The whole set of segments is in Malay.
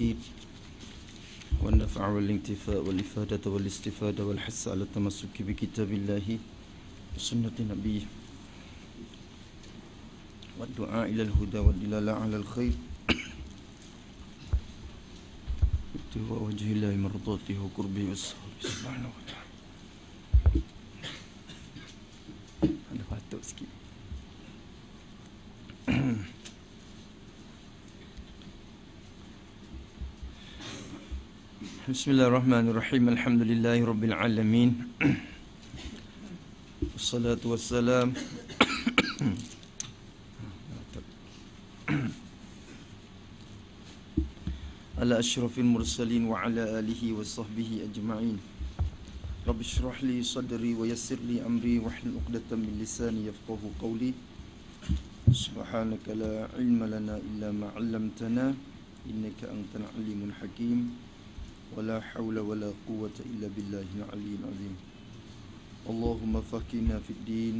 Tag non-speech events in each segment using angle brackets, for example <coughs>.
التأكيد والنفع والانتفاء والإفادة والاستفادة والحس على التمسك بكتاب الله وسنة نبيه والدعاء إلى الهدى والدلالة على الخير <coughs> ابتغاء وجه الله مرضاته وقربه والسهر سبحانه وتعالى بسم الله الرحمن الرحيم الحمد لله رب العالمين والصلاة والسلام على أشرف المرسلين وعلى آله وصحبه أجمعين رب اشرح لي صدري ويسر لي أمري واحلل عقدة من لساني يفقه قولي سبحانك لا علم لنا إلا ما علمتنا إنك أنت العليم الحكيم ولا حول ولا قوة إلا بالله العلي العظيم اللهم فقنا في الدين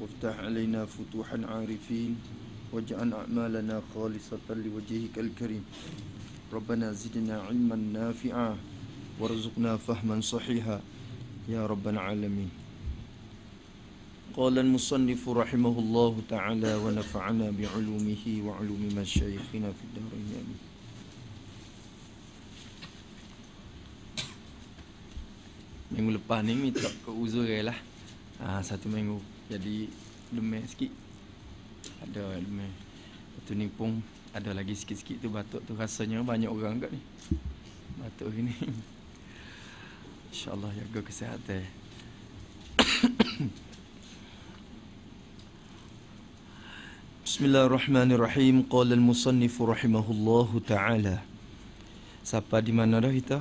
وافتح علينا فتوحا عارفين واجعل أعمالنا خالصة لوجهك الكريم ربنا زدنا علما نافعا وارزقنا فهما صحيحا يا رب العالمين قال المصنف رحمه الله تعالى ونفعنا بعلومه وعلوم مشايخنا في الدارين آمين Minggu lepas ni Mi tak ke uzur lah ha, Satu minggu Jadi Lemeh sikit Ada lemeh tu ni pun Ada lagi sikit-sikit tu Batuk tu rasanya Banyak orang kat ni Batuk ni <laughs> InsyaAllah jaga kesihatan بسم الله الرحمن الرحيم قال المصنف رحمه الله تعالى mana dah kita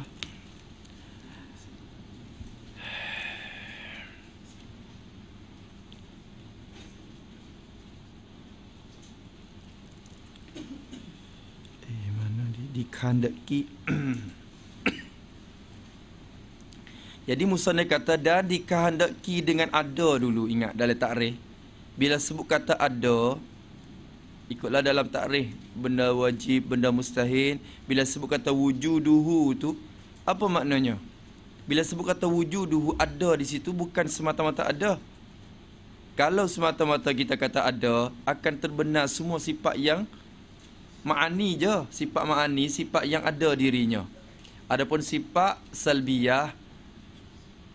kan Jadi Musa musanna kata dan dikehendaki dengan ada dulu ingat dalam takrif. Bila sebut kata ada ikutlah dalam takrif benda wajib, benda mustahil. Bila sebut kata wujuduhu tu apa maknanya? Bila sebut kata wujuduhu ada di situ bukan semata-mata ada. Kalau semata-mata kita kata ada akan terbenar semua sifat yang Ma'ani je sifat ma'ani sifat yang ada dirinya. Adapun sifat salbiyah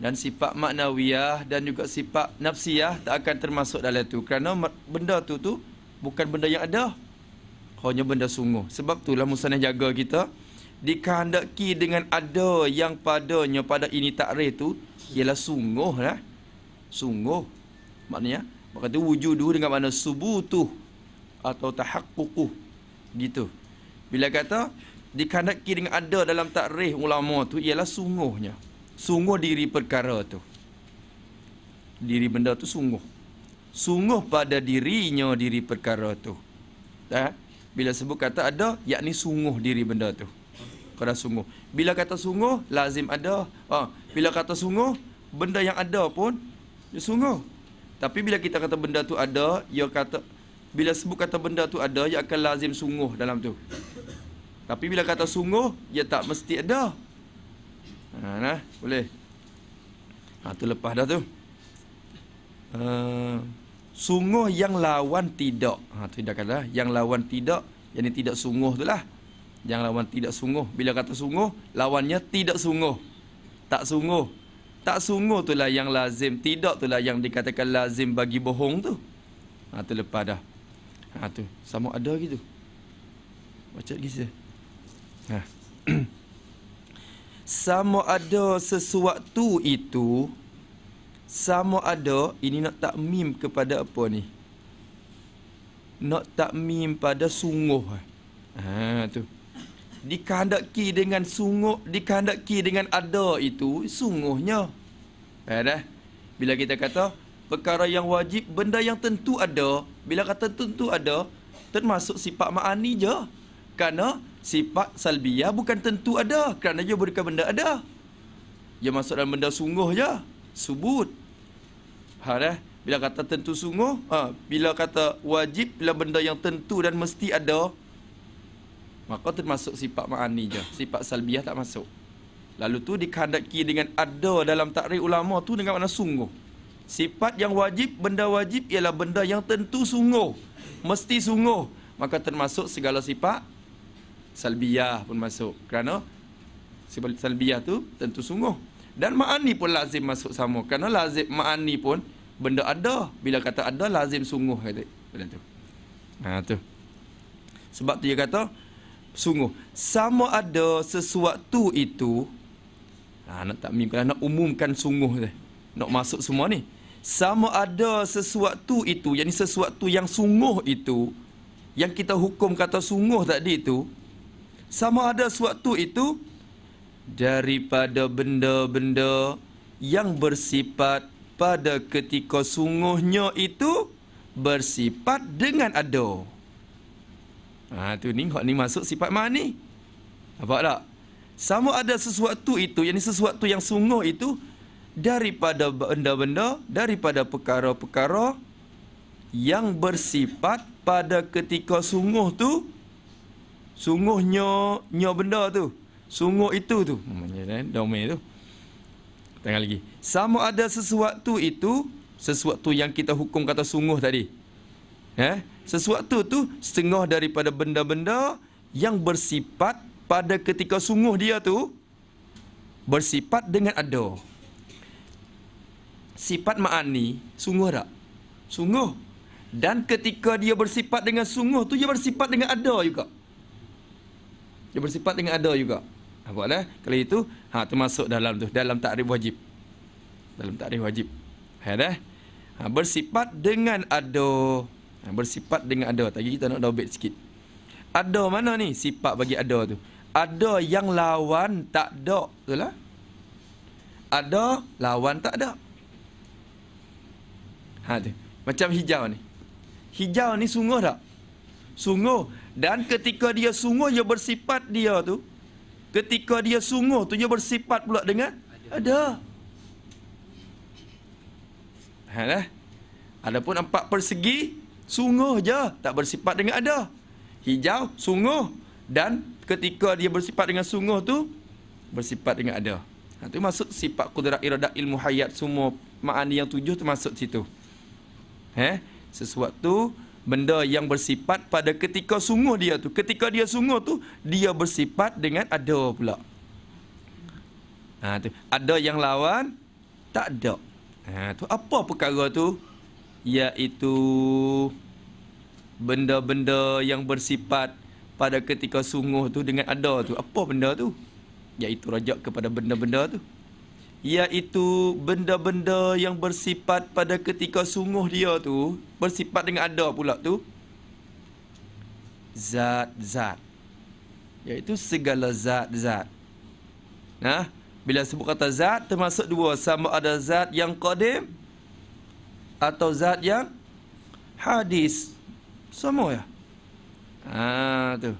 dan sifat maknawiyah dan juga sifat nafsiyah tak akan termasuk dalam itu kerana benda tu tu bukan benda yang ada. Hanya benda sungguh. Sebab itulah musanah jaga kita dikehendaki dengan ada yang padanya pada ini takrif tu ialah sungguh lah. Sungguh. Maknanya berkata wujudu dengan mana subutuh atau tahakkukuh gitu bila kata dikandaki dengan ada dalam takrih ulama tu ialah sungguhnya sungguh diri perkara tu diri benda tu sungguh sungguh pada dirinya diri perkara tu ha? bila sebut kata ada yakni sungguh diri benda tu kalau sungguh bila kata sungguh lazim ada ha. bila kata sungguh benda yang ada pun dia sungguh tapi bila kita kata benda tu ada ia kata bila sebut kata benda tu ada ia akan lazim sungguh dalam tu tapi bila kata sungguh ia tak mesti ada ha nah boleh ha tu lepas dah tu uh, sungguh yang lawan tidak ha tu dah kata yang lawan tidak yang tidak sungguh tu lah yang lawan tidak sungguh bila kata sungguh lawannya tidak sungguh tak sungguh tak sungguh tu lah yang lazim tidak tu lah yang dikatakan lazim bagi bohong tu ha tu dah Ha tu, sama ada gitu. Baca lagi saya. Ha. <clears throat> sama ada sesuatu itu sama ada ini nak tak mim kepada apa ni? Nak tak mim pada sungguh. Ha tu. Dikandaki dengan sungguh, dikandaki dengan ada itu sungguhnya. Eh dah. Bila kita kata perkara yang wajib, benda yang tentu ada. Bila kata tentu ada, termasuk sifat ma'ani je. Kerana sifat salbiya bukan tentu ada. Kerana dia berikan benda ada. Dia masuk dalam benda sungguh je. Subut. Ha, dah. Eh? Bila kata tentu sungguh, ha, bila kata wajib, bila benda yang tentu dan mesti ada, maka termasuk sifat ma'ani je. Sifat salbiah tak masuk. Lalu tu dikandaki dengan ada dalam takrir ulama tu dengan makna sungguh. Sifat yang wajib, benda wajib ialah benda yang tentu sungguh. Mesti sungguh. Maka termasuk segala sifat salbiyah pun masuk. Kerana sifat salbiyah tu tentu sungguh. Dan ma'ani pun lazim masuk sama. Kerana lazim ma'ani pun benda ada. Bila kata ada, lazim sungguh. Kata. tu. Ha, tu. Sebab tu dia kata, sungguh. Sama ada sesuatu itu, ha, nak tak mimpi, nak umumkan sungguh. Nak masuk semua ni sama ada sesuatu itu yang ini sesuatu yang sungguh itu yang kita hukum kata sungguh tadi itu sama ada sesuatu itu daripada benda-benda yang bersifat pada ketika sungguhnya itu bersifat dengan ada. Ha tu ni kau ni masuk sifat mana ni? Nampak tak? Sama ada sesuatu itu, yang ni sesuatu yang sungguh itu daripada benda-benda, daripada perkara-perkara yang bersifat pada ketika sungguh tu, sungguhnya nyo benda tu, sungguh itu tu, eh, domain itu. Tengah lagi. Sama ada sesuatu itu, sesuatu yang kita hukum kata sungguh tadi. Eh? Sesuatu tu setengah daripada benda-benda yang bersifat pada ketika sungguh dia tu bersifat dengan ada sifat maani sungguh tak? Sungguh. Dan ketika dia bersifat dengan sungguh tu, dia bersifat dengan ada juga. Dia bersifat dengan ada juga. apa Nampaklah. Eh? Kalau itu, ha, tu masuk dalam tu. Dalam takrif wajib. Dalam takrif wajib. Ha, dah. Eh? Ha, bersifat dengan ada. Ha, bersifat dengan ada. Tadi kita nak dobit sikit. Ada mana ni sifat bagi ada tu? Ada yang lawan tak ada. Betul lah. Ada lawan tak ada. Ha Macam hijau ni. Hijau ni sungguh tak? Sungguh. Dan ketika dia sungguh, dia bersifat dia tu. Ketika dia sungguh tu, dia bersifat pula dengan? Ada. Ada. Ha lah. Ada pun empat persegi, sungguh je. Tak bersifat dengan ada. Hijau, sungguh. Dan ketika dia bersifat dengan sungguh tu, bersifat dengan ada. Itu ha, maksud sifat kudrat iradat ilmu hayat semua makna yang tujuh termasuk situ. Eh? Sesuatu benda yang bersifat pada ketika sungguh dia tu. Ketika dia sungguh tu, dia bersifat dengan ada pula. Ha, tu. Ada yang lawan, tak ada. Ha, tu apa perkara tu? Iaitu benda-benda yang bersifat pada ketika sungguh tu dengan ada tu. Apa benda tu? Iaitu rajak kepada benda-benda tu iaitu benda-benda yang bersifat pada ketika sungguh dia tu bersifat dengan ada pula tu zat-zat iaitu segala zat-zat nah bila sebut kata zat termasuk dua sama ada zat yang qadim atau zat yang hadis semua ya ha tu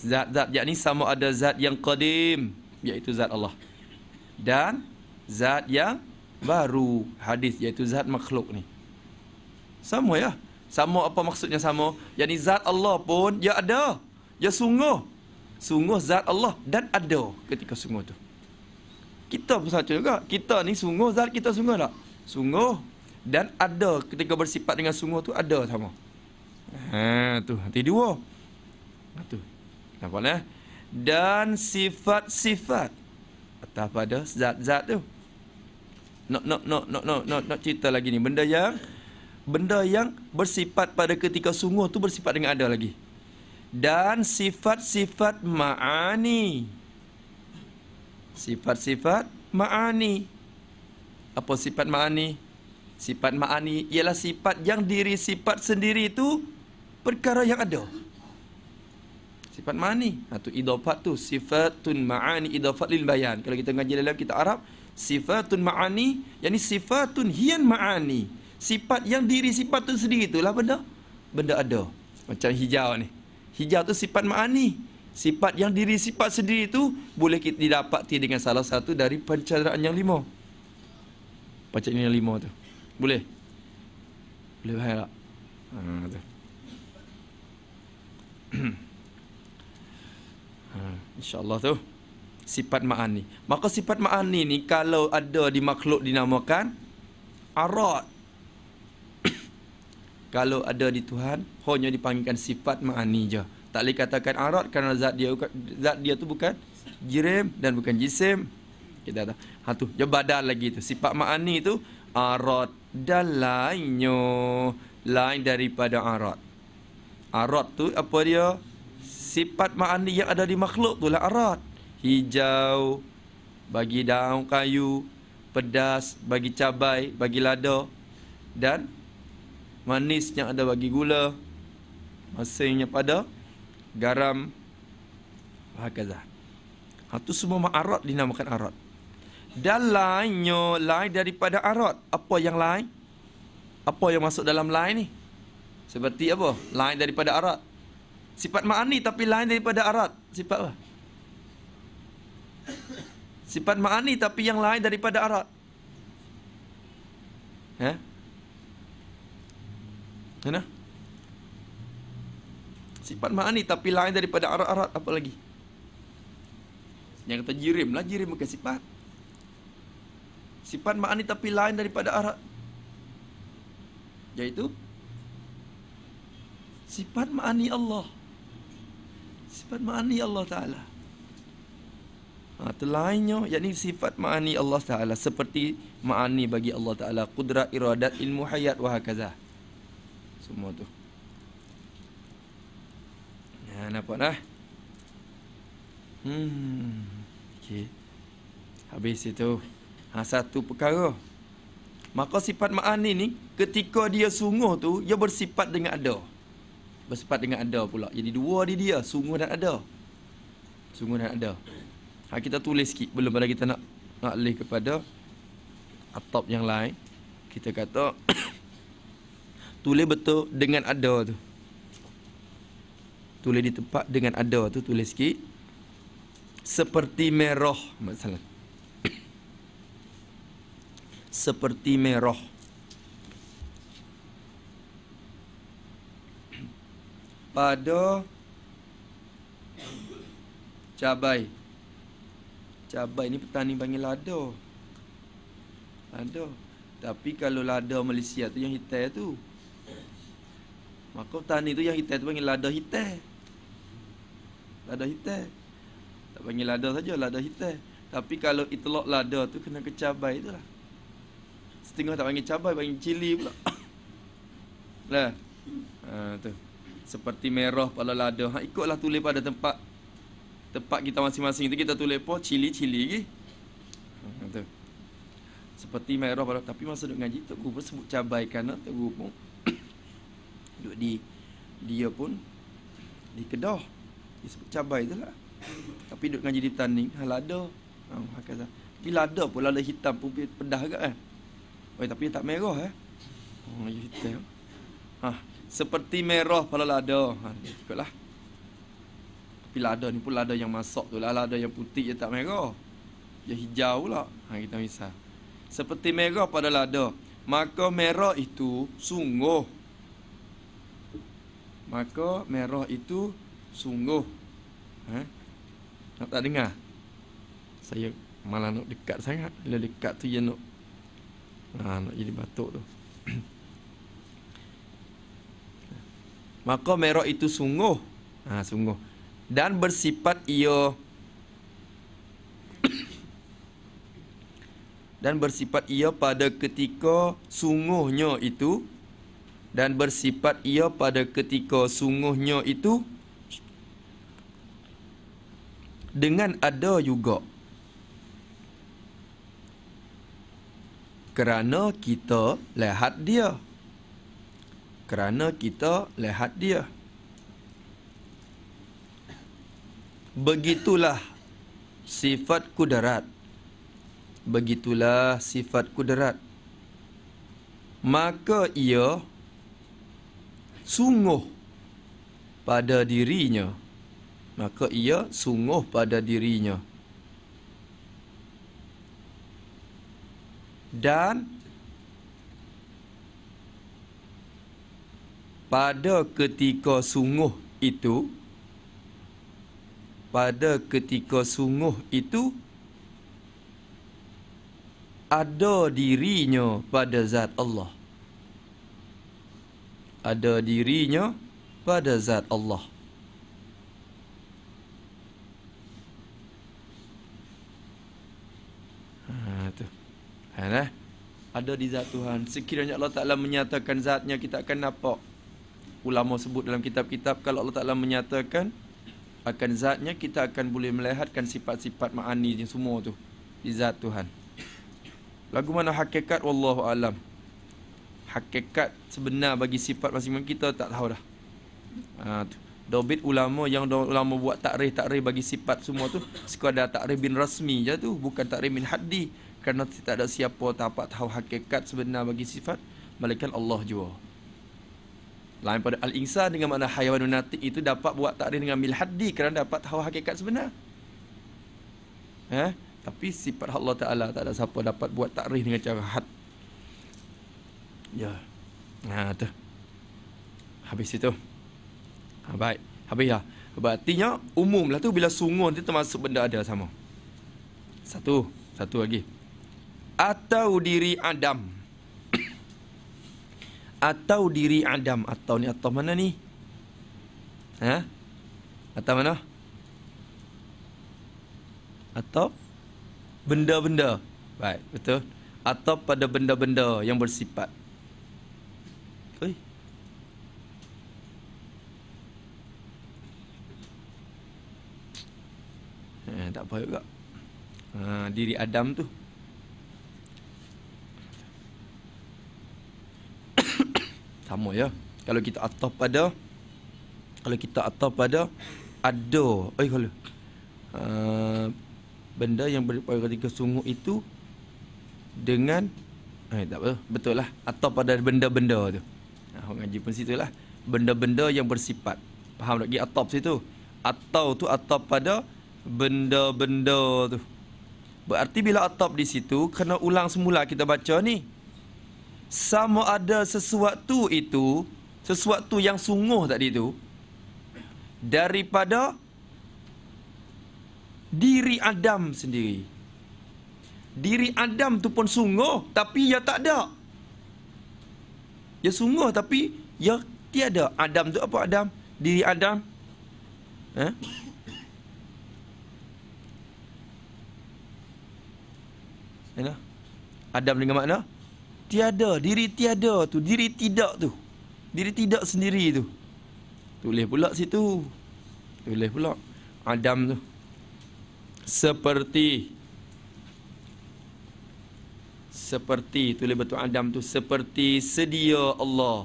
zat-zat ni sama ada zat yang qadim iaitu zat Allah dan zat yang baru hadis iaitu zat makhluk ni sama ya sama apa maksudnya sama yakni zat Allah pun ya ada ya sungguh sungguh zat Allah dan ada ketika sungguh tu kita pun satu juga kita ni sungguh zat kita sungguh tak sungguh dan ada ketika bersifat dengan sungguh tu ada sama ha tu nanti dua ha, tu nampak eh dan sifat-sifat atas pada zat-zat tu. No, no, no, no, no, no, no. cerita lagi ni. Benda yang benda yang bersifat pada ketika sungguh tu bersifat dengan ada lagi. Dan sifat-sifat ma'ani. Sifat-sifat ma'ani. Apa sifat ma'ani? Sifat ma'ani ialah sifat yang diri sifat sendiri itu perkara yang ada sifat mani atau ha, idafat tu. Sifatun ma'ani idafat lil bayan. Kalau kita ngaji dalam kitab Arab. Sifatun ma'ani. Yang ni sifatun hian ma'ani. Sifat yang diri sifat tu sendiri tu lah benda. Benda ada. Macam hijau ni. Hijau tu sifat ma'ani. Sifat yang diri sifat sendiri tu boleh kita didapati dengan salah satu dari pencadaran yang lima. Pancaran yang lima tu. Boleh? Boleh bahaya tak? Ha, tu. <clears throat> Hmm. InsyaAllah tu Sifat ma'ani Maka sifat ma'ani ni Kalau ada di makhluk dinamakan Arad <coughs> Kalau ada di Tuhan Hanya dipanggilkan sifat ma'ani je Tak boleh katakan arad Kerana zat dia zat dia tu bukan Jirim dan bukan jisim Kita tahu Ha tu Dia badal lagi tu Sifat ma'ani tu Arad dan lainnya Lain daripada arad Arad tu apa dia sifat ma'ani yang ada di makhluk tu lah arat. Hijau, bagi daun kayu, pedas, bagi cabai, bagi lada. Dan manis yang ada bagi gula, masingnya pada garam, bahagazah. Ha, Itu semua ma'arat dinamakan arat. Dan lainnya lain daripada arat. Apa yang lain? Apa yang masuk dalam lain ni? Seperti apa? Lain daripada arat. Sifat ma'ani tapi lain daripada arat. Sifat apa? Sifat ma'ani tapi yang lain daripada arat. Ya? Eh? Mana? Sifat ma'ani tapi lain daripada arat-arat. Apa lagi? Yang kata jirim lah. Jirim bukan sifat. Sifat ma'ani tapi lain daripada arat. Iaitu? Sifat ma'ani Allah sifat ma'ani Allah Ta'ala. Ha, yang yakni sifat ma'ani Allah Ta'ala seperti ma'ani bagi Allah Ta'ala. Kudrat, iradat, ilmu, hayat, wahakazah. Semua tu. Ya, nampak dah? Hmm. Okay. Habis itu. Ha, satu perkara. Maka sifat ma'ani ni, ketika dia sungguh tu, dia bersifat dengan ada bersepat dengan ada pula. Jadi dua dia dia, sungguh dan ada. Sungguh dan ada. Ha, kita tulis sikit belum pada kita nak nak leh kepada atap yang lain. Kita kata <coughs> tulis betul dengan ada tu. Tulis di tempat dengan ada tu tulis sikit. Seperti merah masalah. <coughs> Seperti merah. pada cabai. Cabai ni petani panggil lada. Lada. Tapi kalau lada Malaysia tu yang hitam tu. Maka petani tu yang hitam tu panggil lada hitam. Lada hitam. Tak panggil lada saja lada hitam. Tapi kalau itlok lada tu kena ke cabai tu lah. Setengah tak panggil cabai, panggil cili pula. <coughs> lah. Ha, tu seperti merah pada lada. Ha ikutlah tulis pada tempat tempat kita masing-masing. Itu kita tulis apa? Cili-cili lagi. Ha, seperti merah pada tapi masa duk ngaji tok guru pun sebut cabai kan lah, tok guru pun. <coughs> duk di dia pun di Kedah. Dia sebut cabai lah. tapi duk ngaji di tanding hal lada. Ha hakazah. Bila lada pun lada hitam pun pedah eh? agak kan. Oi tapi tak merah eh. Oh, hitam. Ha, seperti merah pada lada. Ha, cukuplah. Tapi lada ni pun lada yang masak tu lah. Lada yang putih je tak merah. Dia hijau pula. Ha, kita misal. Seperti merah pada lada. Maka merah itu sungguh. Maka merah itu sungguh. Ha? Nak tak dengar? Saya malah nak dekat sangat. Bila dekat tu dia nak, ha, nak jadi batuk tu. <clears throat> maka merah itu sungguh ha, sungguh dan bersifat ia <coughs> dan bersifat ia pada ketika sungguhnya itu dan bersifat ia pada ketika sungguhnya itu dengan ada juga kerana kita lihat dia kerana kita lihat dia. Begitulah sifat kudarat. Begitulah sifat kudarat. Maka ia sungguh pada dirinya. Maka ia sungguh pada dirinya. Dan pada ketika sungguh itu pada ketika sungguh itu ada dirinya pada zat Allah ada dirinya pada zat Allah Ha, ha nah. Ada di zat Tuhan Sekiranya Allah Ta'ala menyatakan zatnya Kita akan nampak ulama sebut dalam kitab-kitab kalau Allah Taala menyatakan akan zatnya kita akan boleh melihatkan sifat-sifat ma'ani yang semua tu di zat Tuhan. Lagu mana hakikat wallahu alam. Hakikat sebenar bagi sifat masing-masing kita tak tahu dah. Ha tu. Dobit ulama yang ulama buat takrih-takrih bagi sifat semua tu sekadar takrih bin rasmi je tu bukan takrih bin haddi kerana tidak ada siapa tak tahu hakikat sebenar bagi sifat melainkan Allah jua. Lain pada al-insan dengan makna haiwanun unatik itu dapat buat takrif dengan mil haddi kerana dapat tahu hakikat sebenar. Eh? Tapi sifat Allah Ta'ala tak ada siapa dapat buat takrif dengan cara had. Ya. Ha, tu. Habis itu. Ha, baik. Habis lah. Berartinya umum lah tu bila sungguh dia termasuk benda ada sama. Satu. Satu lagi. Atau diri Adam. Adam atau diri Adam atau ni atau mana ni? Ha? Atau mana? Atau benda-benda. Baik, betul. Atau pada benda-benda yang bersifat. Oi. Eh, tak payah juga. Ha, diri Adam tu. sama ya. Kalau kita atas pada kalau kita atas pada ada oi kalau uh, benda yang berupa ketika sungguh itu dengan eh tak apa betul lah atas pada benda-benda tu. Ah ha, ngaji pun situlah benda-benda yang bersifat. Faham lagi atap situ. Atau tu atap pada benda-benda tu. Berarti bila atap di situ kena ulang semula kita baca ni sama ada sesuatu itu sesuatu yang sungguh tadi itu daripada diri Adam sendiri. Diri Adam tu pun sungguh tapi ia tak ada. Ia sungguh tapi ia tiada. Adam tu apa Adam? Diri Adam. Eh? Adam dengan makna? tiada diri tiada tu diri tidak tu diri tidak sendiri tu tulis pula situ tulis pula adam tu seperti seperti tulis betul adam tu seperti sedia Allah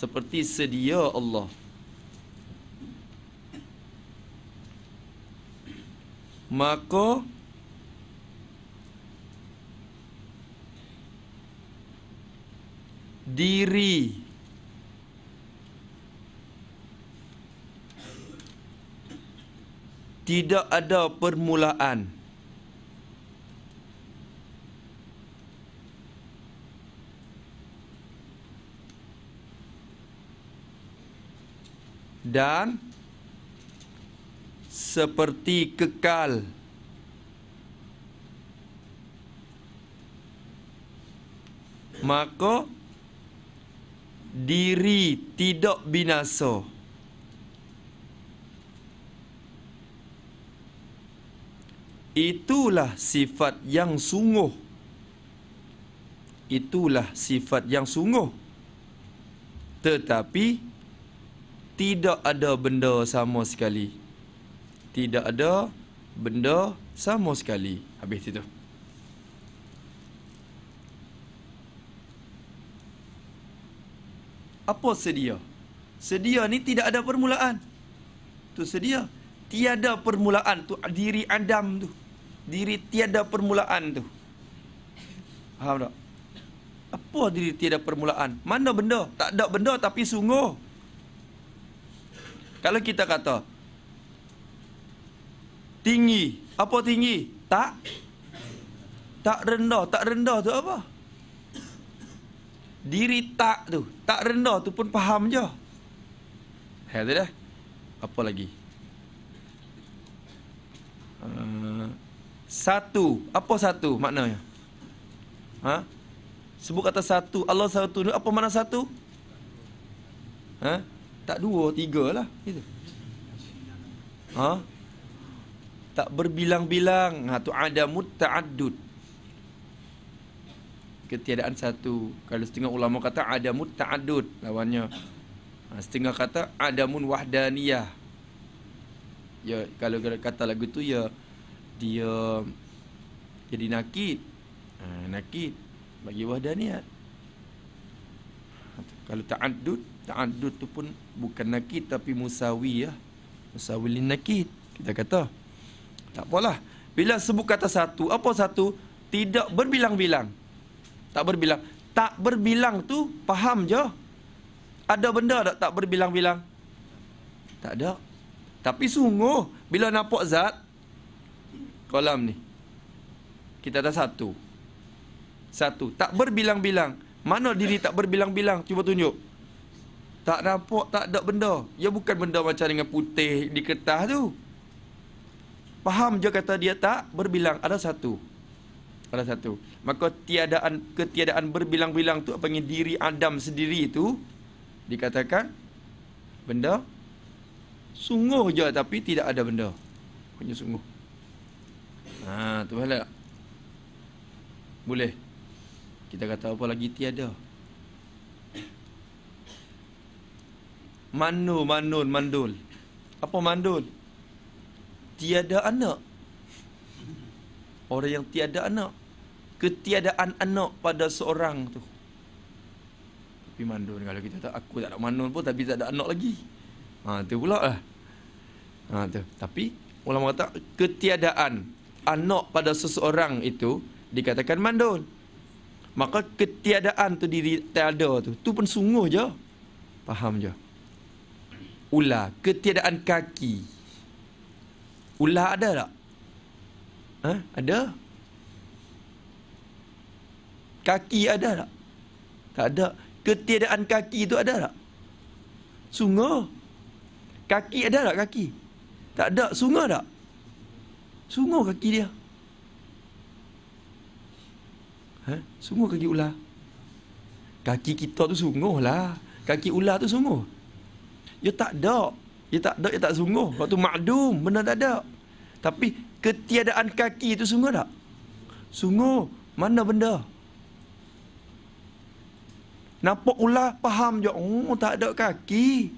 seperti sedia Allah maka diri tidak ada permulaan dan seperti kekal maka diri tidak binasa. Itulah sifat yang sungguh. Itulah sifat yang sungguh. Tetapi tidak ada benda sama sekali. Tidak ada benda sama sekali. Habis itu. Apa sedia? Sedia ni tidak ada permulaan. Tu sedia. Tiada permulaan tu diri Adam tu. Diri tiada permulaan tu. Faham tak? Apa diri tiada permulaan? Mana benda? Tak ada benda tapi sungguh. Kalau kita kata tinggi, apa tinggi? Tak. Tak rendah, tak rendah tu apa? Diri tak tu Tak rendah tu pun faham je Hei, tu dah eh? Apa lagi uh, Satu Apa satu maknanya ha? Sebut kata satu Allah satu ni apa makna satu ha? Tak dua tiga lah gitu. Ha? Tak berbilang-bilang ha, Tu ada muta'adud ketiadaan satu. Kalau setengah ulama kata adamut ta'addud lawannya. Ha, setengah kata ada mun wahdaniyah. Ya kalau kata lagu tu ya dia jadi nakid. Ha, nakid bagi wahdaniyah. Ha, kalau ta'addud, ta'addud tu pun bukan nakid tapi musawi ya. Musawi lin nakid. Kita kata tak apalah. Bila sebut kata satu, apa satu? Tidak berbilang-bilang. Tak berbilang. Tak berbilang tu faham je. Ada benda tak tak berbilang-bilang? Tak ada. Tapi sungguh bila nampak zat kolam ni. Kita ada satu. Satu. Tak berbilang-bilang. Mana diri tak berbilang-bilang? Cuba tunjuk. Tak nampak, tak ada benda. Ya bukan benda macam dengan putih di kertas tu. Faham je kata dia tak berbilang. Ada satu. Salah satu. Maka tiadaan ketiadaan berbilang-bilang tu apanya diri Adam sendiri itu dikatakan benda sungguh je tapi tidak ada benda. Punya sungguh. Ha, tu boleh Boleh. Kita kata apa lagi tiada. Manu, manun, mandul. Apa mandul? Tiada anak. Orang yang tiada anak ketiadaan anak pada seorang tu tapi mandun kalau kita tak aku tak ada mandun pun tapi tak ada anak lagi ha tu pula lah ha tu tapi ulama kata ketiadaan anak pada seseorang itu dikatakan mandun maka ketiadaan tu diri tiada tu tu pun sungguh je faham je ular ketiadaan kaki ular ada tak ha ada Kaki ada tak? Tak ada. Ketiadaan kaki itu ada tak? Sungguh. Kaki ada tak kaki? Tak ada. Sungguh tak? Sungguh kaki dia. Ha? Sungguh kaki ular. Kaki kita tu sungguh lah. Kaki ular tu sungguh. Dia ya tak ada. Dia ya tak ada, dia ya tak sungguh. Waktu makdum, benar tak ada. Tapi ketiadaan kaki itu sungguh tak? Sungguh. Mana benda? Benda. Nampak ular, faham je. Oh, tak ada kaki.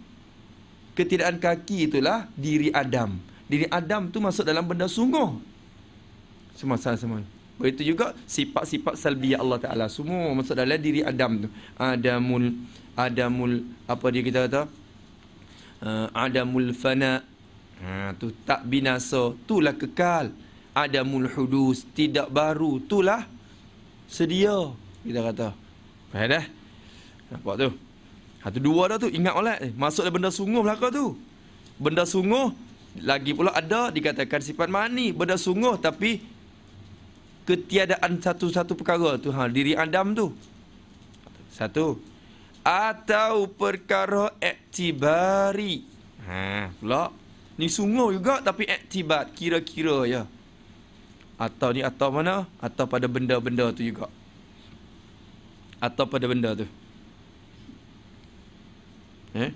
Ketidakan kaki itulah diri Adam. Diri Adam tu masuk dalam benda sungguh. Semua salah semua. Begitu juga sifat-sifat salbiah Allah Ta'ala. Semua masuk dalam diri Adam tu. Adamul, Adamul, apa dia kita kata? Eh, Adamul fana. Ha, tu tak binasa. Itulah kekal. Adamul hudus. Tidak baru. Itulah sedia. Kita kata. Faham dah? Nampak tu? Satu dua dah tu. Ingat oleh Eh, masuk dah benda sungguh belakang tu. Benda sungguh. Lagi pula ada dikatakan sifat mani. Benda sungguh tapi... Ketiadaan satu-satu perkara tu. Ha, diri Adam tu. Satu. Atau perkara aktibari. Ha, pula. Ni sungguh juga tapi aktibat. Kira-kira ya. Atau ni atau mana? Atau pada benda-benda tu juga. Atau pada benda tu eh?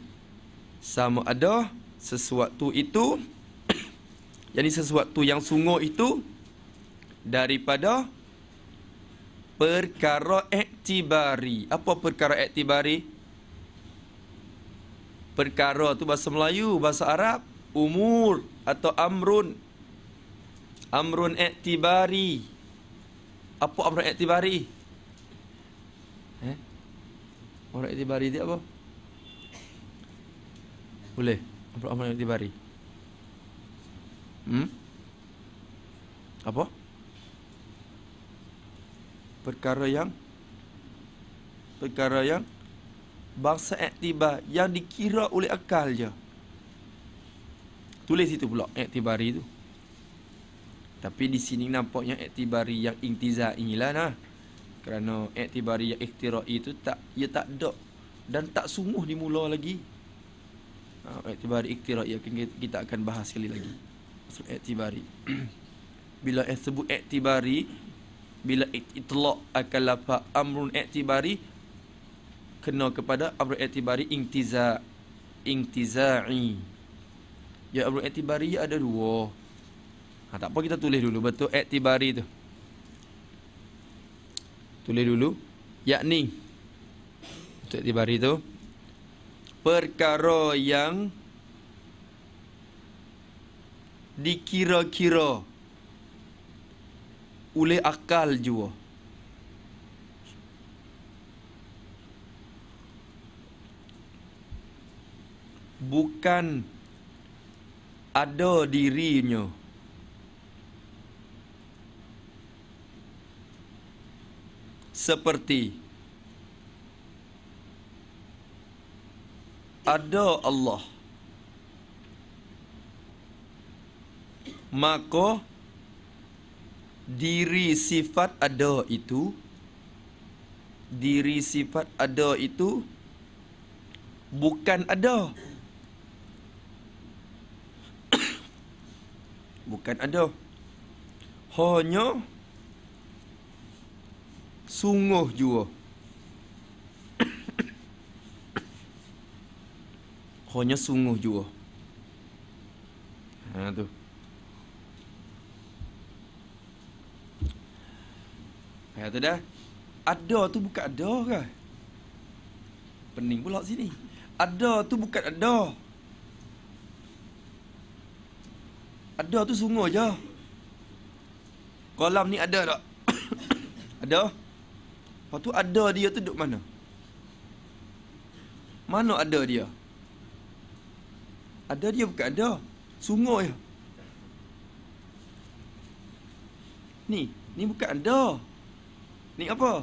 Sama ada sesuatu itu <coughs> Jadi sesuatu yang sungguh itu Daripada Perkara aktibari Apa perkara aktibari? Perkara tu bahasa Melayu, bahasa Arab Umur atau amrun Amrun aktibari Apa amrun aktibari? Eh? Amrun aktibari dia apa? Boleh. Apa nak dibari? Hmm? Apa? Perkara yang perkara yang bangsa iktibar yang dikira oleh akal je. Tulis itu pula iktibari tu. Tapi di sini nampaknya iktibari yang intizar inilah nah. Kerana iktibari yang ikhtirai itu tak ia tak dok dan tak sungguh dimula lagi. Ah, iktibari iktirak yang kita akan bahas sekali lagi Maksud iktibari <clears throat> Bila yang sebut iktibari Bila itlok akan lapak amrun iktibari Kena kepada amrun iktibari intiza Intiza'i Ya amrun iktibari ada dua ha, Tak apa kita tulis dulu betul iktibari tu Tulis dulu Yakni Untuk iktibari tu perkara yang dikira-kira oleh akal jua. Bukan ada dirinya. Seperti. ada Allah maka diri sifat ada itu diri sifat ada itu bukan ada <coughs> bukan ada hanya sungguh jua Hanya sungguh juga. Ha tu. Ayat tu dah. Ada tu bukan ada ke? Pening pula sini. Ada tu bukan ada. Ada tu sungguh je. Kolam ni ada tak? <coughs> ada. Lepas tu ada dia tu duduk mana? Mana ada dia? Ada dia bukan ada. Sungguh ya. Ni, ni bukan ada. Ni apa?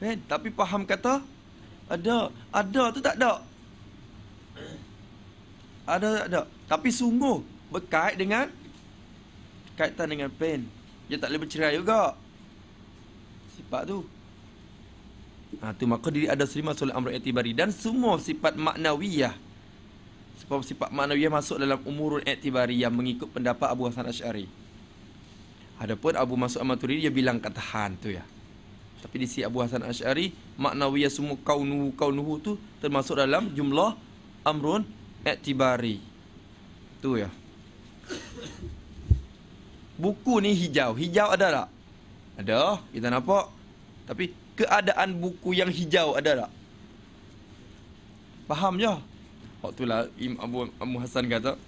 Pen, tapi faham kata ada. Ada tu tak ada. Ada tak ada. Tapi sungguh berkait dengan kaitan dengan pen. Dia tak boleh bercerai juga. Sifat tu. Ha, tu maka diri ada serima soal amr etibari dan semua sifat maknawiyah sifat-sifat ma'nawiyah masuk dalam umurul i'tibari yang mengikut pendapat Abu Hasan Asy'ari. Adapun Abu Mas'ud Maturidi dia bilang kata han tu ya. Tapi di sisi Abu Hasan Asy'ari ma'nawiyah semua kaunu kaunuhu tu termasuk dalam jumlah amrun i'tibari. Tu ya. Buku ni hijau. Hijau ada tak? Ada. Kita nampak. Tapi keadaan buku yang hijau ada tak? Faham je? Ya? tu lah Abu, Abu Hassan kata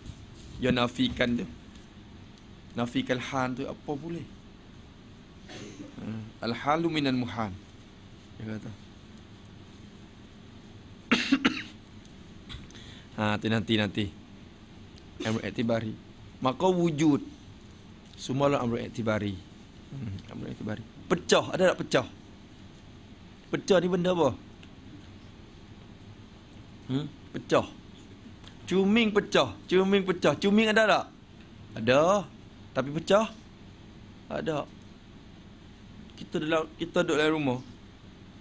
Dia ya nafikan dia Nafikan Han tu apa boleh eh, Al-halu minal muhan Dia kata <coughs> ha, tu nanti nanti Amru Iktibari Maka wujud semua lah Amru Iktibari hmm, Amru Iktibari Pecah, ada tak pecah? Pecah ni benda apa? Hmm? Pecah Cuming pecah. Cuming pecah. Cuming ada tak? Ada. Tapi pecah? Ada. Kita dalam kita duduk dalam rumah.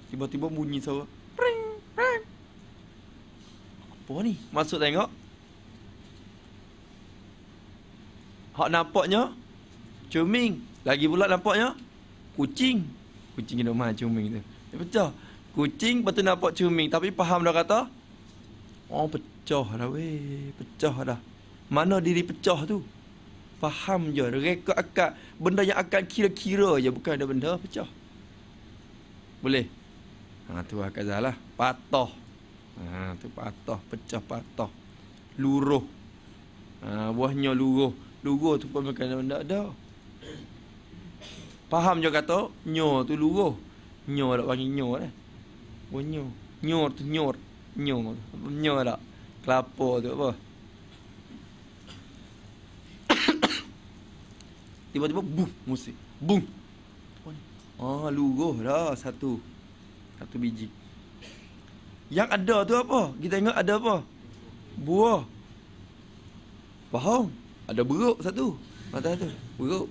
Tiba-tiba bunyi suara. Ring, ring. Apa ni? Masuk tengok. Hak nampaknya cuming. Lagi pula nampaknya kucing. Kucing kena main cuming tu. Dia pecah. Kucing betul nampak cuming tapi faham dah kata. Oh pecah pecah dah weh, pecah dah. Mana diri pecah tu? Faham je, rekod akak, benda yang akak kira-kira je, bukan ada benda pecah. Boleh? Ha, tu akak salah, patah. Ha, tu patah, pecah patah. Luruh. Ha, buahnya luruh. Luruh tu pun bukan ada benda dah. Faham je kata, nyor tu luruh. Nyor tak panggil nyor eh. Buah oh, nyor. Nyor tu nyor. Nyor. Nyor tak kelapa tu apa tiba-tiba bum musik bum oh ah, luruh dah satu satu biji yang ada tu apa kita ingat ada apa buah faham ada beruk satu patah tu beruk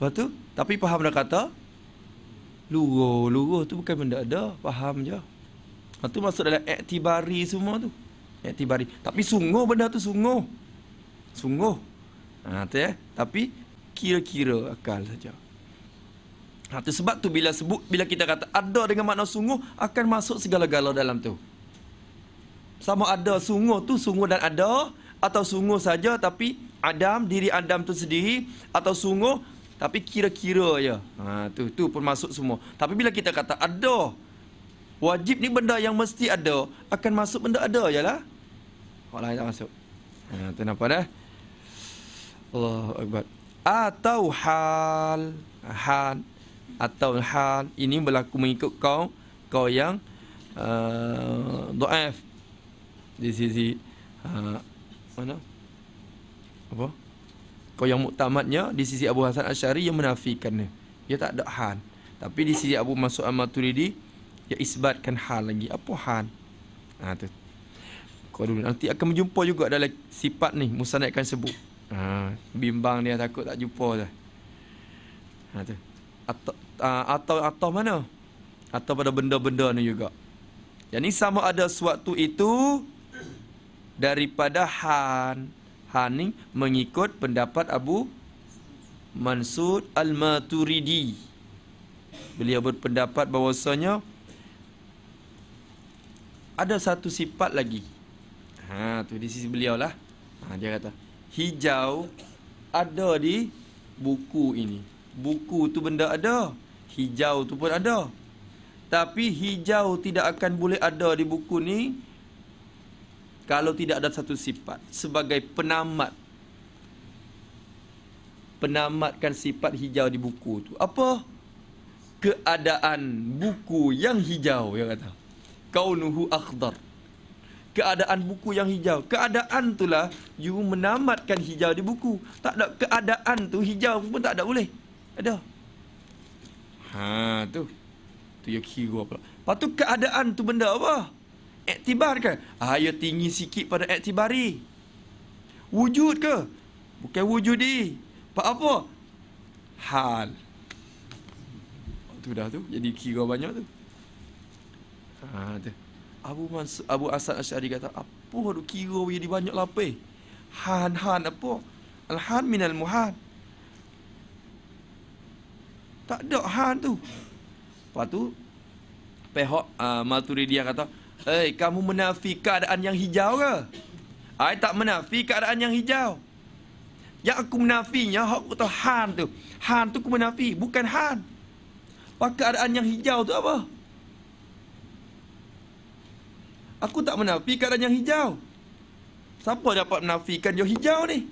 Lepas tu tapi faham dah kata luruh luruh tu bukan benda ada faham je Lepas tu masuk dalam aktibari semua tu iktibari. Tapi sungguh benda tu sungguh. Sungguh. Ha tu eh. Tapi kira-kira akal saja. Ha tu sebab tu bila sebut bila kita kata ada dengan makna sungguh akan masuk segala-gala dalam tu. Sama ada sungguh tu sungguh dan ada atau sungguh saja tapi Adam diri Adam tu sendiri atau sungguh tapi kira-kira ya. Ha tu tu pun masuk semua. Tapi bila kita kata ada wajib ni benda yang mesti ada akan masuk benda ada lah. Orang lain tak masuk. Ha, tu nampak dah. Allah Akbar. Atau hal. Hal. Atau hal. Ini berlaku mengikut kau. Kau yang. Uh, ah, Do'af. Di sisi. Uh, mana? Apa? Kau yang muktamadnya. Di sisi Abu Hasan Ashari. Yang menafikan dia. Dia tak ada hal. Tapi di sisi Abu Masud Al-Maturidi. Dia isbatkan hal lagi. Apa hal? Ha, tu dulu Nanti akan berjumpa juga dalam sifat ni musanad akan sebut. Ha, bimbang dia takut tak jumpa dah. Ha tu. Atau ah, atau atau mana? Atau pada benda-benda ni juga. Yang ni sama ada suatu itu daripada Han. Han ni mengikut pendapat Abu Mansur Al-Maturidi. Beliau berpendapat bahawasanya ada satu sifat lagi Ha tu di sisi beliau lah. Ha dia kata hijau ada di buku ini. Buku tu benda ada. Hijau tu pun ada. Tapi hijau tidak akan boleh ada di buku ni kalau tidak ada satu sifat sebagai penamat. Penamatkan sifat hijau di buku tu. Apa? Keadaan buku yang hijau yang kata. Kaunuhu akhdar keadaan buku yang hijau. Keadaan itulah you menamatkan hijau di buku. Tak ada keadaan tu hijau pun tak ada boleh. Ada. Ha tu. Tu you kira apa? Patu keadaan tu benda apa? Aktibar ke? Ah you ya tinggi sikit pada aktibari. Wujud ke? Bukan di. Pak apa? Hal. Oh, tu dah tu. Jadi kira banyak tu. Ha tu. Abu Mansur Abu Asad Asy'ari kata, "Apa duk kira we di banyak lape? Han han apa? al-han min al muhan." Tak ada han tu. Lepas tu pihak uh, ah, Maturidiyah kata, "Eh, kamu menafi keadaan yang hijau ke?" Ai tak menafi keadaan yang hijau. Yang aku menafinya hak tu han tu. Han tu aku menafi, bukan han. Pak keadaan yang hijau tu apa? Aku tak menafikan dan yang hijau. Siapa dapat menafikan yang hijau ni?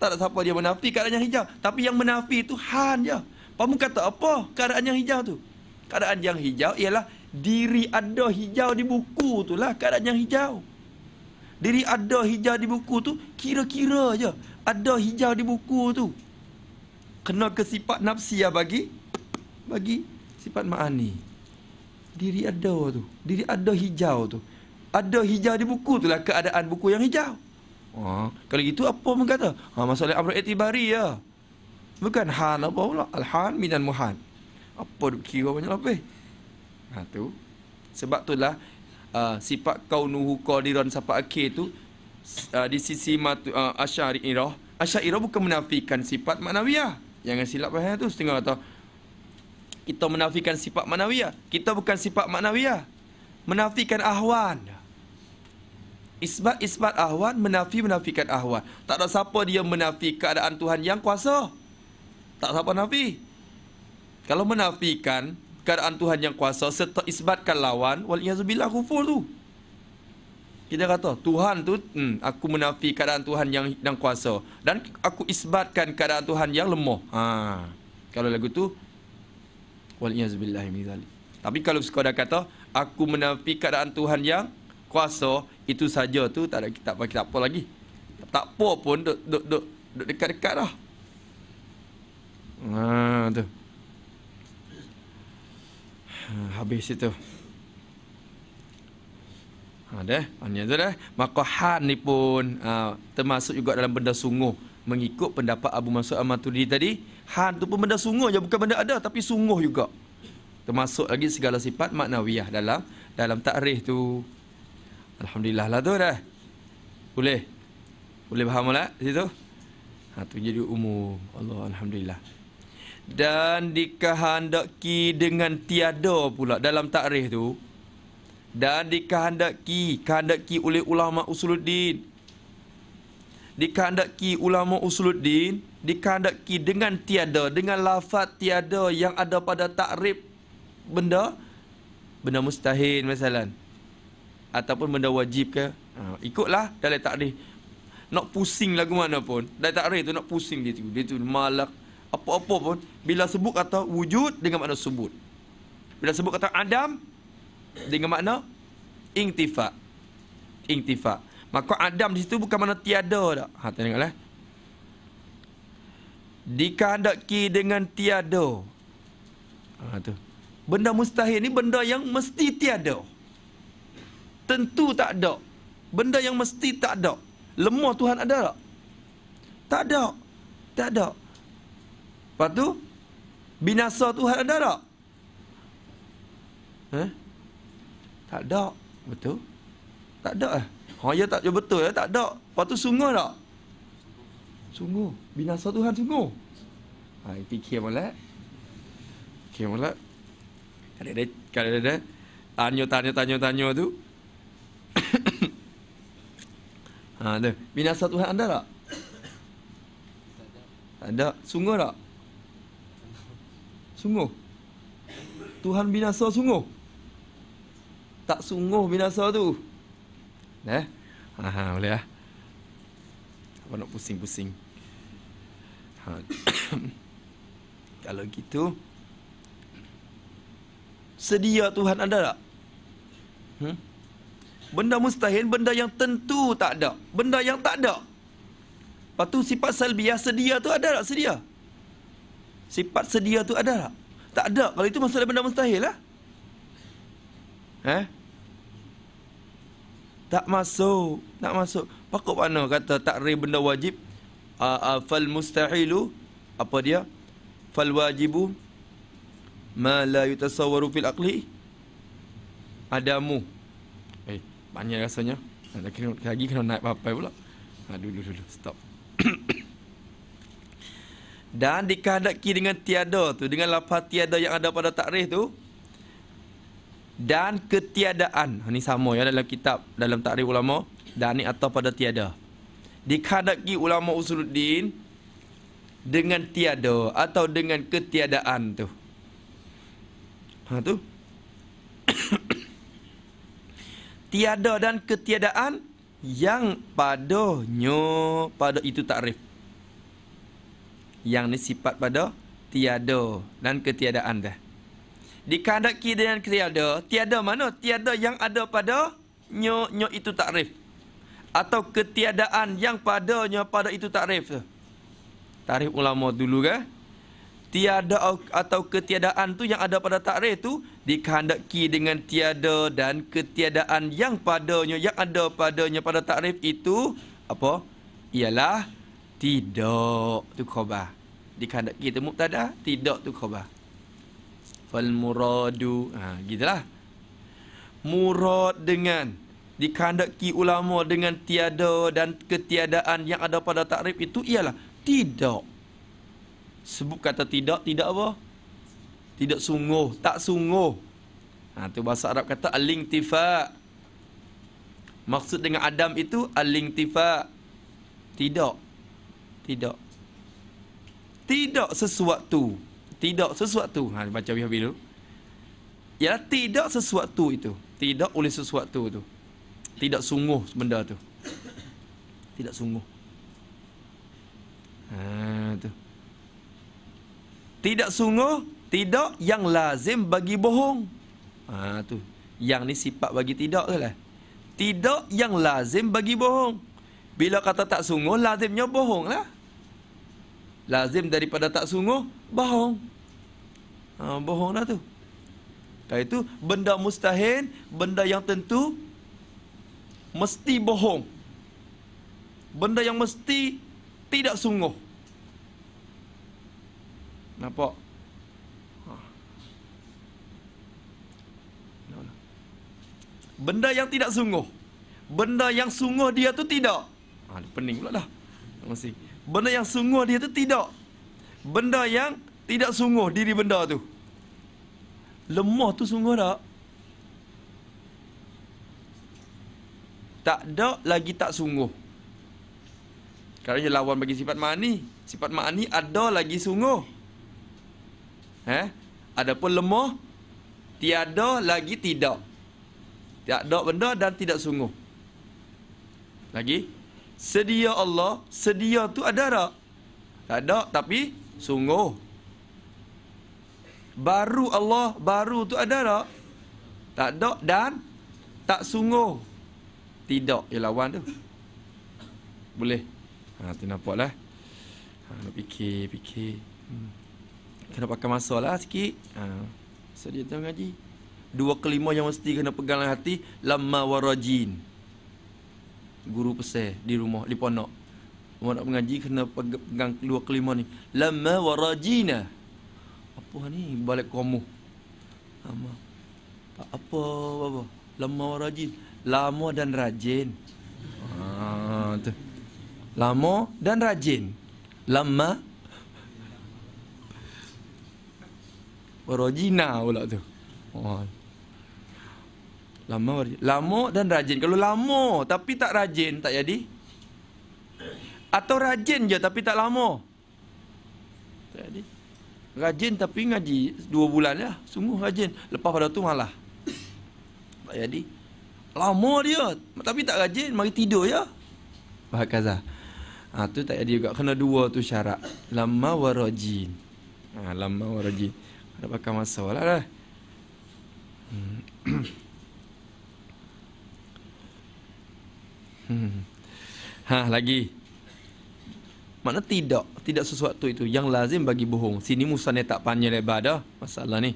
Tak ada siapa dia menafikan dan yang hijau. Tapi yang menafi itu Han je. Kamu kata apa keadaan yang hijau tu? Keadaan yang hijau ialah diri ada hijau di buku tu lah keadaan yang hijau. Diri ada hijau di buku tu kira-kira je. Ada hijau di buku tu. Kena ke sifat nafsi ya bagi? Bagi sifat ma'ani. Diri ada tu. Diri ada hijau tu ada hijau di buku itulah keadaan buku yang hijau. Ha. Kalau gitu apa pun kata? Ha, masalah amru etibari ya. Bukan hal apa pula. Alhan minan muhan. Apa duk kira banyak lebih? Lah, ha, tu. Sebab itulah uh, ah, sifat kaunuhu qadiran sapa akhir itu uh, ah, di sisi matu, uh, asyari iroh, Asyari iroh bukan menafikan sifat maknawiyah. Jangan silap bahaya tu setengah kata. Kita menafikan sifat maknawiyah. Kita bukan sifat maknawiyah. Menafikan ahwan. Ahwan isbat-isbat ahwan menafi-menafikan ahwan. Tak ada siapa dia menafi keadaan Tuhan yang kuasa. Tak siapa nafi. Kalau menafikan keadaan Tuhan yang kuasa serta isbatkan lawan wal yazbillah kufur tu. Kita kata Tuhan tu hmm, aku menafi keadaan Tuhan yang yang kuasa dan aku isbatkan keadaan Tuhan yang lemah. Ha. Kalau lagu tu wal yazbillah min Tapi kalau sekadar kata aku menafi keadaan Tuhan yang kuasa itu saja tu tak ada kita tak, tak apa lagi. Tak, tak apa pun duk duk duk, duk dekat-dekat dah. Ha tu. Habis itu. Ha deh, hanya tu deh. Maka ni pun uh, termasuk juga dalam benda sungguh mengikut pendapat Abu Mas'ud Al-Maturidi tadi, han tu pun benda sungguh je bukan benda ada tapi sungguh juga. Termasuk lagi segala sifat maknawiyah dalam dalam takrif tu. Alhamdulillah lah tu dah. Boleh? Boleh faham lah situ? Ha, tu jadi umum. Allah Alhamdulillah. Dan dikehendaki dengan tiada pula dalam takrih tu. Dan dikehendaki, kehendaki oleh ulama usuluddin. Dikehendaki ulama usuluddin, dikehendaki dengan tiada, dengan lafaz tiada yang ada pada takrib benda benda mustahil misalnya ataupun benda wajib ke ha, ikutlah dalam takrif nak pusing lagu mana pun dalam takrif tu nak pusing dia tu dia tu malak apa-apa pun bila sebut kata wujud dengan makna sebut bila sebut kata adam dengan makna intifa intifa maka adam di situ bukan mana tiada dak ha tengoklah eh. dikandaki dengan tiada ha tu benda mustahil ni benda yang mesti tiada tentu tak ada. Benda yang mesti tak ada. Lemah Tuhan ada tak? Tak ada. Tak ada. Lepas tu, binasa Tuhan ada tak? Eh? Tak ada. Betul? Tak ada eh? Ha, ya tak ya betul ya, tak ada. Lepas tu sungguh tak? Sungguh. Binasa Tuhan sungguh. Ha, fikir malak. Fikir malak. Kadang-kadang, kadang-kadang, tanya, tanya, tanya, tanya tu. <coughs> ha, ada. Binasa Tuhan anda tak? Ada. Sungguh tak? Sungguh. Tuhan binasa sungguh. Tak sungguh binasa tu. Eh? Ha, ha, boleh lah. Apa nak pusing-pusing. Ha. <coughs> Kalau gitu. Sedia Tuhan anda tak? Hmm? Benda mustahil, benda yang tentu tak ada. Benda yang tak ada. Lepas tu sifat salbiah sedia tu ada tak sedia? Sifat sedia tu ada tak? Tak ada. Kalau itu masalah benda mustahil lah. Eh? Tak masuk. Tak masuk. Pakut mana kata tak takrir benda wajib? Uh, uh, fal mustahilu. Apa dia? Fal wajibu. Ma la yutasawaru fil aqli. Adamu banyak rasanya lagi, lagi kena naik apa-apa pula ha, dulu dulu stop <coughs> dan dikehendaki dengan tiada tu dengan lapar tiada yang ada pada takrif tu dan ketiadaan ini ah, sama ya dalam kitab dalam takrif ulama dan ni atau pada tiada dikehendaki ulama usuluddin dengan tiada atau dengan ketiadaan tu ha tu <coughs> tiada dan ketiadaan yang padanya pada itu takrif. Yang ni sifat pada tiada dan ketiadaan dah. Dikandaki dengan tiada, tiada mana? Tiada yang ada pada nyo nyo itu takrif. Atau ketiadaan yang padanya pada itu takrif tu. Tarif ulama dulu kah? tiada atau ketiadaan tu yang ada pada takrir tu dikehendaki dengan tiada dan ketiadaan yang padanya yang ada padanya pada takrif itu apa ialah tidak tu khabar dikehendaki tu mubtada tidak tu khabar fal muradu ha gitulah murad dengan dikehendaki ulama dengan tiada dan ketiadaan yang ada pada takrif itu ialah tidak sebut kata tidak tidak apa tidak sungguh tak sungguh ha itu bahasa Arab kata al-intifa maksud dengan adam itu al-intifa tidak tidak tidak sesuatu tidak sesuatu ha baca biar dulu ya tidak sesuatu itu tidak oleh sesuatu itu, tidak sungguh benda tu tidak sungguh ha tu tidak sungguh, tidak yang lazim bagi bohong. Ha tu. Yang ni sifat bagi tidak lah. Tidak yang lazim bagi bohong. Bila kata tak sungguh, lazimnya bohong lah. Lazim daripada tak sungguh, bohong. Ha, bohong lah tu. Kali itu benda mustahil, benda yang tentu, mesti bohong. Benda yang mesti tidak sungguh. Nampak? Ha. Benda yang tidak sungguh. Benda yang sungguh dia tu tidak. Ha, pening pula dah. Benda yang sungguh dia tu tidak. Benda yang tidak sungguh diri benda tu. Lemah tu sungguh tak? Tak ada lagi tak sungguh. Kerana lawan bagi sifat mani. Sifat mani ada lagi sungguh. Eh? Adapun lemah tiada lagi tidak. tidak ada benda dan tidak sungguh. Lagi sedia Allah, sedia tu ada tak? Tak ada tapi sungguh. Baru Allah, baru tu ada tak? Tak ada dan tak sungguh. Tidak ya lawan tu. Boleh. Ha tu nampaklah. Ha nak fikir, fikir. Hmm kena pakai masa lah sikit. Ha. So dia tengah ngaji Dua kelima yang mesti kena pegang dalam hati. Lama warajin. Guru pesih di rumah, di ponok. Rumah nak mengaji kena pegang dua kelima ni. Lama warajina. Apa ni balik komo? Lama. Apa, apa, apa? Lama warajin. Lama dan rajin. Ha, tu. Lama dan rajin. Lama Rojina pula tu. Oh. Lama lama dan rajin. Kalau lama tapi tak rajin tak jadi. Atau rajin je tapi tak lama. Tak jadi. Rajin tapi ngaji dua bulan lah. Sungguh rajin. Lepas pada tu malah. Tak jadi. Lama dia. Tapi tak rajin. Mari tidur ya. Bahak Kazah. Ha, tak jadi juga. Kena dua tu syarat. Lama wa Ha, lama wa tak pakai masa lah dah. Hmm. hmm. Ha, lagi. Mana tidak. Tidak sesuatu itu. Yang lazim bagi bohong. Sini musanya tak panjang lebar dah. Masalah ni.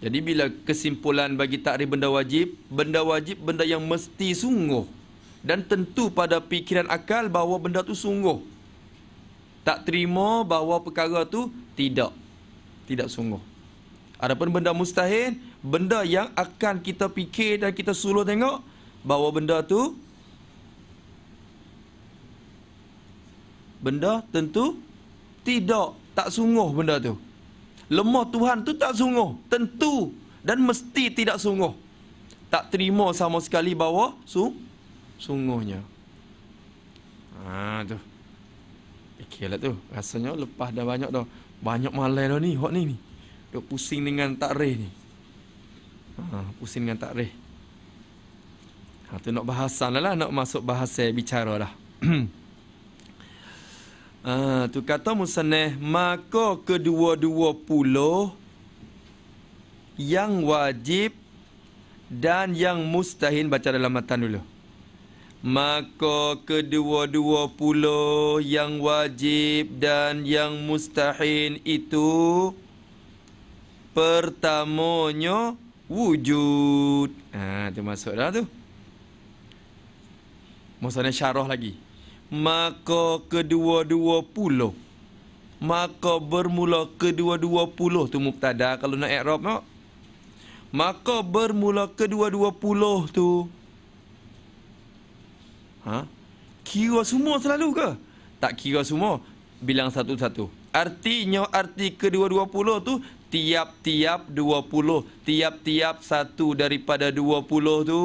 Jadi bila kesimpulan bagi takrib benda wajib. Benda wajib benda yang mesti sungguh. Dan tentu pada pikiran akal bahawa benda tu sungguh. Tak terima bahawa perkara tu tidak tidak sungguh. Adapun benda mustahil, benda yang akan kita fikir dan kita suluh tengok bahawa benda tu benda tentu tidak tak sungguh benda tu. Lemah Tuhan tu tak sungguh, tentu dan mesti tidak sungguh. Tak terima sama sekali bahawa su sungguhnya. Ha tu. Fikirlah tu. Rasanya lepas dah banyak dah. Banyak malai dah ni, hot ni ni. Dok pusing dengan takreh ni. Ha, pusing dengan takreh. Ha, tu nak bahasan lah, lah nak masuk bahasa bicara lah. <clears throat> ha, tu kata musanneh, maka kedua-dua puluh yang wajib dan yang mustahin baca dalam matan dulu maka kedua-dua puluh yang wajib dan yang mustahin itu pertamanya wujud. Ha, itu masuk dah tu. Maksudnya syarah lagi. Maka kedua-dua puluh. Maka bermula kedua-dua puluh tu muktada kalau nak ikhrab nak. Maka bermula kedua-dua puluh tu. Ha? Kira semua selalu ke? Tak kira semua, bilang satu-satu. Artinya arti ke-220 tu tiap-tiap dua puluh, tiap-tiap satu daripada dua puluh tu.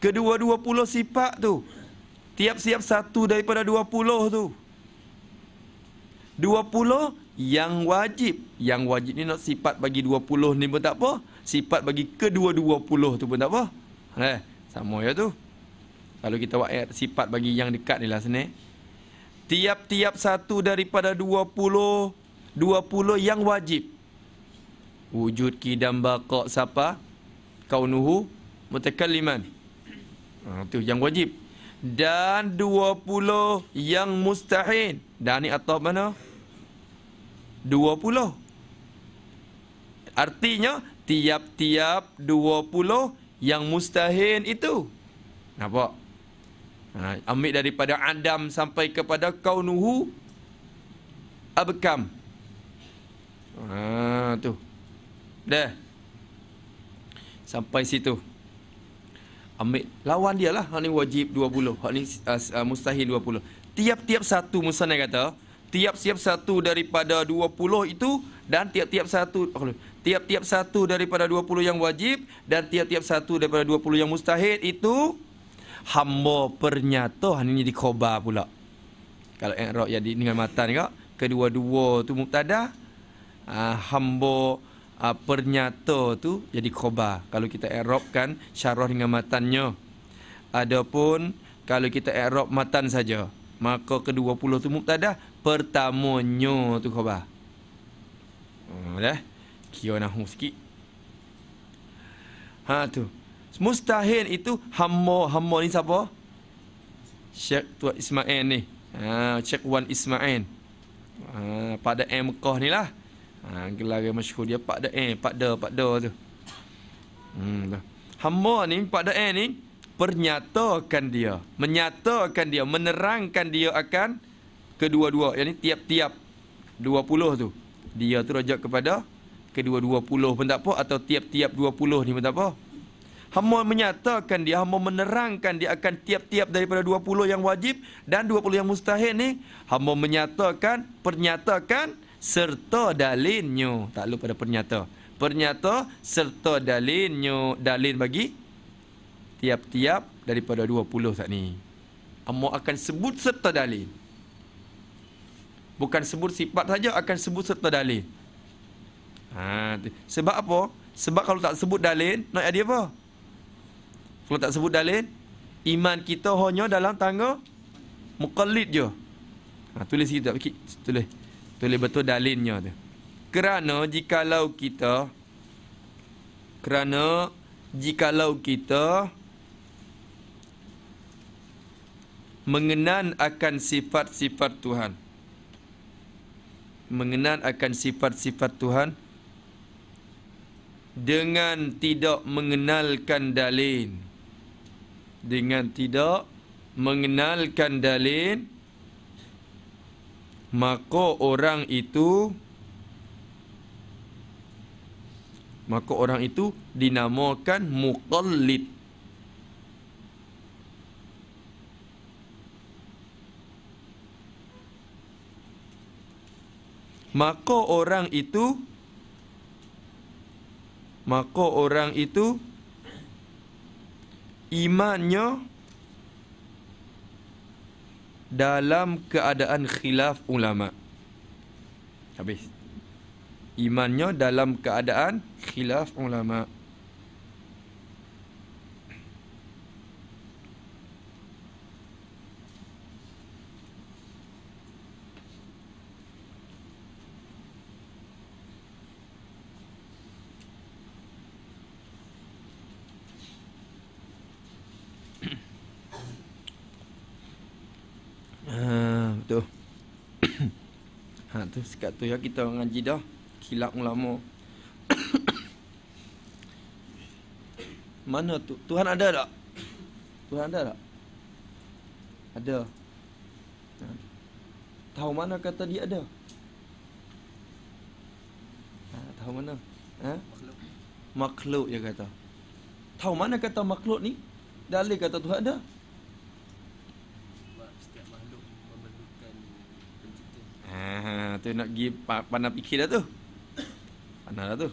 Kedua-20 dua sifat tu. Tiap-tiap satu daripada dua puluh tu. dua puluh yang wajib. Yang wajib ni nak sifat bagi dua puluh ni pun tak apa. Sifat bagi kedua-dua puluh tu pun tak apa. Eh, sama ya tu. Kalau kita buat ayat sifat bagi yang dekat ni lah sini. Tiap-tiap satu daripada dua puluh, dua puluh yang wajib. Wujud kidam baqa' siapa? Kaunuhu mutakalliman. Ha, itu yang wajib. Dan dua puluh yang mustahil. Dan ni atau mana? Dua puluh. Artinya, tiap-tiap dua puluh yang mustahil itu. Nampak? Ha, ambil daripada Adam sampai kepada Kaunuhu Abekam. Ha, tu. Dah. Sampai situ. Ambil lawan dia lah. Hak ni wajib 20. Hak ni uh, mustahil 20. Tiap-tiap satu musanah kata. Tiap-tiap satu daripada 20 itu. Dan tiap-tiap satu. Oh, tiap-tiap satu daripada 20 yang wajib. Dan tiap-tiap satu daripada 20 yang mustahil Itu hamba pernyataan ini dikhobar pula. Kalau i'rab ya di, dengan matan, ni kedua-dua tu mubtada, uh, hamba uh, ah, pernyata tu jadi khobar. Kalau kita i'rab kan syarah dengan matannya. Adapun kalau kita i'rab matan saja, maka kedua puluh tu mubtada, pertamanya tu khobar. Hmm, dah. Kio nahu sikit. Ha tu mustahil itu hamba hamba ni siapa Syekh Tuan Ismail ni ha Syekh Wan Ismail ha pada M Mekah ni lah ha gelar yang masyhur dia pada eh pada pada tu hmm dah hamba ni pada eh ni pernyatakan dia menyatakan dia menerangkan dia akan kedua-dua yakni tiap-tiap dua puluh tu dia tu rajak kepada kedua-dua puluh pun tak apa atau tiap-tiap dua puluh ni pun tak apa Hamba menyatakan dia, hamba menerangkan dia akan tiap-tiap daripada 20 yang wajib dan 20 yang mustahil ni. Hamba menyatakan, pernyatakan serta dalinnya. Tak lupa pada pernyata. Pernyata serta dalinnya. Dalin bagi tiap-tiap daripada 20 saat ni. Hamba akan sebut serta dalin. Bukan sebut sifat saja, akan sebut serta dalin. Ha, sebab apa? Sebab kalau tak sebut dalin, nak jadi Apa? Kalau tak sebut dalil, iman kita hanya dalam tangga muqallid je. Ha, tulis sikit Tulis. Tulis betul dalilnya tu. Kerana jikalau kita kerana jikalau kita mengenan akan sifat-sifat Tuhan. Mengenan akan sifat-sifat Tuhan dengan tidak mengenalkan dalil dengan tidak mengenalkan dalil maka orang itu maka orang itu dinamakan muqallid maka orang itu maka orang itu imannya dalam keadaan khilaf ulama. Habis. Imannya dalam keadaan khilaf ulama. Ah, betul. <coughs> ha tu sekat tu ya kita ngaji dah kilap ulama. <coughs> Mana tu? Tuhan ada tak? Tuhan ada tak? Ada. Ha. Tahu mana kata dia ada? Ha, tahu mana? Ha? Makhluk. Makhluk dia kata. Tahu mana kata makhluk ni? Dalil kata Tuhan ada. Eh, tu nak pergi pandang fikir dah tu Pandang dah tu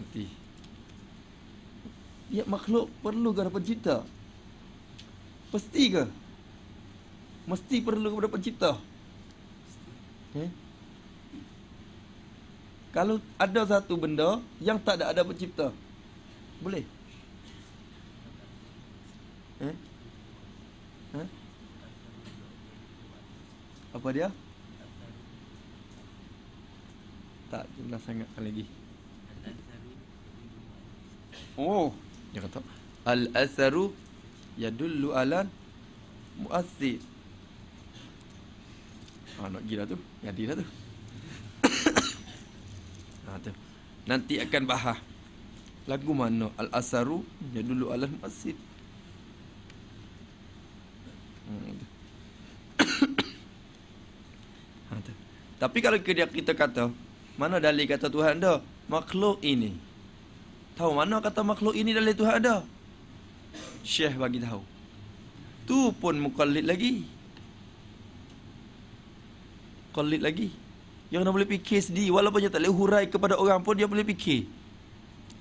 Nanti Ya makhluk perlu ke dapat cipta? Pasti ke? Mesti perlu ke dapat cipta? Okay. Eh? Kalau ada satu benda yang tak ada ada pencipta. Boleh? Eh? Eh? Apa dia? Eh? tak jelas sangat lagi. Oh, dia kata al-atharu yadullu ala mu'assir. Ah, nak gila tu. Jadi dah tu. <coughs> ah, tu. Nanti akan bahas. Lagu mana al-atharu yadullu ala mu'assir. Hmm. <coughs> Ah, Tapi kalau kita kata mana dalil kata Tuhan dah? Makhluk ini. Tahu mana kata makhluk ini dalil Tuhan dah? Syekh bagi tahu. Tu pun mukallid lagi. Mukallid lagi. Yang dia boleh fikir sendiri. Walaupun dia tak boleh hurai kepada orang pun, dia boleh fikir.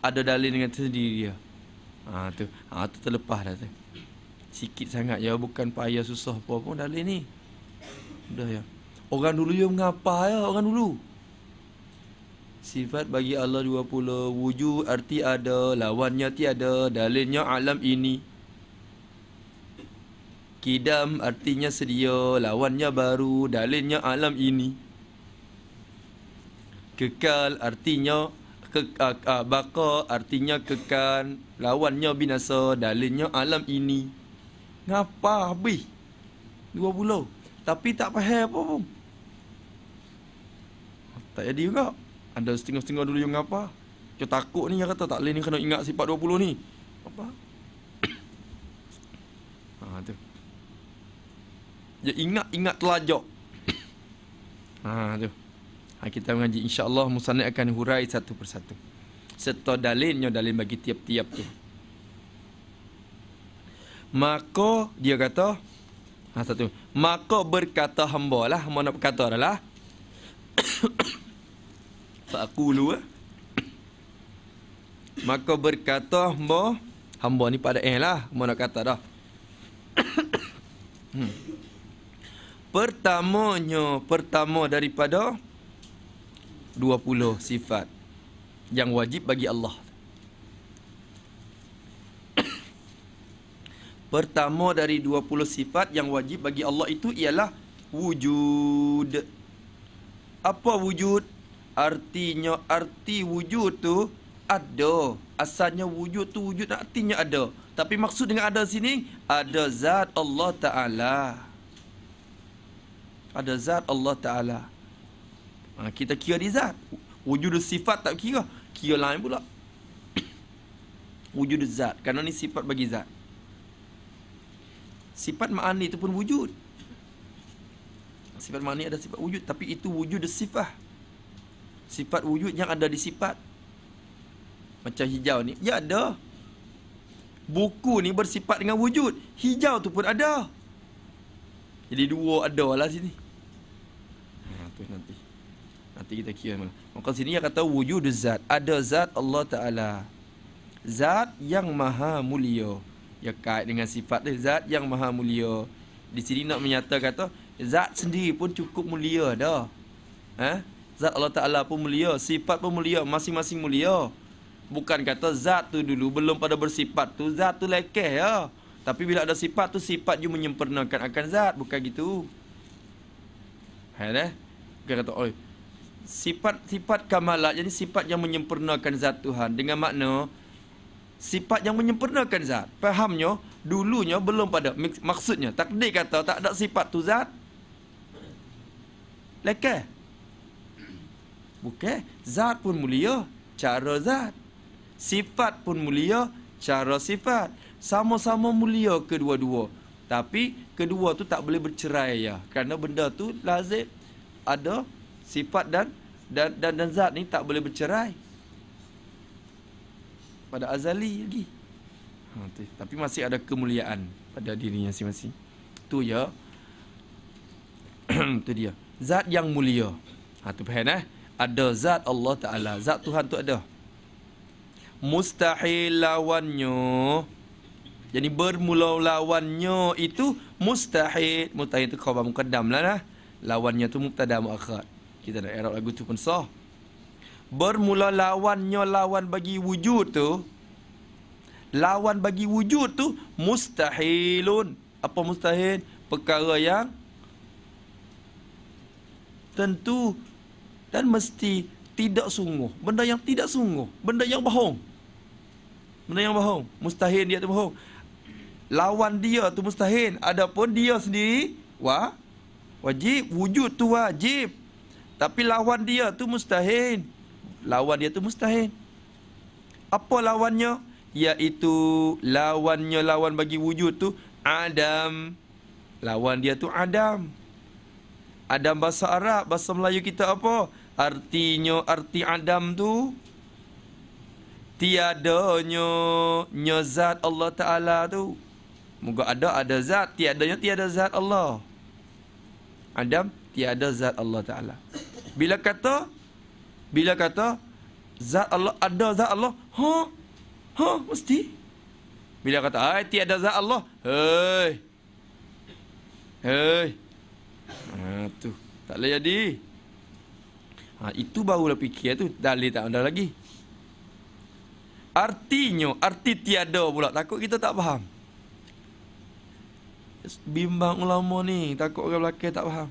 Ada dalil dengan sendiri dia. Ha, tu. Ha, tu terlepas dah tu. Sikit sangat ya. Bukan payah susah apa-apa dalil ni. Dah ya. Orang dulu ya mengapa ya. Orang dulu. Sifat bagi Allah 20 Wujud arti ada Lawannya tiada Dalilnya alam ini Kidam artinya sedia Lawannya baru Dalilnya alam ini Kekal artinya ke, uh, uh, Baka artinya kekal Lawannya binasa Dalilnya alam ini Ngapa habis 20 Tapi tak faham apa pun Tak jadi juga anda setengah-setengah dulu yang apa? Kau takut ni yang kata tak boleh ni kena ingat sifat 20 ni. Apa? ha <coughs> tu. Ya ingat ingat telajok. ha <coughs> ah, tu. Ha kita mengaji insya-Allah musannad akan hurai satu persatu. Serta dalilnya dalil bagi tiap-tiap tu. Maka dia kata ha satu. Maka berkata hamba lah, mana berkata adalah <coughs> Fa'akulu eh. Maka berkata hamba Hamba ni pada eh lah Hamba nak kata dah <coughs> hmm. Pertamanya Pertama daripada dua puluh sifat Yang wajib bagi Allah <coughs> Pertama dari dua puluh sifat yang wajib bagi Allah itu ialah Wujud Apa wujud? artinya arti wujud tu ada. Asalnya wujud tu wujud artinya ada. Tapi maksud dengan ada sini ada zat Allah Taala. Ada zat Allah Taala. Ha, kita kira di zat. Wujud sifat tak kira. Kira lain pula. <coughs> wujud zat. Kerana ni sifat bagi zat. Sifat ma'ani itu pun wujud. Sifat ma'ani ada sifat wujud. Tapi itu wujud sifat sifat wujud yang ada di sifat macam hijau ni ya ada buku ni bersifat dengan wujud hijau tu pun ada jadi dua ada lah sini ha, tu nanti nanti kita kira mana maka sini dia kata wujud zat ada zat Allah Ta'ala zat yang maha mulia ya kait dengan sifat dia zat yang maha mulia di sini nak menyatakan kata zat sendiri pun cukup mulia dah ha? zat Allah Ta'ala pun mulia, sifat pun mulia, masing-masing mulia. Bukan kata zat tu dulu belum pada bersifat tu, zat tu lekeh ya. Tapi bila ada sifat tu, sifat je menyempurnakan akan zat. Bukan gitu. Hai dah. Eh? Bukan kata, oi. Sifat-sifat kamalat, jadi sifat yang menyempurnakan zat Tuhan. Dengan makna, sifat yang menyempurnakan zat. Fahamnya, dulunya belum pada. Maksudnya, takdir kata tak ada sifat tu zat. Lekeh. Bukan. Zat pun mulia. Cara zat. Sifat pun mulia. Cara sifat. Sama-sama mulia kedua-dua. Tapi kedua tu tak boleh bercerai ya. Kerana benda tu lazim. Ada sifat dan dan dan, dan zat ni tak boleh bercerai. Pada azali lagi. Ha, Tapi masih ada kemuliaan pada dirinya masing-masing. Tu ya. <clears throat> tu dia. Zat yang mulia. Ha, tu faham eh? ada zat Allah Ta'ala. Zat Tuhan tu ada. Mustahil lawannya. Jadi bermula lawannya itu mustahil. Mustahil tu khabar mukaddam lah lah. Lawannya tu muktada mu'akhat. Kita nak erat lagu tu pun sah. Bermula lawannya lawan bagi wujud tu. Lawan bagi wujud tu mustahilun. Apa mustahil? Perkara yang tentu dan mesti tidak sungguh. Benda yang tidak sungguh, benda yang bohong. Benda yang bohong, mustahil dia tu bohong. Lawan dia tu mustahil, adapun dia sendiri wah wajib wujud tu wajib. Tapi lawan dia tu mustahil. Lawan dia tu mustahil. Apa lawannya? Iaitu lawannya lawan bagi wujud tu Adam. Lawan dia tu Adam. Adam bahasa Arab, bahasa Melayu kita apa? Artinya arti Adam tu tiada nyo nyo zat Allah Taala tu. Moga ada ada zat, tiada nyo tiada zat Allah. Adam tiada zat Allah Taala. Bila kata bila kata zat Allah ada zat Allah, ha? Ha mesti. Bila kata ai tiada zat Allah, hei. Hei. Ha tu. Tak boleh jadi. Ha, itu barulah fikir tu. Dalil tak ada lagi. Artinya, arti tiada pula. Takut kita tak faham. Bimbang ulama ni. Takut orang lelaki tak faham.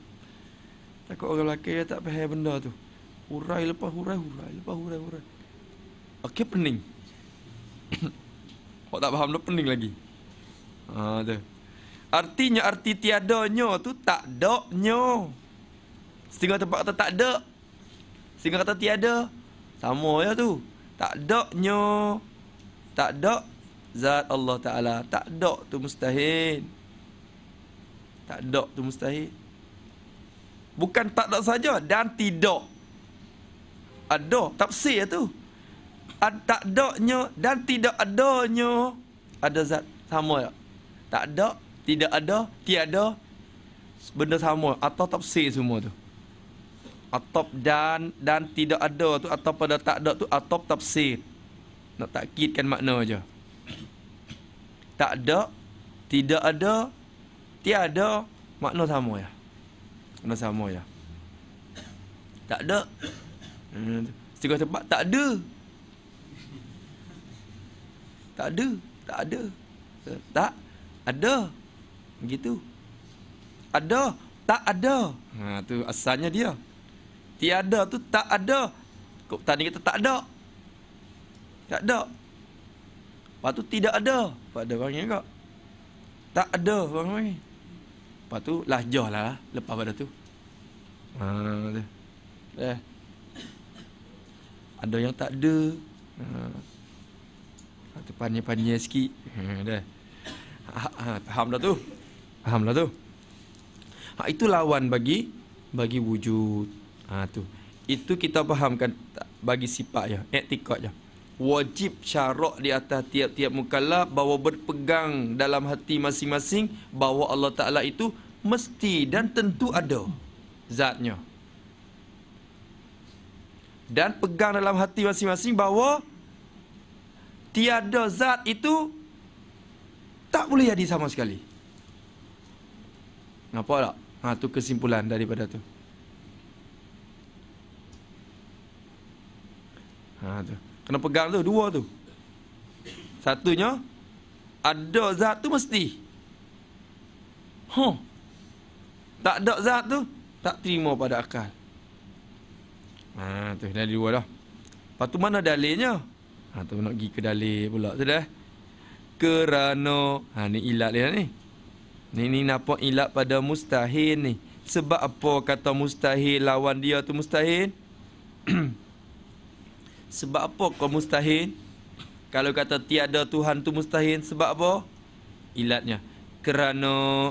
Takut orang lelaki tak faham benda tu. Hurai lepas hurai, hurai lepas hurai, hurai. Okey, pening. <coughs> Kalau tak faham, dah pening lagi. Ha, tu. Artinya, arti tiadanya tu tak ada nyo. Setengah tempat kata tak dok. Sehingga kata tiada. Sama ya tu. Tak doknya. Tak dok zat Allah Ta'ala. Tak dok tu mustahil. Tak dok tu mustahil. Bukan tak dok saja dan tidak. Ada. Tafsir ya tu. Ad, tak doknya dan tidak adanya. Ada zat. Sama ya. Tak dok. Tidak ada. Tiada. Benda sama. Atau tafsir semua tu atop dan dan tidak ada tu atau pada tak ada tu atop tafsir nak takkidkan makna aja tak ada tidak ada tiada makna sama ya makna sama ya tak ada setiap tempat tak ada tak ada tak ada tak ada begitu ada tak ada ha tu asalnya dia tiada tu tak ada. Tadi kita tak ada. Tak ada. Lepas tu tidak ada. Pada ada yang kak. Tak ada orang ni. Lepas tu lah lah lepas pada tu. Ada, ha, tu. Eh. Ada yang tak ada. Ha. Tu panjang-panjang sikit. Ada. Ha, dah. Ha, faham dah tu. Faham dah tu. itu lawan bagi bagi wujud. Ha, tu. Itu kita fahamkan bagi sifat je. Etikat je. Wajib syarak di atas tiap-tiap mukalla bahawa berpegang dalam hati masing-masing bahawa Allah Ta'ala itu mesti dan tentu ada zatnya. Dan pegang dalam hati masing-masing bahawa tiada zat itu tak boleh jadi sama sekali. Nampak tak? Ha, tu kesimpulan daripada tu. Ha tu. Kena pegang tu dua tu. Satunya ada zat tu mesti. Huh. Tak ada zat tu tak terima pada akal. Ha tu dah dua dah. Patu mana dalilnya? Ha tu nak pergi ke dalil pula tu dah. Kerana ha ni ilat dia ni. Ni ni napa ilat pada mustahil ni? Sebab apa kata mustahil lawan dia tu mustahil? <clears throat> Sebab apa kau mustahil? Kalau kata tiada Tuhan tu mustahil, sebab apa? Ilatnya. Kerana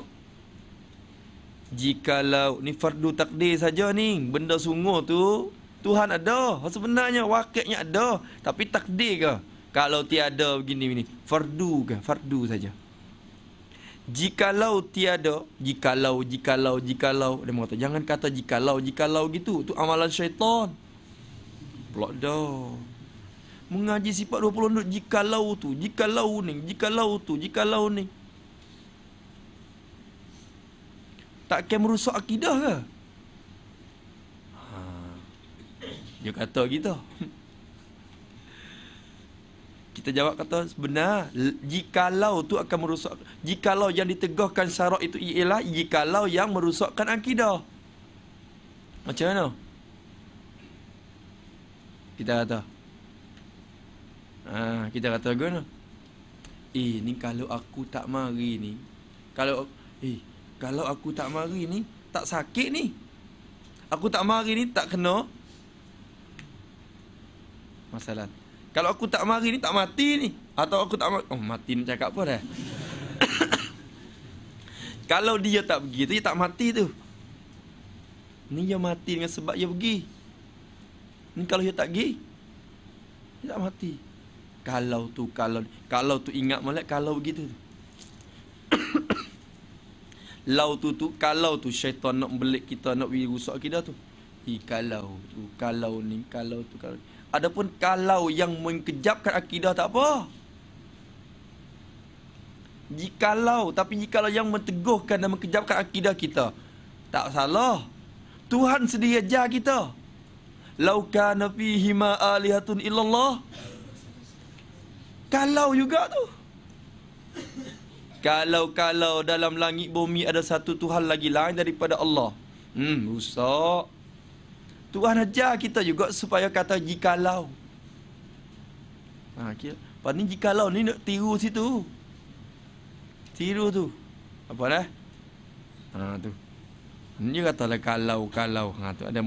jika jikalau ni fardu takdir saja ni, benda sungguh tu Tuhan ada. Sebenarnya wakilnya ada, tapi takdir ke? Kalau tiada begini ni, fardu ke? Fardu saja. Jika Jikalau tiada, jika jika jikalau, jika jikalau. Dia kata, jangan kata jika jika jikalau gitu. Tu amalan syaitan. Blok dah Mengaji sifat 20 nut Jikalau tu jika Jikalau ni Jikalau tu jika Jikalau ni Tak kira merusak akidah ke? Ha. Dia kata kita <laughs> kita jawab kata benar jikalau tu akan merosak jikalau yang diteguhkan syarat itu ialah jikalau yang merosakkan akidah macam mana kita kata. Ha, kita kata guna. Eh, ni kalau aku tak mari ni. Kalau eh, kalau aku tak mari ni, tak sakit ni. Aku tak mari ni tak kena. Masalah. Kalau aku tak mari ni tak mati ni. Atau aku tak mari. Oh, mati ni cakap apa dah? Eh. <coughs> kalau dia tak pergi tu, dia tak mati tu. Ni dia mati dengan sebab dia pergi. Ni kalau dia tak pergi Dia tak mati Kalau tu Kalau kalau tu ingat malak Kalau begitu Kalau <coughs> tu tu Kalau tu syaitan nak belik kita Nak pergi rusak kita tu Hi, Kalau tu Kalau ni Kalau tu kalau. Adapun kalau yang mengkejapkan akidah tak apa Jikalau Tapi jikalau yang menteguhkan dan mengkejapkan akidah kita Tak salah Tuhan sedia ajar kita Lau kana fihi ma alihatun illallah. Kalau juga tu. Kalau-kalau dalam langit bumi ada satu Tuhan lagi lain daripada Allah. Hmm, rusak. Tuhan aja kita juga supaya kata jikalau. Ha, kira. Lepas ni jikalau ni nak tiru situ. Tiru tu. Apa dah? Ha, tu. ni kata katalah kalau-kalau. Ha, tu ada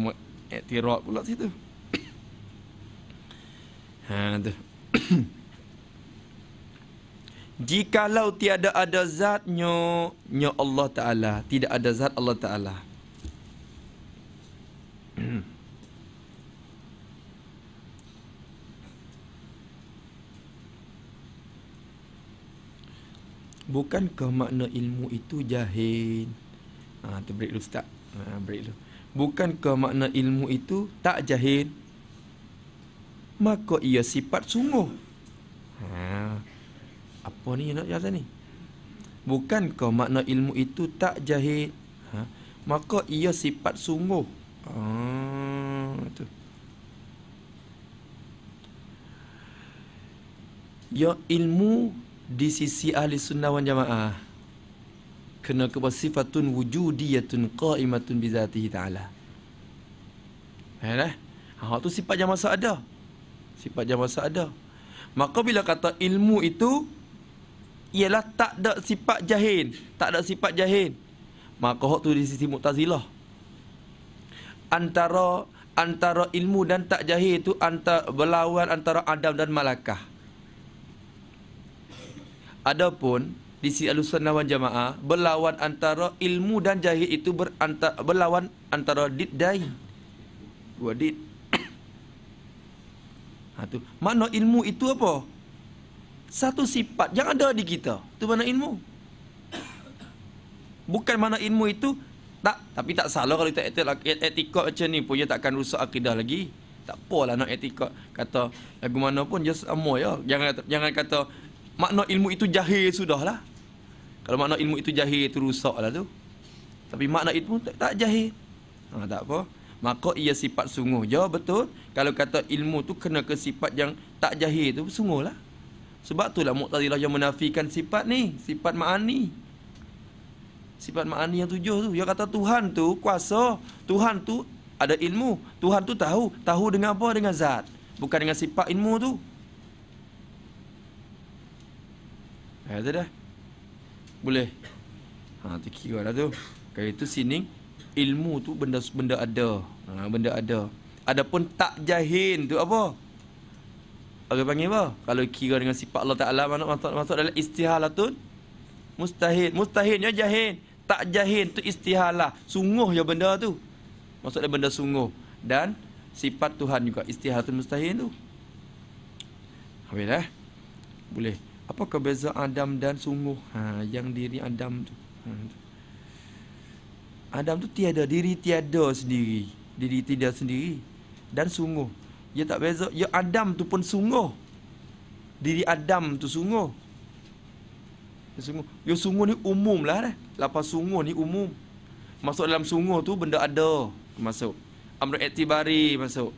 Etirot pula situ <coughs> Ha tu <coughs> Jikalau tiada ada zat nyo nyo Allah Taala, tidak ada zat Allah Taala. <coughs> Bukankah makna ilmu itu jahil? Ah ha, tu break dulu start. Ha, break dulu. Bukankah makna ilmu itu tak jahil? Maka ia sifat sungguh. Ha. Apa ni nak jelas ni? Bukankah makna ilmu itu tak jahil? Ha. Maka ia sifat sungguh. Ha. Itu. Ya ilmu di sisi ahli sunnah wal jamaah kena kepada sifatun wujudiyatun qaimatun bi zatihi ta'ala. Eh, ha, tu sifat yang masa ada. Sifat yang masa ada. Maka bila kata ilmu itu ialah tak ada sifat jahil, tak ada sifat jahil. Maka hok tu di sisi Mu'tazilah. Antara antara ilmu dan tak jahil itu antara berlawan antara Adam dan Malakah. Adapun di sisi Ahlus Sunnah Jamaah berlawan antara ilmu dan jahil itu beranta, berlawan antara did dai. Dua did. <coughs> ha tu. Makna ilmu itu apa? Satu sifat yang ada di kita. Tu mana ilmu? Bukan mana ilmu itu tak tapi tak salah kalau kita etika, etika macam ni Punya takkan rusak akidah lagi. Tak apalah nak etika kata lagu mana pun just sama ya. Jangan jangan kata makna ilmu itu jahil sudahlah. Kalau makna ilmu itu jahil itu lah tu. Tapi makna ilmu tak, tak jahil. Ha, tak apa. Maka ia sifat sungguh. Ya betul. Kalau kata ilmu tu kena ke sifat yang tak jahil tu lah Sebab itulah Muqtazilah yang menafikan sifat ni. Sifat ma'ani. Sifat ma'ani yang tujuh tu. Dia kata Tuhan tu kuasa. Tuhan tu ada ilmu. Tuhan tu tahu. Tahu dengan apa? Dengan zat. Bukan dengan sifat ilmu tu. Ya, ha, itu dah. Boleh. Ha tu kira lah tu. kalau itu sining ilmu tu benda benda ada. Ha benda ada. Adapun tak jahin tu apa? apa panggil apa? Kalau kira dengan sifat Allah Ta'ala mana masuk, masuk dalam istihalah tu Mustahil Mustahilnya jahin Tak jahin tu istihalah Sungguh ya benda tu Maksudnya benda sungguh Dan Sifat Tuhan juga Istihalah tu mustahil tu Habis eh? Boleh apa kebeza Adam dan sungguh ha, yang diri Adam ha, tu Adam tu tiada diri tiada sendiri diri tiada sendiri dan sungguh ia ya tak beza ya Adam tu pun sungguh diri Adam tu sungguh ya sungguh ya sungguh ni umum lah dah eh. lapas sungguh ni umum masuk dalam sungguh tu benda ada masuk amru etibari masuk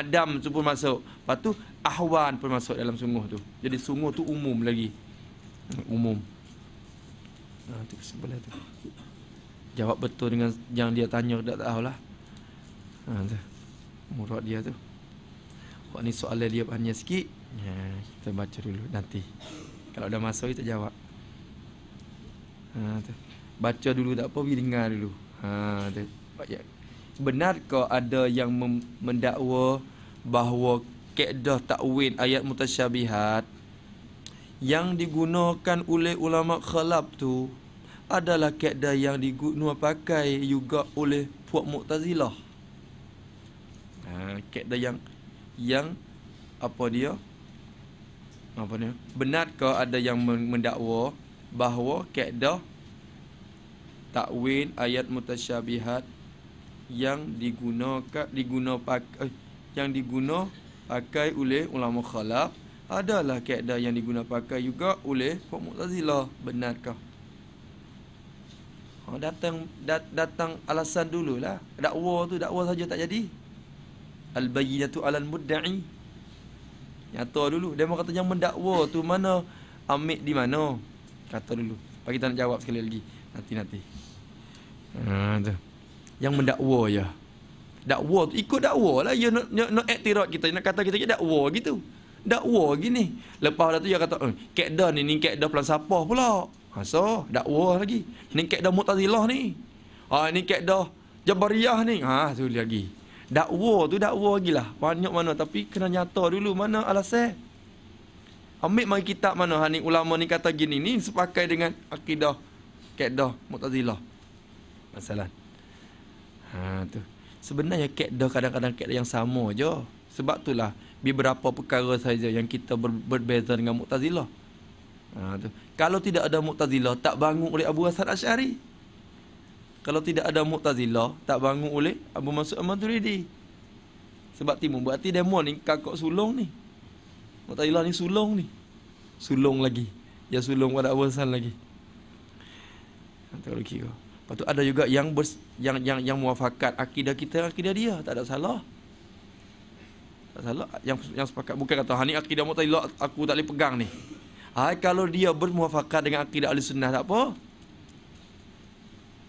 Adam tu pun masuk lepas tu ahwan pun masuk dalam sungguh tu jadi sungguh tu umum lagi umum ha tu kesimpulan tu jawab betul dengan yang dia tanya tak tahulah ha tu murad dia tu buat ni soalan dia banyak sikit Ya, kita baca dulu nanti kalau dah masuk kita jawab ha tu baca dulu tak apa pergi dengar dulu ha tu ya. Benarkah ada yang mendakwa bahawa kaedah takwin ayat mutasyabihat yang digunakan oleh ulama khalaf tu adalah kaedah yang digunakan pakai juga oleh puak mu'tazilah. Ha, kaedah yang yang apa dia? Apa dia? Benar ke ada yang mendakwa bahawa kaedah takwin ayat mutasyabihat yang digunakan digunakan eh, yang digunakan pakai oleh ulama khalaf adalah kaedah yang digunakan pakai juga oleh kaum mu'tazilah benarkah ha, datang dat, datang alasan dululah dakwa tu dakwa saja tak jadi al bayyinatu alal mudda'i nyata dulu dia mau kata yang mendakwa tu mana ambil di mana kata dulu bagi tak nak jawab sekali lagi nanti nanti hmm, yang mendakwa ya dakwa tu ikut dakwa lah you nak nak nak iktirad kita nak kata kita dakwa gitu dakwa gini lepas dah tu dia kata eh kaedah ni ni kaedah pelan siapa pula ha so dakwa lagi ni kaedah mu'tazilah ni ha ni kaedah jabariyah ni ha tu lagi dakwa tu dakwa gilah banyak mana tapi kena nyata dulu mana alasan ambil mari kitab mana ha ni ulama ni kata gini ni sepakai dengan akidah kaedah mu'tazilah masalah ha tu sebenarnya kek dah kadang-kadang kek yang sama je. Sebab itulah beberapa perkara saja yang kita ber, berbeza dengan Mu'tazilah. Ha, tu. Kalau tidak ada Mu'tazilah, tak bangun oleh Abu Hasan ashari. Kalau tidak ada Mu'tazilah, tak bangun oleh Abu Mas'ud Maturidi. Sebab timun. Berarti demon ni kakak sulung ni. Mu'tazilah ni sulung ni. Sulung lagi. Ya sulung pada Abu Hasan lagi. Ha, tak boleh kira. Lepas tu ada juga yang ber, yang yang yang muafakat akidah kita akidah dia tak ada salah. Tak salah yang yang sepakat bukan kata ha ni akidah mu'tazilah aku tak boleh pegang ni. Ha kalau dia bermuafakat dengan akidah ahli sunnah tak apa.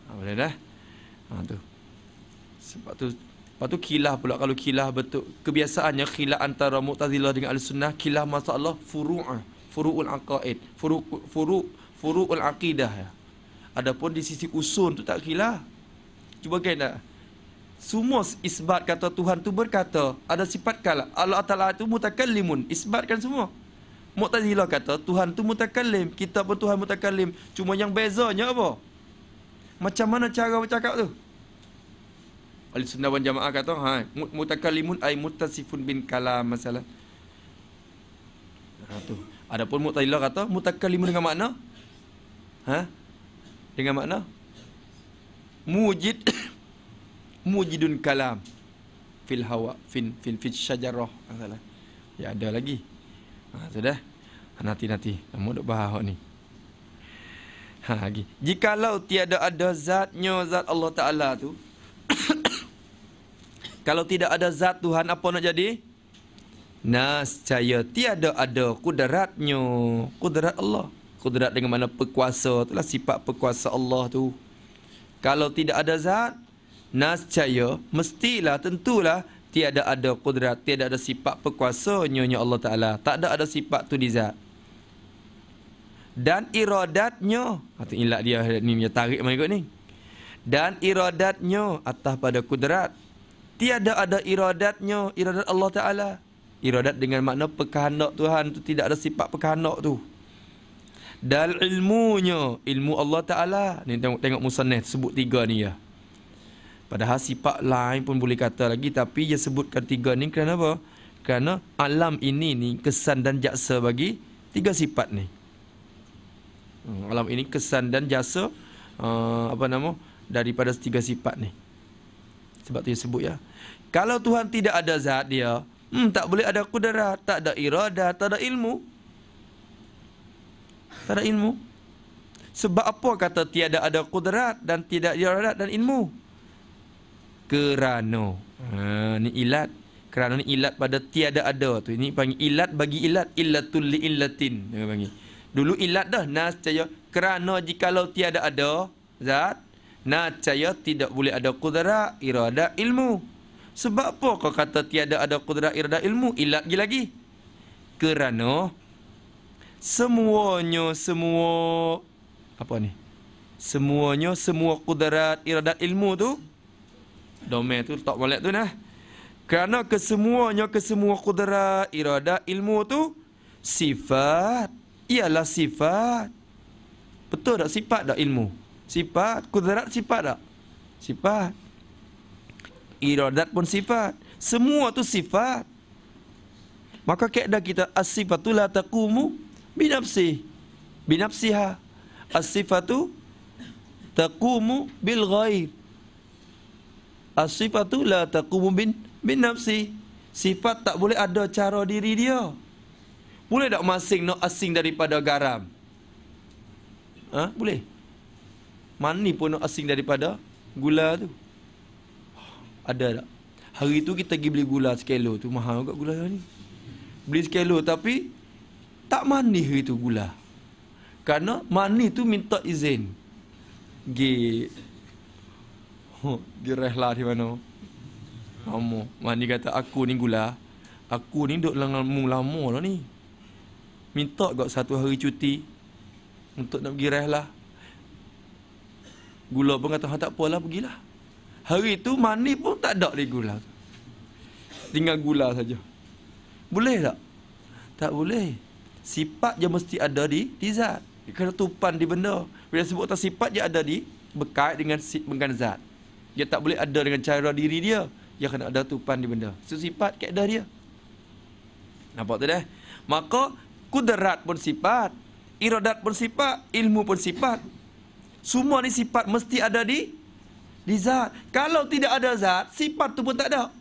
Ha, boleh dah. Ha tu. Sebab tu lepas tu khilaf pula kalau khilaf betul kebiasaannya khilaf antara mu'tazilah dengan ahli sunnah khilaf masalah furu'ah, furu'ul aqaid, furu' furu' furu'ul aqidah. Ya. Adapun di sisi usun tu tak kira. Lah. Cuba kan dah. Semua isbat kata Tuhan tu berkata Ada sifat kala Allah Ta'ala tu mutakallimun Isbatkan semua Muqtazilah kata Tuhan tu mutakallim Kita pun Tuhan mutakallim Cuma yang bezanya apa? Macam mana cara bercakap tu? Oleh sendawan jamaah kata Hai, Mutakallimun ay mutasifun bin kalam Masalah ha, tu. Adapun Muqtazilah kata Mutakallimun dengan makna? Ha? Dengan makna Mujid <coughs> Mujidun kalam Fil hawa Fin fin fin syajarah Masalah Ya ada lagi ha, Sudah Nanti-nanti ha, Lama duk bahawa ni Ha, lagi. Jikalau tiada ada zatnya zat Allah Ta'ala tu. <coughs> kalau tidak ada zat Tuhan apa nak jadi? Nas caya tiada ada kudaratnya. Kudarat Allah kudrat dengan mana pekuasa itulah sifat pekuasa Allah tu kalau tidak ada zat nascaya mestilah tentulah tiada ada kudrat tiada ada sifat pekuasa nyonya Allah taala tak ada ada sifat tu di zat dan iradatnya atau ilat dia ni dia tarik mai ni dan iradatnya atas pada kudrat tiada ada iradatnya iradat Allah taala iradat dengan makna perkehendak Tuhan tu tidak ada sifat perkehendak tu dan ilmunya ilmu Allah Taala ni tengok tengok musannaf sebut tiga ni ya padahal sifat lain pun boleh kata lagi tapi dia sebutkan tiga ni kerana apa kerana alam ini ni kesan dan jasa bagi tiga sifat ni hmm, alam ini kesan dan jasa uh, apa nama daripada tiga sifat ni sebab tu dia sebut ya kalau Tuhan tidak ada zat dia hmm, tak boleh ada kudrat tak ada irada tak ada ilmu tak ada ilmu. Sebab apa kata tiada ada kudrat dan tidak ada kudrat dan ilmu? Kerana. Ha, ni ilat. Kerana ni ilat pada tiada ada tu. Ini panggil ilat bagi ilat. Ilatul li ilatin. Dia panggil. Dulu ilat dah. Nas caya. Kerana jikalau tiada ada. Zat. Nas caya tidak boleh ada kudrat. Irada ilmu. Sebab apa kau kata tiada ada kudrat. Irada ilmu. Ilat lagi lagi. Kerana. Kerana semuanya semua apa ni? Semuanya semua kudarat iradat ilmu tu domain tu tak boleh tu nah. Kerana kesemuanya kesemua kudarat iradat ilmu tu sifat ialah sifat. Betul tak sifat tak ilmu? Sifat kudarat sifat tak? Sifat. Iradat pun sifat. Semua tu sifat. Maka keadaan kita asifatulah takumu binafsi binafsiha as-sifatu taqumu bil ghaib as-sifatu la taqumu bin bin sifat tak boleh ada cara diri dia boleh tak masing nak asing daripada garam ha boleh mani pun nak asing daripada gula tu ada tak hari tu kita pergi beli gula sekilo tu mahal juga gula ni beli sekilo tapi tak manis itu gula. Karena manis tu minta izin. Gi. Oh, Gireh lah di mana. Lama. Mani kata aku ni gula. Aku ni duduk dengan mu lama lah ni. Minta kot satu hari cuti. Untuk nak pergi reh lah. Gula pun kata, ha, tak apalah pergilah. Hari itu mani pun tak ada di gula. Tinggal gula saja. Boleh tak? Tak boleh sifat je mesti ada di, di zat. Dia kena tupan di benda. Bila sebut tentang sifat je ada di berkait dengan dengan zat. Dia tak boleh ada dengan cara diri dia. Dia kena ada tupan di benda. So, sifat keadaan dia. Nampak tu dah? Maka kudrat pun sifat. Iradat pun sifat. Ilmu pun sifat. Semua ni sifat mesti ada di di zat. Kalau tidak ada zat, sifat tu pun tak ada.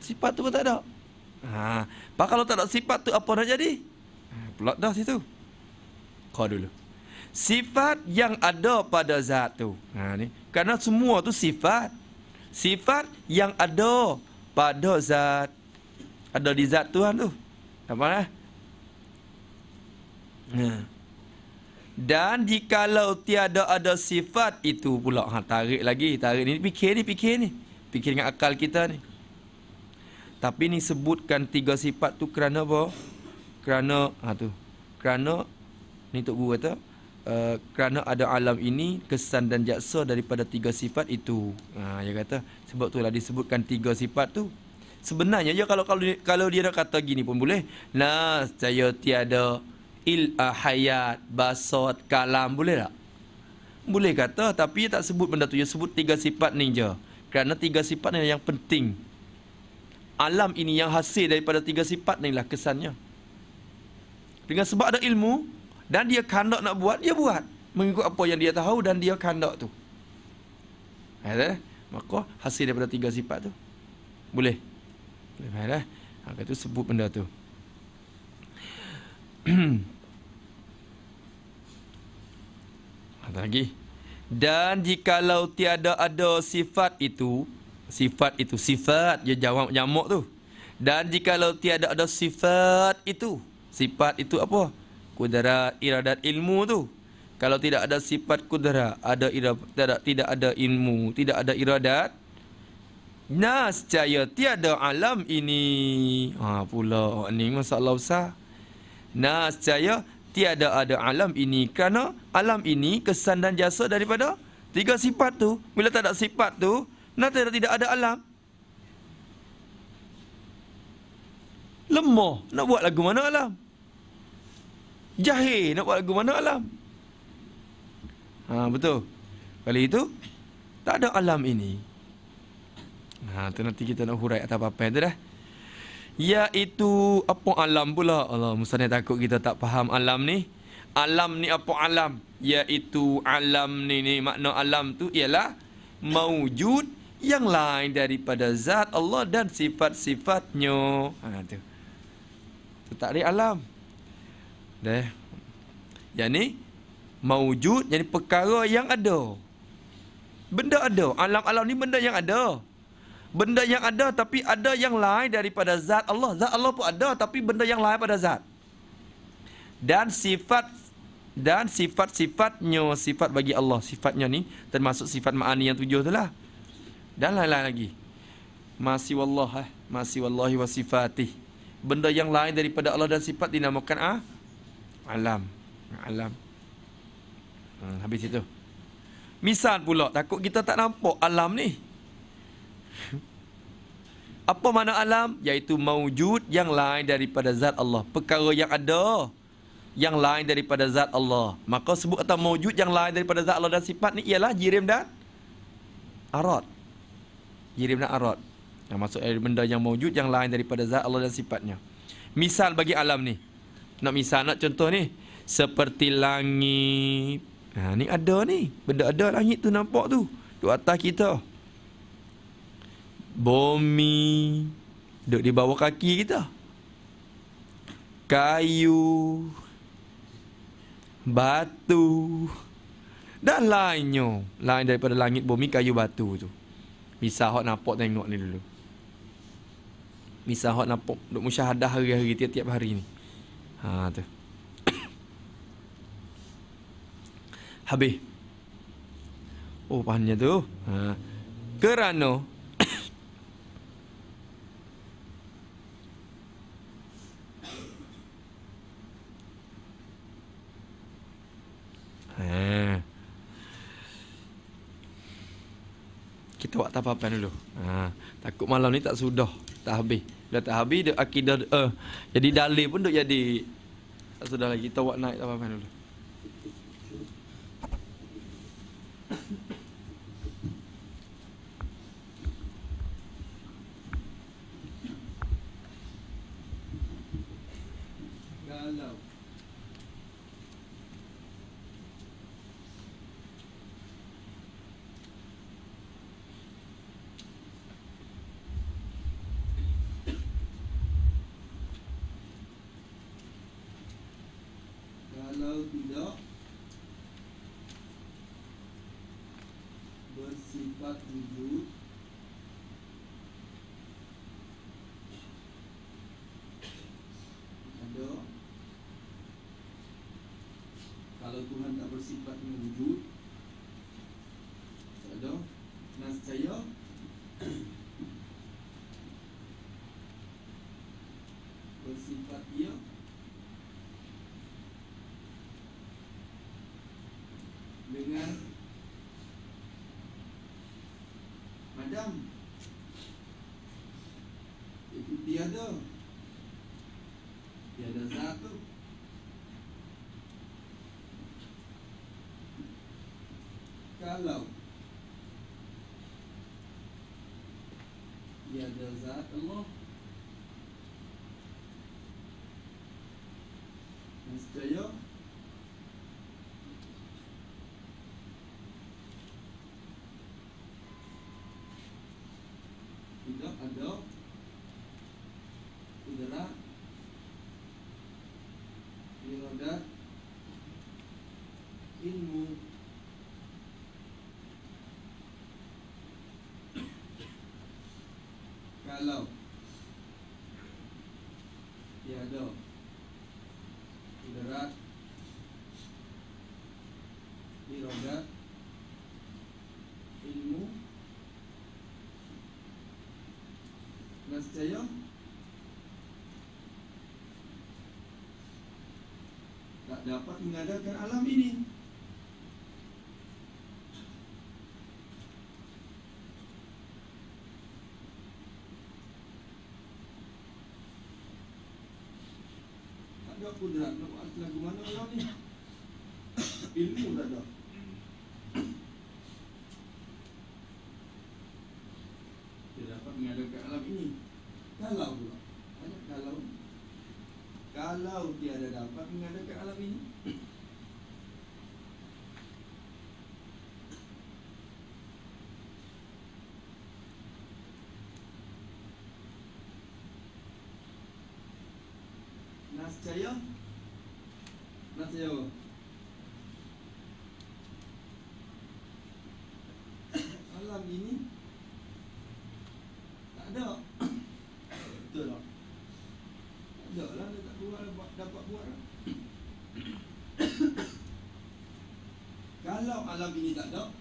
Sifat tu pun tak ada. Ha. Pak kalau tak ada sifat tu apa nak jadi? Pelak dah situ. Kau dulu. Sifat yang ada pada zat tu. Ha ni. Karena semua tu sifat. Sifat yang ada pada zat. Ada di zat Tuhan tu. Apa lah? Ha. Dan jika jikalau tiada ada sifat itu pula. Ha, tarik lagi. Tarik ni. Fikir ni. Fikir ni. Fikir dengan akal kita ni. Tapi ni sebutkan tiga sifat tu kerana apa? Kerana ha tu. Kerana ni tok guru kata uh, kerana ada alam ini kesan dan jaksa daripada tiga sifat itu. Ha dia kata sebab tu lah disebutkan tiga sifat tu. Sebenarnya ya kalau kalau kalau dia nak kata gini pun boleh. Nas saya tiada il ah, hayat basot kalam boleh tak? Boleh kata tapi tak sebut benda tu. Dia sebut tiga sifat ni je. Kerana tiga sifat ni yang penting alam ini yang hasil daripada tiga sifat ni lah kesannya. Dengan sebab ada ilmu dan dia kandak nak buat, dia buat. Mengikut apa yang dia tahu dan dia kandak tu. Eh, Maka hasil daripada tiga sifat tu. Boleh? Boleh faham lah. Maka ha, tu sebut benda tu. <clears throat> Ada lagi. Dan jikalau tiada ada sifat itu, sifat itu sifat dia jawab nyamuk tu dan jika kalau tiada ada sifat itu sifat itu apa Kudara, iradat ilmu tu kalau tidak ada sifat kudara, ada iradat tidak, tidak ada ilmu tidak ada iradat nas jaya tiada alam ini ha pula ni masalah besar nas jaya tiada ada alam ini kerana alam ini kesan dan jasa daripada tiga sifat tu bila tak ada sifat tu Nanti dah tidak ada alam. Lemah nak buat lagu mana alam. Jahil nak buat lagu mana alam. Ha, betul. Kali itu, tak ada alam ini. Ha, tu nanti kita nak hurai atau apa-apa itu dah. Iaitu apa alam pula? Allah, mustahil takut kita tak faham alam ni. Alam ni apa alam? Iaitu alam ni ni. Makna alam tu ialah mawujud yang lain daripada zat Allah dan sifat-sifatnya. Ha, tu. tu takrik alam. Deh. Yang ni, mawujud, yang perkara yang ada. Benda ada. Alam-alam ni benda yang ada. Benda yang ada tapi ada yang lain daripada zat Allah. Zat Allah pun ada tapi benda yang lain pada zat. Dan sifat dan sifat-sifatnya, sifat bagi Allah, sifatnya ni termasuk sifat ma'ani yang tujuh tu lah. Dan lain-lain lagi. Masih wallah eh. Masih wallahi wa sifatih. Benda yang lain daripada Allah dan sifat dinamakan ah alam. Alam. Hmm, habis itu. Misal pula, takut kita tak nampak alam ni. <laughs> Apa mana alam? Iaitu mawujud yang lain daripada zat Allah. Perkara yang ada yang lain daripada zat Allah. Maka sebut kata mawujud yang lain daripada zat Allah dan sifat ni ialah jirim dan arat. Yirimna arad yang maksud dari eh, benda yang wujud yang lain daripada zat Allah dan sifatnya. Misal bagi alam ni. Nak misal nak contoh ni seperti langit. Ha ni ada ni. Benda ada langit tu nampak tu. Di atas kita. Bumi duduk di bawah kaki kita. Kayu batu dan lainnya lain daripada langit bumi kayu batu tu. Misal hot nampak tengok ni dulu Misal hot nampak Duk musyahadah hari-hari tiap-tiap hari ni Ha tu <coughs> Habis Oh pahamnya tu ha. Kerana Yeah. <coughs> Ha. kita buat tapapan dulu. Ha, takut malam ni tak sudah, tak habis. Dah tak habis dia akidah uh, jadi dalih pun duk jadi tak sudah lagi kita buat naik tapapan dulu. dengan Padam Itu tiada Tiada satu Kalau Tiada zat satu. kalau ada, ya, hidrat diroda ilmu nescaya tak dapat mengadakan alam ini aku dah nak buat aku lagu mana kau ni ilmu tak ada dia dapat mengadakan alam ini kalau pula banyak kalau kalau tiada dapat mengadakan alam ini Nascaya Nascaya Alam ini tak ada. Betul tak? Tak lah, buat dapat, buat lah. <coughs> Kalau alam ini tak ada,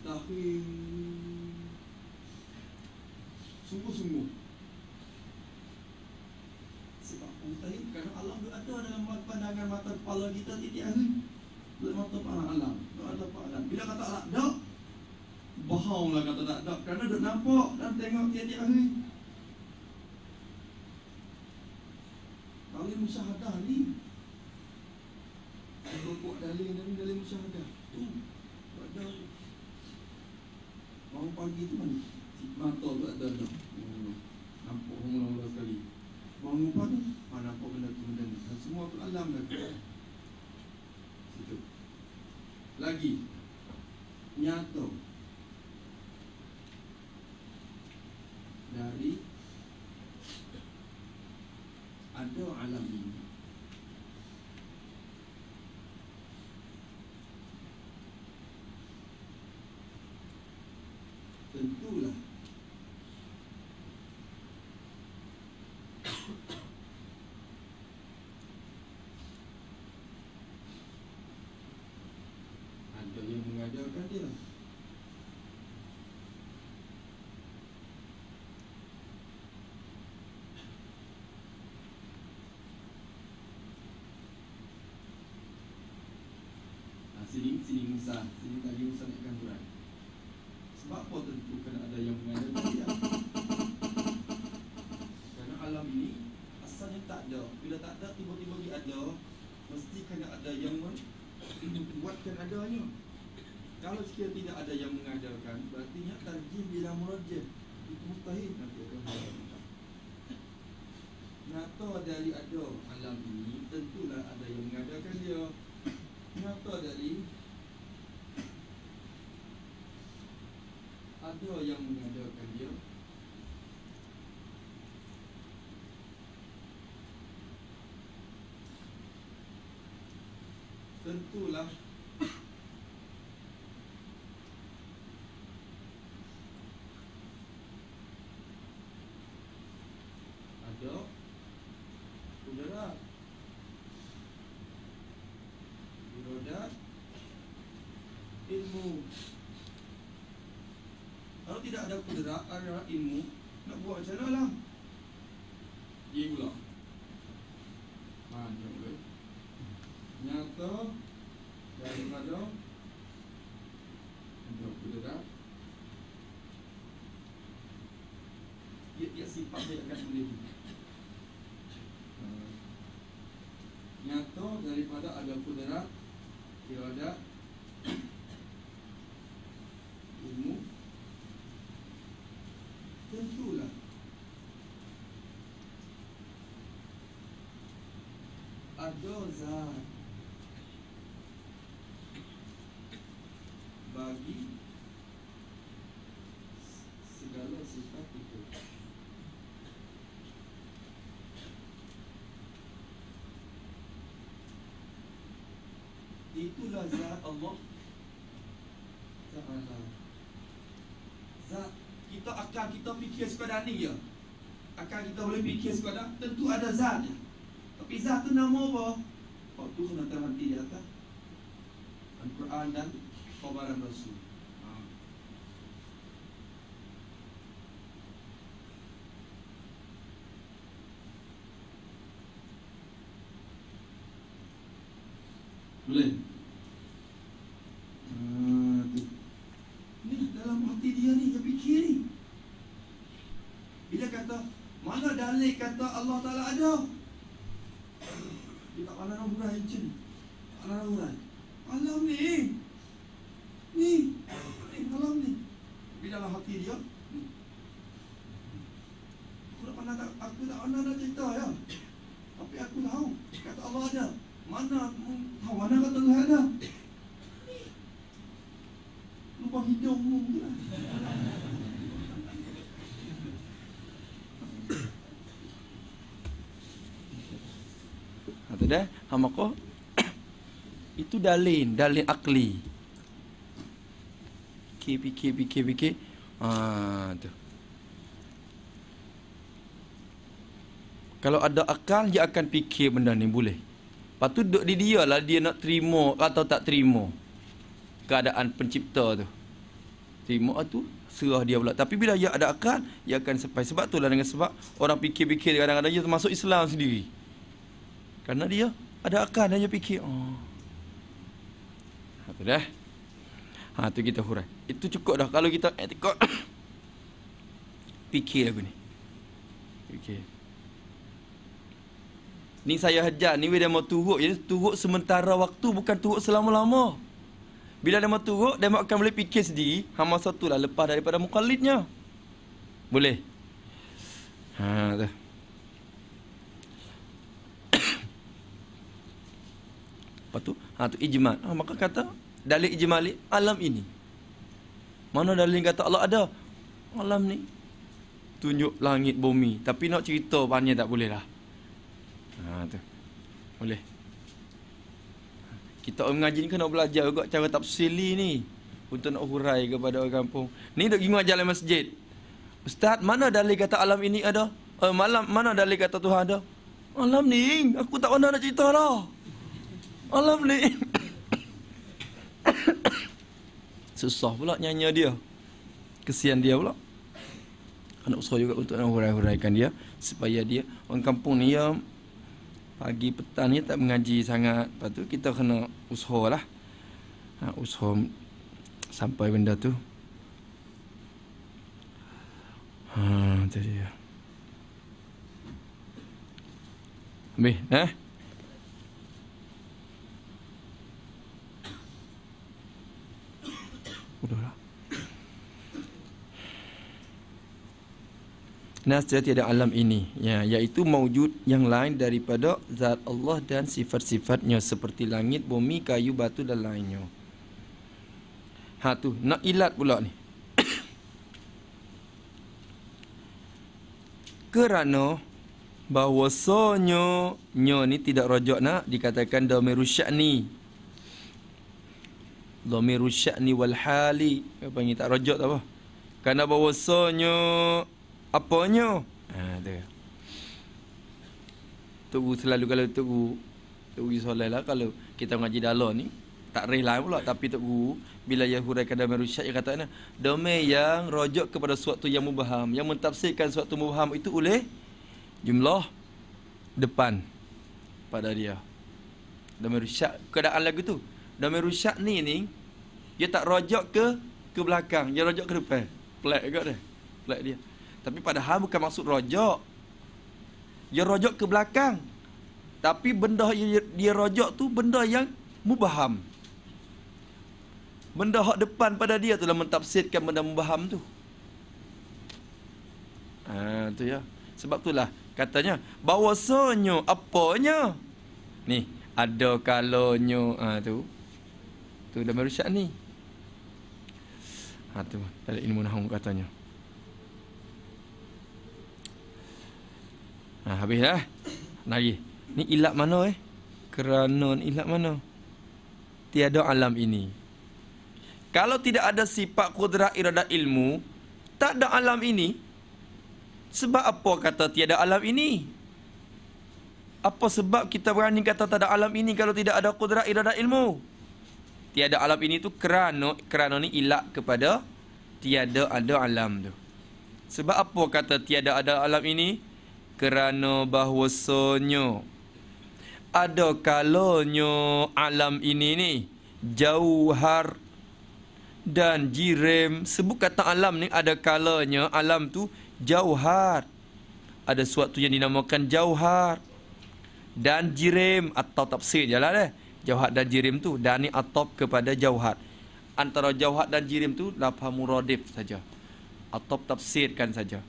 mustahil sungguh-sungguh sebab mustahil kerana Allah tu ada pandangan mata kepala kita titik hari dalam mata tak ada kepala bila kata tak ada bahaulah kata tak ada kerana dia nampak dan tengok titik hari 啊，吉林，吉林公司，吉林大优公司。Jika tidak ada yang mengajarkan Berartinya tarjih bila murajih Itu mustahil nanti akan Nyata dari ada alam ini Tentulah ada yang mengajarkan dia Nyata dari Ada yang mengajarkan dia Tentulah ilmu Kalau tidak ada kudrat ilmu Nak buat macam mana lah ha, Dia pula Haa jom boleh Nyata Daripada Ada kudrat Ia, ia sifat dia akan boleh adoza bagi segala sifat itu itulah zat Allah Ta'ala zat kita akan kita fikir sekadar ni ya akan kita boleh fikir sekadar tentu ada zat ya? pizza tu nama apa? Waktu tu nanti mati di atas Al-Quran dan Khabaran Rasul ha. Boleh? Ha, Bila kata Mana dalil kata Allah Ta'ala ada hamako <coughs> itu dalin dalin akli kb kb kb ah tu kalau ada akal dia akan fikir benda ni boleh Patut tu di dia lah dia nak terima atau tak terima keadaan pencipta tu. Terima atau serah dia pula. Tapi bila dia ada akal, dia akan sampai. Sebab tu lah dengan sebab orang fikir-fikir kadang-kadang dia termasuk Islam sendiri. Karena dia ada akan hanya fikir oh. Ha, dah Ha tu kita hurai Itu cukup dah kalau kita eh, tekot <coughs> Fikir aku ni Fikir Ni saya hajar ni dia mau turut Jadi turut sementara waktu bukan turut selama-lama Bila dia mau turut dia akan boleh fikir sendiri Ha masa tu lah lepas daripada mukallidnya Boleh Ha tu Lepas tu, ha, tu ijma. Ha, maka kata dalil ijma li alam ini. Mana dalil kata Allah ada? Alam ni tunjuk langit bumi. Tapi nak cerita banyak tak boleh lah. Ha tu. Boleh. Kita orang mengaji ni nak belajar juga cara tafsir ni. Untuk nak hurai kepada orang kampung. Ni duk gimak jalan masjid. Ustaz, mana dalil kata alam ini ada? Eh, malam mana dalil kata Tuhan ada? Alam ni, aku tak pernah nak cerita lah. Allah oh, lovely. Susah pula nyanyi dia. Kesian dia pula. Kena usaha juga untuk nak huraikan dia. Supaya dia, orang kampung ni ya, pagi petang ni tak mengaji sangat. Lepas tu kita kena usaha lah. Ha, usaha sampai benda tu. Ha, jadi ya. Ambil, eh? Sudah lah. Nas tiada alam ini ya, Iaitu mewujud yang lain daripada Zat Allah dan sifat-sifatnya Seperti langit, bumi, kayu, batu dan lainnya Ha tu, nak ilat pula ni <coughs> Kerana Bahawasanya Nyo ni tidak rojok nak Dikatakan domerusyak ni Dhamiru sya'ni wal hali Apa ni tak rojok tak apa Kerana bahawasanya Apanya ha, tu. Tuk selalu kalau tuk gu Tuk lah kalau kita mengaji dalam ni Tak rela lah pula tapi tuk Bila yang huraikan dalam rusyak yang kata Dome yang rojok kepada suatu yang mubaham Yang mentafsirkan suatu mubaham itu oleh Jumlah Depan Pada dia Dome rusyak keadaan lagu tu Domain rusyak ni ni dia tak rojok ke ke belakang, dia rojok ke depan. Pelak juga dia. Pelak dia. Tapi padahal bukan maksud rojok. Dia rojok ke belakang. Tapi benda yang dia rojok tu benda yang mubaham. Benda hak depan pada dia tu lah mentafsirkan benda mubaham tu. Ha, tu ya. Sebab tu lah katanya bahwasanya apanya ni ada kalonyo ha, tu tu dalam irsyad ni ha tu dalam ilmu nahwu katanya ha habis dah lagi ni ilat mana eh kerana ilat mana tiada alam ini kalau tidak ada sifat kudrah iradat ilmu tak ada alam ini sebab apa kata tiada alam ini apa sebab kita berani kata tak ada alam ini kalau tidak ada kudrah iradat ilmu? tiada alam ini tu kerana kerana ni ilak kepada tiada ada alam tu. Sebab apa kata tiada ada alam ini? Kerana bahwasanya ada kalonyo alam ini ni jauhar dan jirem sebut kata alam ni ada kalanya alam tu jauhar ada suatu yang dinamakan jauhar dan jirem atau tafsir jelah deh jawhat dan jirim tu dani atop kepada jawhat antara jawhat dan jirim tu lafaz muradif saja atop tafsirkan saja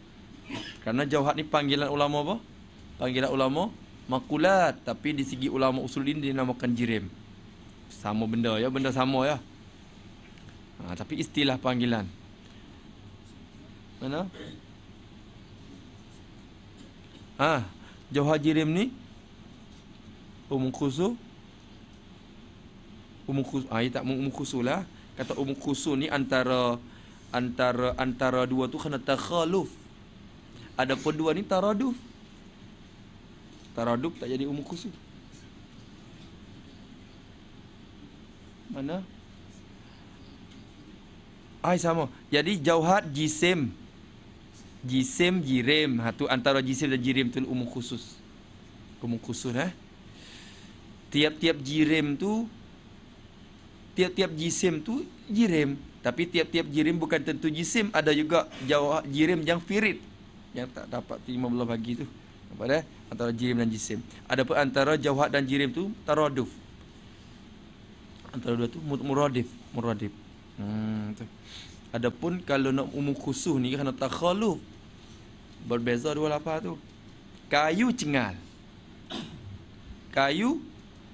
karena jawhat ni panggilan ulama apa panggilan ulama makulat tapi di segi ulama usuluddin dinamakan jirim sama benda ya benda sama ya ha, tapi istilah panggilan mana ah ha, jawhat jirim ni Umum khusus umum khus ah ya tak umum khusus lah kata umum khusus ni antara antara antara dua tu kena takhaluf ada pun dua ni taraduf taraduf tak jadi umum khusus. mana ai sama jadi jauhat jisim jisim jirim ha tu antara jisim dan jirim tu umum khusus umum khusus eh tiap-tiap jirim tu tiap-tiap jisim tu jirim tapi tiap-tiap jirim bukan tentu jisim ada juga jawab jirim yang firid yang tak dapat terima Allah bagi tu kepada eh? antara jirim dan jisim Ada pun antara jawab dan jirim tu taraduf antara dua tu muradif muradif hmm tu adapun kalau nak umum khusus ni kena takhaluf berbeza dua lapar tu kayu cengal kayu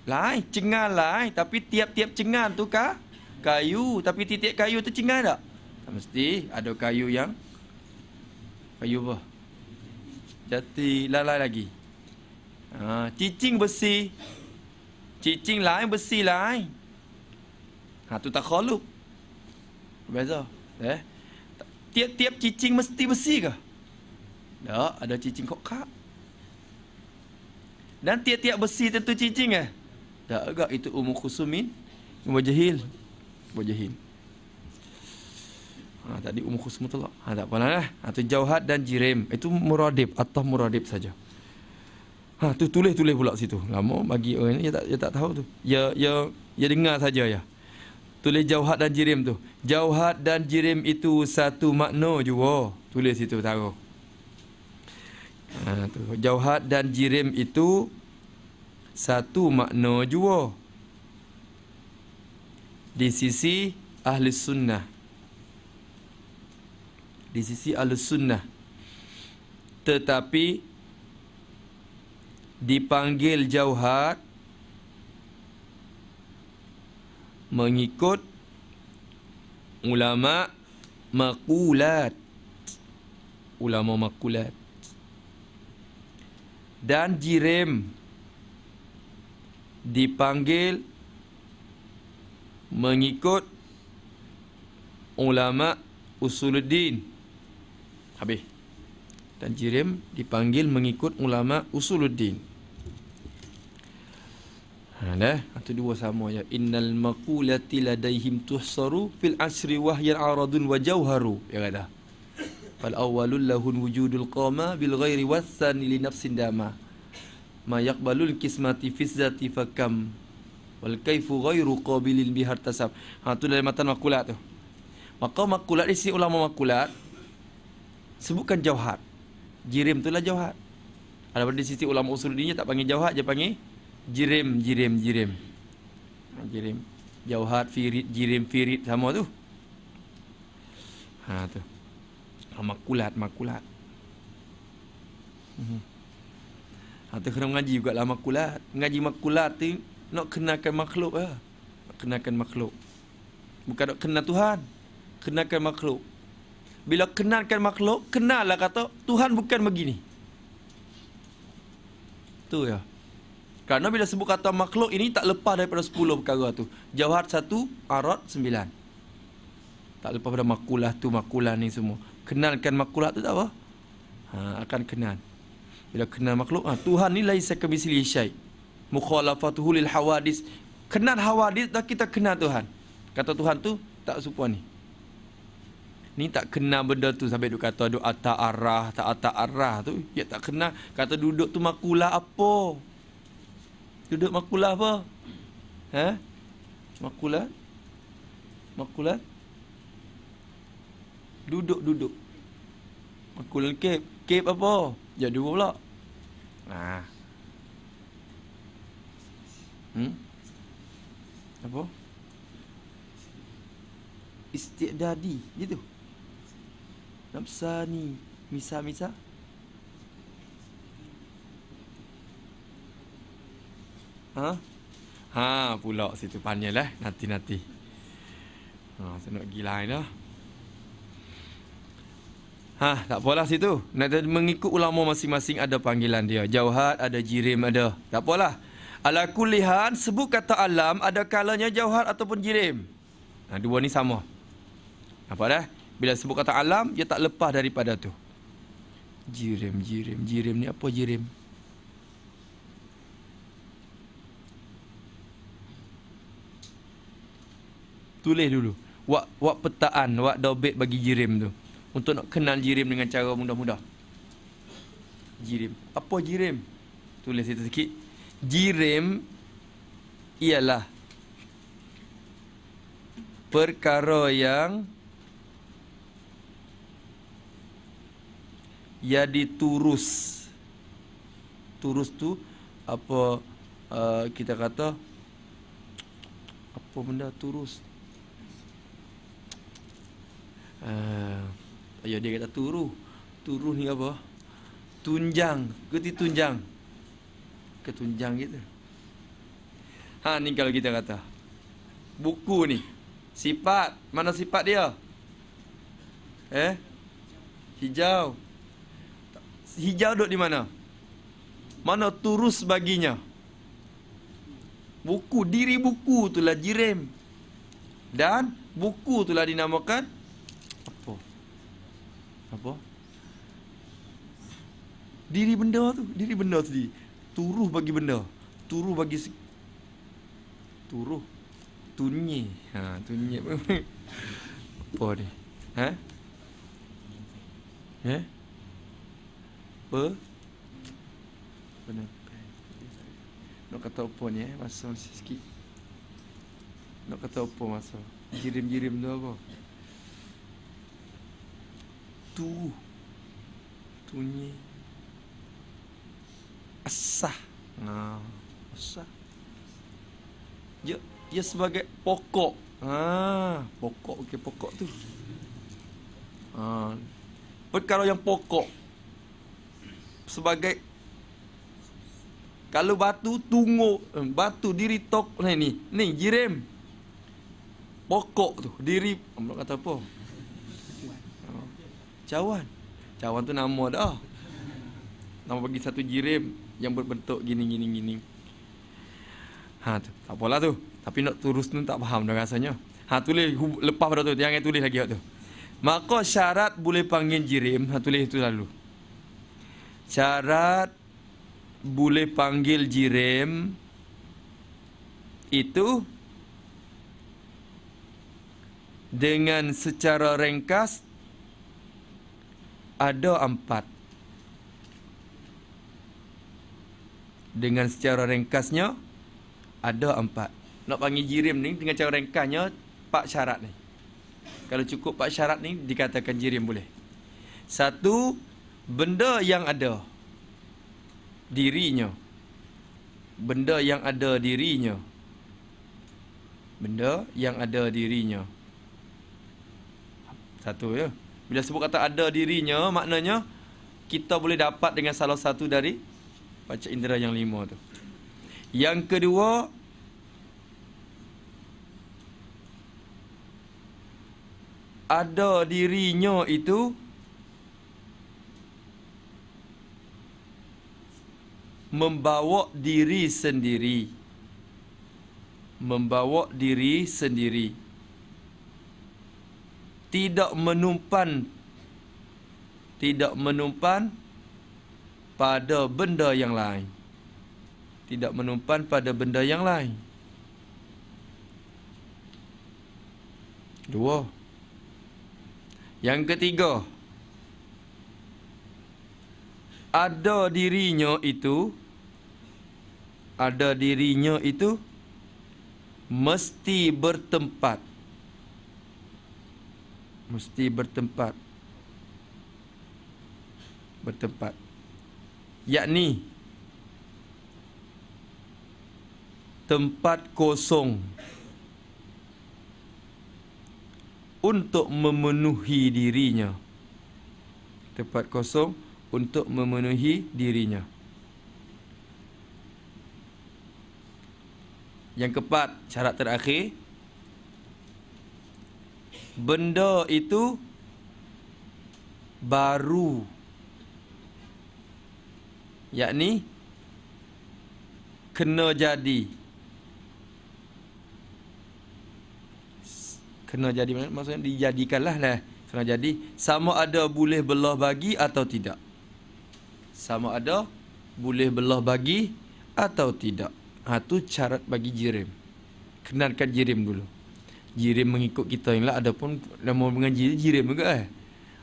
lain, cengal lain. Tapi tiap-tiap cengal tu kah? Kayu. Tapi titik kayu tu cengal tak? Tak mesti. Ada kayu yang... Kayu apa? Jati. Lain-lain lagi. Ha, cicing besi. Cicing lain besi lain. Ha, tu tak khalup. Beza. Eh? Tiap-tiap cicing mesti besi ke? Tak, ada cicing kokak. Dan tiap-tiap besi tentu cicing Eh? Dah agak itu umum khusumin Wajahil Wajahil ha, Tadi umum khusumin tolak ha, Tak pernah lah ha, Itu jauhat dan jirim Itu muradib Atau muradib saja Ha tu tulis-tulis pula situ. Lama bagi orang ni dia tak dia tak tahu tu. Ya ya ya dengar saja ya. Tulis jauhat dan jirim tu. Jauhat dan jirim itu satu makna juga. Tulis situ taruh. Ha tu. Jauhat dan jirim itu satu makna jua di sisi ahli sunnah di sisi ahli sunnah tetapi dipanggil jauhat mengikut ulama makulat ulama makulat dan jirim dipanggil mengikut ulama usuluddin habis dan jirim dipanggil mengikut ulama usuluddin ha dah atau dua sama ya innal maqulati ladaihim tuhsaru fil asri wahyan aradun wa jawharu ya kata fal awwalul lahun wujudul qama bil ghairi wasan li nafsin damah ma yaqbalul kismati fizzati fakam wal kaifu ghairu qabilin bihar ha tu dalam matan makulat tu maka makulat isi ulama makulat sebutkan jauhat. jirim tu lah jauhat. ada pada sisi ulama usul dinya tak panggil jauhat, dia panggil jirim jirim jirim ha, jirim jauhat firid jirim firid sama tu ha tu ha, makulat makulat mm-hmm. Atau kena mengaji juga lah makulat Mengaji makulat tu Nak kenakan makhluk lah Nak kenakan makhluk Bukan nak kenal Tuhan Kenakan makhluk Bila kenakan makhluk Kenal lah kata Tuhan bukan begini Tu ya Kerana bila sebut kata makhluk ini Tak lepas daripada 10 perkara tu Jawahat 1 Arat 9 Tak lepas daripada makulah tu Makulah ni semua Kenalkan makulah tu tak apa ha, Akan kenal bila kenal makhluk, ha, Tuhan ni laisa kemisili syait. Mukhalafatuhu lil hawadis. Kenal hawadis dah kita kenal Tuhan. Kata Tuhan tu, tak serupa ni. Ni tak kenal benda tu sampai duk kata duk atas arah, tak atas arah tu. Ya tak kenal. Kata duduk tu makulah apa? Duduk makulah apa? Ha? Makulah? Makulah? Duduk-duduk. Makulah kep. Kep apa? Ya dua pula. Nah. Hmm? Apa? Istiqdadi, gitu. Nafsani, misa-misa. Ha? Ha, pula situ panjang lah, Nanti-nanti. Ha, saya nak pergi lain lah. Ha, tak apalah situ. Nak mengikut ulama masing-masing ada panggilan dia. Jauhat, ada jirim, ada. Tak apalah. Ala kulihan, sebut kata alam, ada kalanya jauhat ataupun jirim. Ha, dua ni sama. Apa dah? Bila sebut kata alam, dia tak lepas daripada tu. Jirim, jirim, jirim ni apa jirim? Tulis dulu. Wak, wak petaan, wak dobit bagi jirim tu untuk nak kenal jirim dengan cara mudah-mudah. Jirim. Apa jirim? Tulis itu sikit. Jirim ialah perkara yang ya diturus. Turus tu apa uh, kita kata apa benda turus? Uh, Ayah dia kata turuh Turuh ni apa? Tunjang Kerti tunjang Ketunjang gitu Ha ni kalau kita kata Buku ni Sifat Mana sifat dia? Eh? Hijau Hijau duduk di mana? Mana turus baginya? Buku, diri buku itulah jirim Dan buku itulah dinamakan apa diri benda tu diri benda tadi turuh bagi benda turuh bagi turuh tunyi ha tunyi apa ni ha ya eh? apa benar nak kata apa ni eh masa sikit nak kata apa masa jirim-jirim tu apa itu tunyi asah nah asah dia dia sebagai pokok ha ah, pokok okey, pokok tu ha ah, kalau yang pokok sebagai kalau batu tunggu eh, batu diri tok nah, ni ni jirim pokok tu diri kata apa Cawan Cawan tu nama dah Nama bagi satu jirim Yang berbentuk gini gini gini Ha tu Tak apalah tu Tapi nak terus tu tak faham dah rasanya Ha tulis Lepas pada tu Yang Jangan tulis lagi tu Maka syarat boleh panggil jirim Ha tulis tu lalu Syarat Boleh panggil jirim Itu Dengan secara ringkas ada empat. Dengan secara ringkasnya, ada empat. Nak panggil jirim ni dengan cara ringkasnya, empat syarat ni. Kalau cukup empat syarat ni, dikatakan jirim boleh. Satu, benda yang ada dirinya. Benda yang ada dirinya. Benda yang ada dirinya. Satu ya. Bila sebut kata ada dirinya, maknanya kita boleh dapat dengan salah satu dari panca indera yang lima tu. Yang kedua, ada dirinya itu membawa diri sendiri. Membawa diri sendiri. Membawa diri sendiri tidak menumpan tidak menumpan pada benda yang lain tidak menumpan pada benda yang lain dua yang ketiga ada dirinya itu ada dirinya itu mesti bertempat mesti bertempat bertempat yakni tempat kosong untuk memenuhi dirinya tempat kosong untuk memenuhi dirinya yang keempat syarat terakhir benda itu baru yakni kena jadi kena jadi maksudnya dijadikanlah lah kena jadi sama ada boleh belah bagi atau tidak sama ada boleh belah bagi atau tidak ha tu syarat bagi jirim kenalkan jirim dulu jirim mengikut kita ni lah. Ada pun nama mengaji jirim juga eh.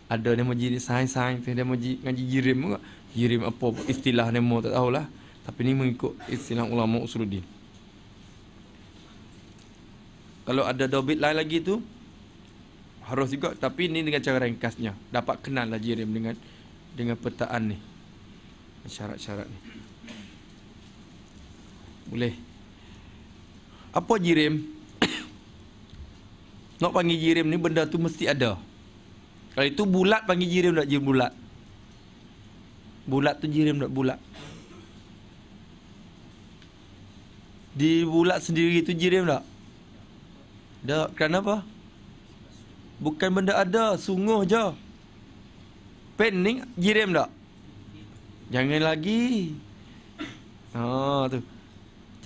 Ada nama jirim sain-sain tu. Nama mengaji jirim juga. Jirim apa istilah nama tak tahulah. Tapi ni mengikut istilah ulama usuluddin. Kalau ada dobit lain lagi tu. Harus juga. Tapi ni dengan cara ringkasnya. Dapat kenal lah jirim dengan dengan petaan ni. Syarat-syarat ni. Boleh. Apa jirim? Nak panggil jirim ni benda tu mesti ada. Kalau itu bulat panggil jirim tak jirim bulat. Bulat tu jirim tak bulat. Di bulat sendiri tu jirim tak? Tak. Kerana apa? Bukan benda ada. Sungguh je. Pen ni jirim tak? Jangan lagi. Oh tu.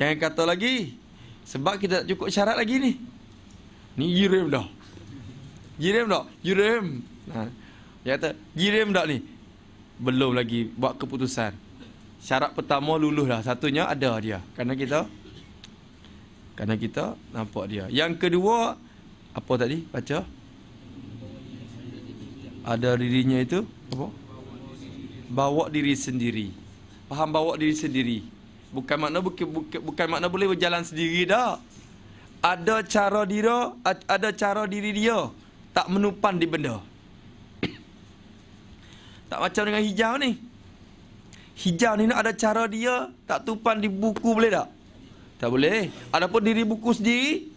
Jangan kata lagi. Sebab kita tak cukup syarat lagi ni ni jirim dah. Jirim tak? Jirim. Ha. Dia kata, jirim tak ni? Belum lagi buat keputusan. Syarat pertama luluh dah. Satunya ada dia. Kerana kita, kerana kita nampak dia. Yang kedua, apa tadi baca? Ada dirinya itu, apa? Bawa diri sendiri. Faham bawa diri sendiri. Bukan makna, bukan makna boleh berjalan sendiri dah ada cara dia ada cara diri dia tak menupan di benda <coughs> tak macam dengan hijau ni hijau ni ada cara dia tak tupan di buku boleh tak tak boleh adapun diri buku sendiri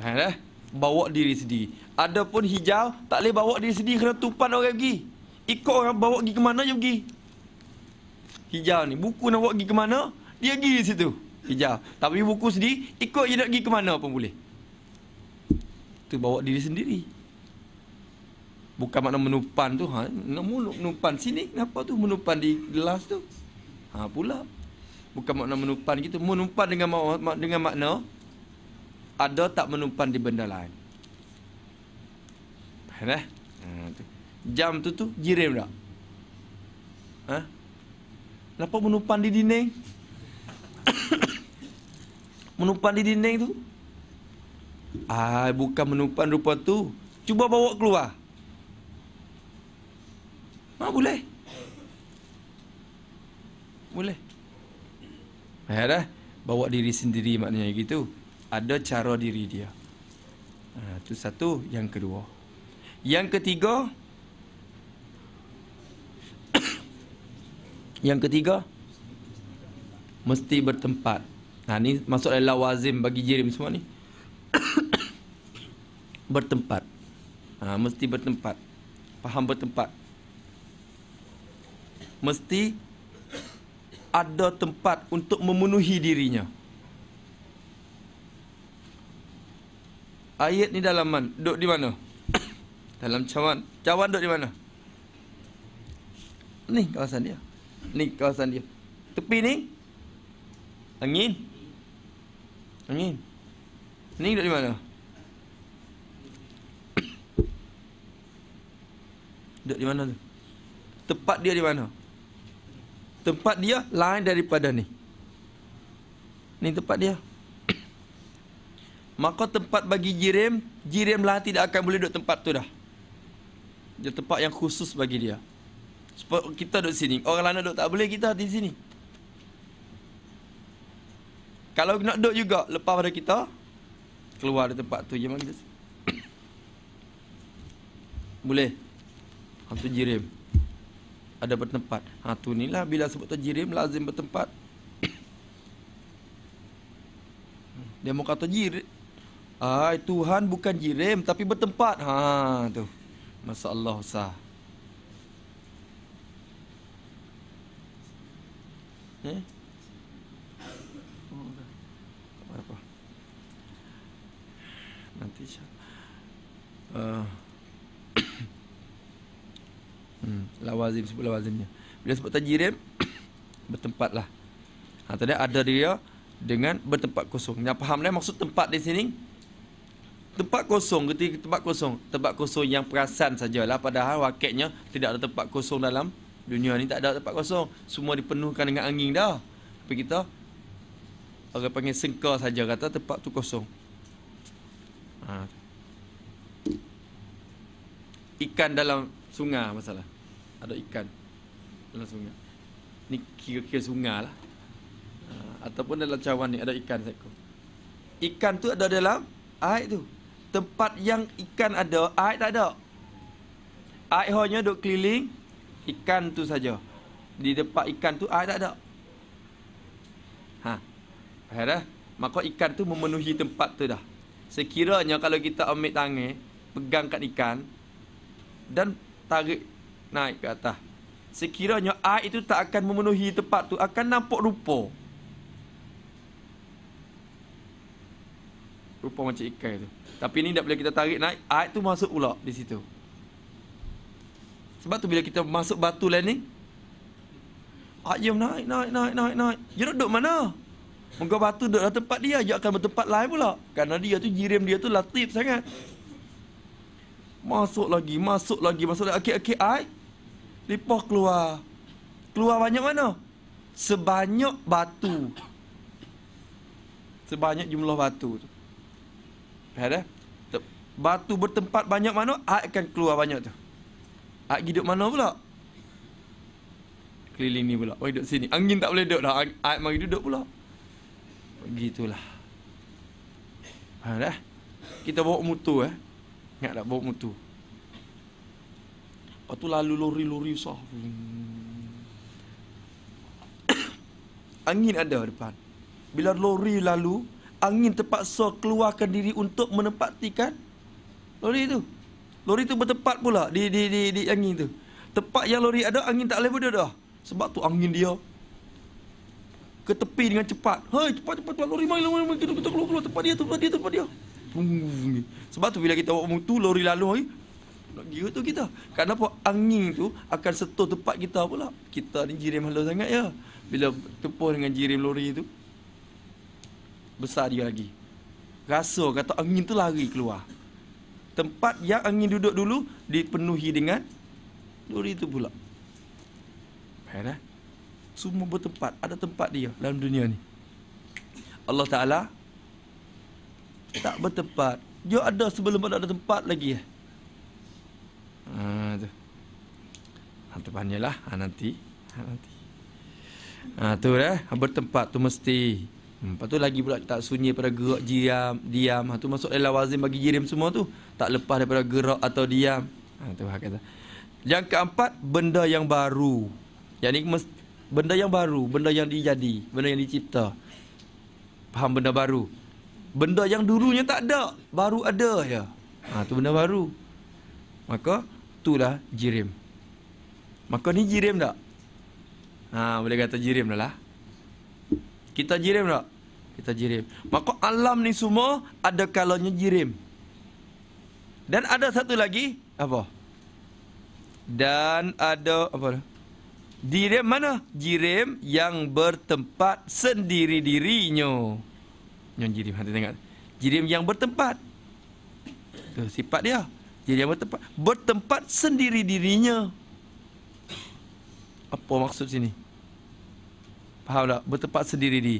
Ha, dah. Bawa diri sendiri Ada pun hijau Tak boleh bawa diri sendiri Kena tupan orang pergi Ikut orang bawa pergi ke mana je pergi hijau ni buku nak awak pergi ke mana dia pergi situ hijau tapi buku sendiri ikut je nak pergi ke mana pun boleh tu bawa diri sendiri bukan makna menupan tu ha menupan sini kenapa tu menupan di gelas tu ha pula bukan makna menumpan gitu menupan dengan dengan makna ada tak menupan di benda lain faham ha, eh tu. jam tu tu jirim tak ha Kenapa tu menumpang di dinding Menumpang di dinding tu Ah, bukan menumpang rupa tu Cuba bawa keluar Mak ha, boleh Boleh Ya dah Bawa diri sendiri maknanya gitu Ada cara diri dia Itu ha, satu Yang kedua Yang ketiga Yang ketiga Mesti bertempat Nah ha, ni masuk dalam lawazim bagi jirim semua ni <coughs> Bertempat ha, Mesti bertempat Faham bertempat Mesti Ada tempat untuk memenuhi dirinya Ayat ni dalam mana? Duduk di mana? <coughs> dalam cawan Cawan duduk di mana? Ni kawasan dia Ni kawasan dia Tepi ni Angin Angin Ni duduk di mana? <coughs> Duduk di mana tu? Tempat dia di mana? Tempat dia lain daripada ni Ni tempat dia <coughs> Maka tempat bagi jirim Jirim lah tidak akan boleh duduk tempat tu dah Dia tempat yang khusus bagi dia kita duduk sini. Orang lain duduk tak boleh, kita di sini. Kalau nak duduk juga, lepas pada kita, keluar dari tempat tu. Jangan kita <coughs> boleh. Hantu jirim. Ada bertempat. Hantu ni lah bila sebut tu jirim lazim bertempat. <coughs> Dia mau kata jirim. Ah, Tuhan bukan jirim tapi bertempat. Ha tu. Masya-Allah sah. Eh? Nanti saya. Uh. Eh, <coughs> hmm, lawazim sebut lawazimnya. Bila sebut tajirim <coughs> bertempatlah. Ha tadi ada dia dengan bertempat kosong. Yang faham dia maksud tempat di sini? Tempat kosong, ketika tempat kosong, tempat kosong yang perasan sajalah padahal wakilnya tidak ada tempat kosong dalam Dunia ni tak ada tempat kosong. Semua dipenuhkan dengan angin dah. Tapi kita orang panggil sengkar saja kata tempat tu kosong. Ha. Ikan dalam sungai masalah. Ada ikan dalam sungai. Ni kira-kira sungai lah. Ha. Ataupun dalam cawan ni ada ikan saya Ikan tu ada dalam air tu. Tempat yang ikan ada, air tak ada. Air hanya duk keliling ikan tu saja. Di depan ikan tu ah tak ada. Ha. Faham dah? Maka ikan tu memenuhi tempat tu dah. Sekiranya kalau kita ambil tangan, pegang kat ikan dan tarik naik ke atas. Sekiranya air itu tak akan memenuhi tempat tu akan nampak rupa. Rupa macam ikan tu. Tapi ni tak boleh kita tarik naik, air tu masuk pula di situ. Sebab tu bila kita masuk batu landing Ayam naik, naik, naik, naik, naik Dia duduk mana? Muka batu duduk dalam tempat dia Dia akan bertempat lain pula Kerana dia tu jirim dia tu latif sangat Masuk lagi, masuk lagi, masuk lagi akik okey, ai Lipah keluar Keluar banyak mana? Sebanyak batu Sebanyak jumlah batu tu Faham Batu bertempat banyak mana Air akan keluar banyak tu Hak hidup mana pula? Keliling ni pula. Oh, hidup sini. Angin tak boleh duduk lah, Hak mari duduk pula. Begitulah. Ha dah. Kita bawa mutu eh. Ingat tak bawa mutu? Lepas tu lalu lori-lori sah. angin ada depan. Bila lori lalu, angin terpaksa keluarkan diri untuk menempatikan lori itu. Lori tu bertepat pula di di di, di angin tu. Tepat yang lori ada angin tak level dia dah. Sebab tu angin dia ke tepi dengan cepat. Hei cepat cepat cepat lori mai lori mai kita kita keluar keluar tepat dia tepat dia tepat dia. Sebab tu bila kita bawa motor lori lalu hari nak gira tu kita. Kenapa angin tu akan setor tepat kita pula? Kita ni jirim halus sangat ya. Bila tepuh dengan jirim lori tu besar dia lagi. Rasa kata angin tu lari keluar tempat yang angin duduk dulu dipenuhi dengan duri itu pula. Faham eh? Semua bertempat, ada tempat dia dalam dunia ni. Allah Taala tak bertempat. Dia ada sebelum ada tempat lagi eh. Ha tu. Hantu ha, nanti. Ha, nanti. Ha tu dah, ha, bertempat tu mesti. Hmm. Lepas tu lagi pula tak sunyi pada gerak diam, diam. Ha, tu masuk dalam wazim bagi jirim semua tu. Tak lepas daripada gerak atau diam. Ha, tu hak kata. Yang keempat, benda yang baru. Yang ni mes- benda yang baru, benda yang dijadi, benda yang dicipta. Faham benda baru. Benda yang dulunya tak ada, baru ada ya. Ha, tu benda baru. Maka itulah jirim. Maka ni jirim tak? Ha, boleh kata jirim dah lah. Kita jirim tak? Kita jirim. Maka alam ni semua ada kalanya jirim. Dan ada satu lagi. Apa? Dan ada... Apa Jirim mana? Jirim yang bertempat sendiri-dirinya. Nyon jirim. Nanti tengok. Jirim yang bertempat. Itu sifat dia. Jirim yang bertempat. Bertempat sendiri-dirinya. Apa maksud sini? Faham tak? Bertempat sendiri di.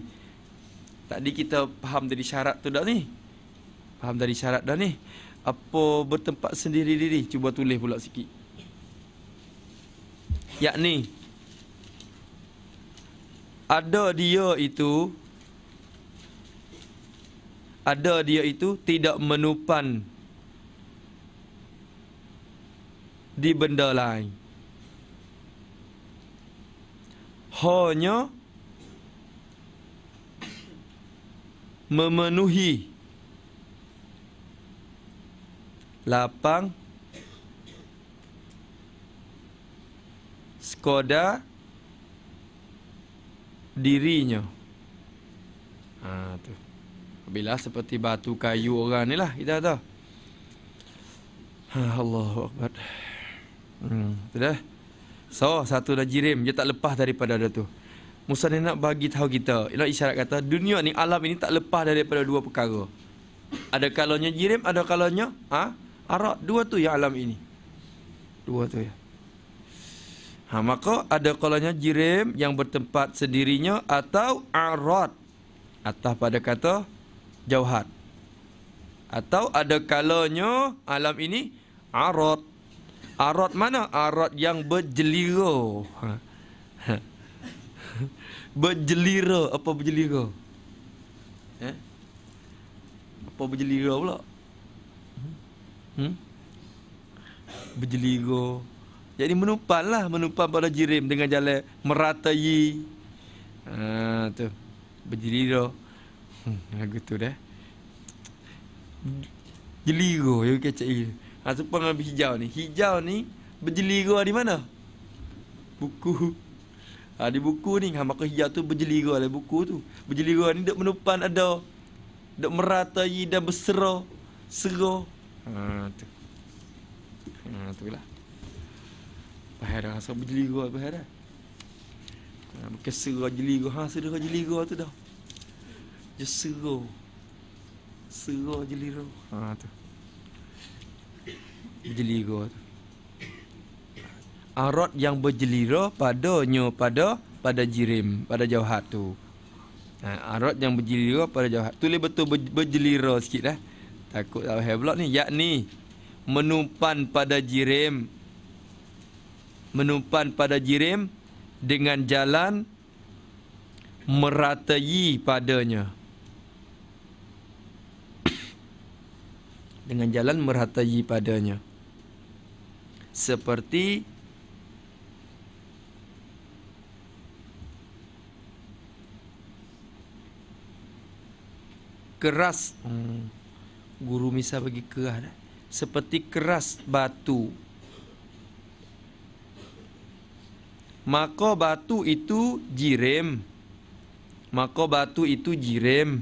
Tadi kita faham dari syarat tu dah ni. Faham dari syarat dah ni. Apa bertempat sendiri diri? Cuba tulis pula sikit. Yakni. Ada dia itu. Ada dia itu tidak menupan. Di benda lain. Hanya. Hanya. memenuhi lapang Skoda dirinya. Ha tu. Bila seperti batu kayu orang ni lah kita tahu. Ha Allahu akbar. Hmm, sudah. So, satu dah jirim je tak lepas daripada dia tu. Musanin nak bagi tahu kita, ialah isyarat kata dunia ni alam ini tak lepas daripada dua perkara. Ada kalanya jirim, ada kalanya ha? arak. Dua tu yang alam ini. Dua tu ya. Ha, maka ada kalanya jirim yang bertempat sendirinya atau arat. atau pada kata jauhat. Atau ada kalanya alam ini arat. Arat mana? Arat yang berjeliru. ha. ha. Berjelira Apa berjelira Eh Apa berjelira pula Hmm Berjelira Jadi menumpang lah Menumpang pada jirim Dengan jalan Meratai Haa uh, tu Berjelira hmm, Lagu tu dah Jeligo Yang kecil ah, ni Ha, supaya hijau ni Hijau ni Berjeligo di mana? Buku Ha, di buku ni ha, Maka hijau tu berjelira lah buku tu Berjelira ni duk menupan ada Duk meratai dan berserah Serah ah, Haa tu Haa ah, tu lah Bahaya dah rasa berjelira bahaya dah ha, Bukan serah jelira Haa serah jelira tu dah Dia serah Serah jelira Haa tu Berjelira tu arot yang berjelira padanya pada pada jirim pada jauhat tu ha, arot yang berjelira pada jauhat tu lebih betul berjelira sikit dah takut tak hebat pula ni yakni menumpan pada jirim menumpan pada jirim dengan jalan meratai padanya <coughs> dengan jalan meratai padanya seperti keras hmm. Guru Misa bagi keras dah. Eh. Seperti keras batu Maka batu itu jirim Maka batu itu jirim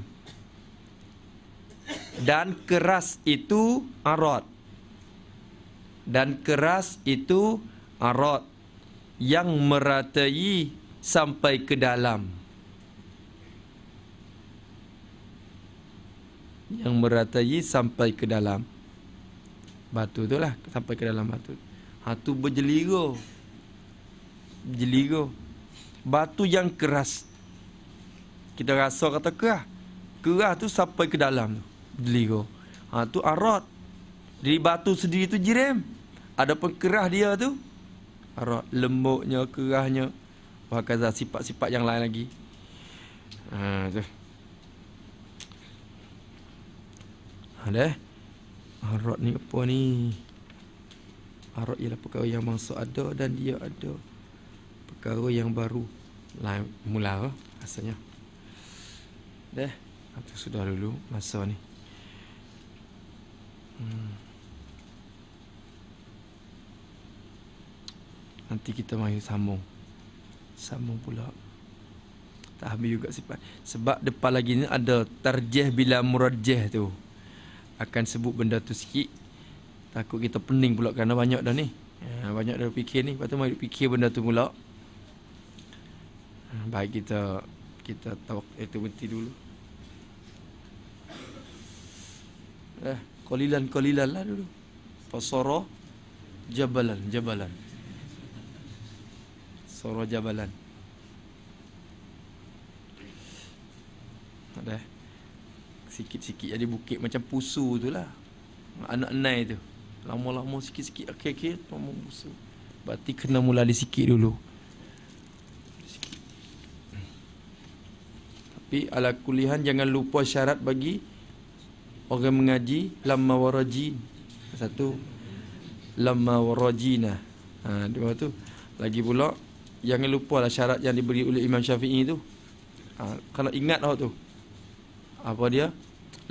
Dan keras itu arot Dan keras itu arot Yang meratai sampai ke dalam yang meratai sampai ke dalam batu tu lah sampai ke dalam batu ha tu berjeligo jeligo batu yang keras kita rasa kata keras keras tu sampai ke dalam tu jeligo ha tu arat di batu sendiri tu jirim adapun keras dia tu arat lembutnya kerasnya bahkan sifat-sifat yang lain lagi ha tu Alah. Eh? Arak ni apa ni? Arak ialah perkara yang masa ada dan dia ada. Perkara yang baru. Lain mula lah rasanya. Dah. Itu sudah dulu masa ni. Hmm. Nanti kita mari sambung. Sambung pula. Tak habis juga sifat. Sebab depan lagi ni ada tarjih bila murajih tu akan sebut benda tu sikit Takut kita pening pula kerana banyak dah ni ha, Banyak dah fikir ni patut tu mari fikir benda tu pula ha, Baik kita Kita tawak itu berhenti dulu Eh, kolilan-kolilan lah dulu Fasara Jabalan Jabalan Soro Jabalan Ada eh? sikit-sikit jadi bukit macam pusu tu lah anak nai tu lama-lama sikit-sikit okey akhir tu pusu berarti kena mula di sikit dulu tapi ala kulihan jangan lupa syarat bagi orang mengaji lama waraji satu lama warajina ha, dua tu lagi pula jangan lupa lah syarat yang diberi oleh Imam Syafi'i tu ha, kalau ingat tau tu apa dia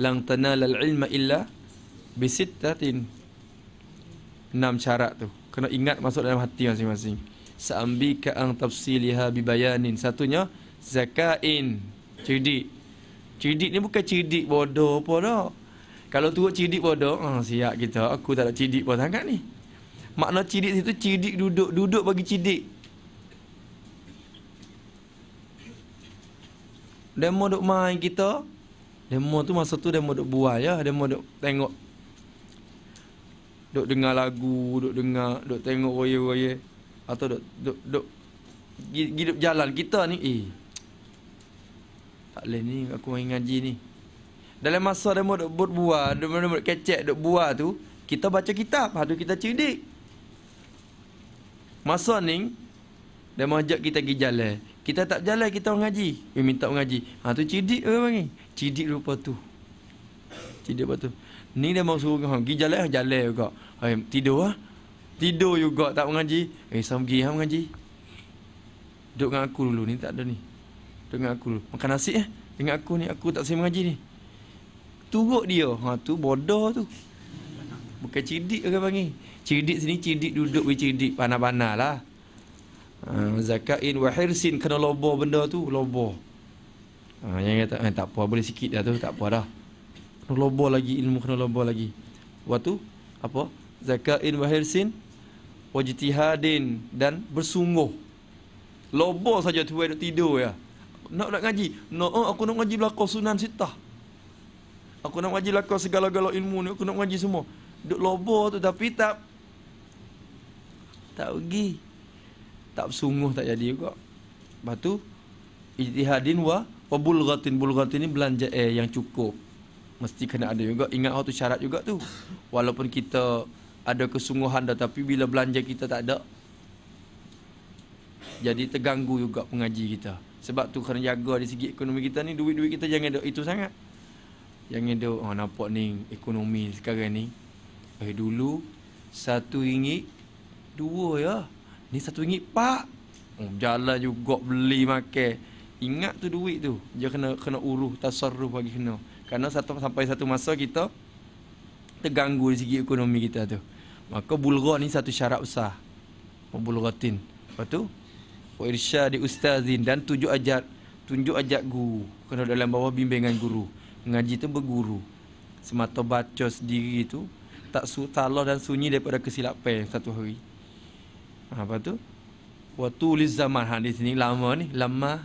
lang tanalal ilma illa bisittatin. Enam syarat tu. Kena ingat masuk dalam hati masing-masing. Sa'ambika ang tafsiliha bibayanin. Satunya, zakain. Cerdik. Cerdik ni bukan cerdik bodoh apa dah. Kalau turut cerdik bodoh, ah, siap kita. Aku tak ada cerdik pun sangat ni. Makna cerdik situ, cerdik duduk. Duduk bagi cerdik. Demo duk main kita. Demo tu masa tu demo duk buai ya, demo duk tengok. Duk dengar lagu, duk dengar, duk tengok royo-royo atau duk duk duk hidup jalan kita ni eh. Tak leh ni aku main ngaji ni. Dalam masa demo duk buat buah, demo demo kecek duk buah tu, kita baca kitab, hatu kita cerdik. Masa ni demo ajak kita pergi jalan. Kita tak jalan kita ngaji. Dia eh, minta ngaji, Ha tu cerdik ke bang ni? Cidik rupa tu. Cidik rupa tu. Ni dia mau suruh kau. Gi jalan jalan juga. Hai, eh, tidur ah. Tidur juga tak mengaji. Eh, sam gi ha mengaji. Duduk dengan aku dulu ni tak ada ni. Duduk dengan aku dulu. Makan nasi eh. Dengan aku ni aku tak sempat mengaji ni. Turuk dia. Ha tu bodoh tu. Bukan cidik ke panggil. Cidik sini cidik duduk we cidik panah-panahlah. Ha, zakain wa hirsin kena lobo benda tu lobo. Ha, yang kata, eh, tak apa, boleh sikit dah tu, tak apa dah. Kena lobo lagi, ilmu kena lobo lagi. Lepas tu, apa? Zaka'in wa hirsin, wajitihadin dan bersungguh. Lobo saja tu, duduk tidur ya. Nak nak ngaji? No, oh, aku nak ngaji belakang sunan sitah. Aku nak ngaji belakang segala-gala ilmu ni, aku nak ngaji semua. Duduk lobo tu, tapi tak... Tak pergi. Tak bersungguh, tak jadi juga. Batu, tu, ijtihadin wa Pembulgatin Bulgatin ini belanja eh yang cukup Mesti kena ada juga Ingat waktu syarat juga tu Walaupun kita ada kesungguhan dah Tapi bila belanja kita tak ada Jadi terganggu juga pengaji kita Sebab tu kena jaga di segi ekonomi kita ni Duit-duit kita jangan ada itu sangat Jangan ada oh, Nampak ni ekonomi sekarang ni Eh dulu Satu ringgit Dua ya Ni satu ringgit pak oh, Jalan juga beli makan Ingat tu duit tu Dia kena kena uruh Tasarruf bagi kena Kerana satu, sampai satu masa kita Terganggu dari segi ekonomi kita tu Maka bulgah ni satu syarat usah. Bulgatin Lepas tu Wa irsyah di ustazin Dan tujuh ajar Tunjuk ajak guru Kena dalam bawah bimbingan guru Mengaji tu berguru Semata baca sendiri tu Tak su salah dan sunyi daripada kesilapan satu hari ha, Apa tu? Waktu tulis zaman ha, Di sini lama ni Lama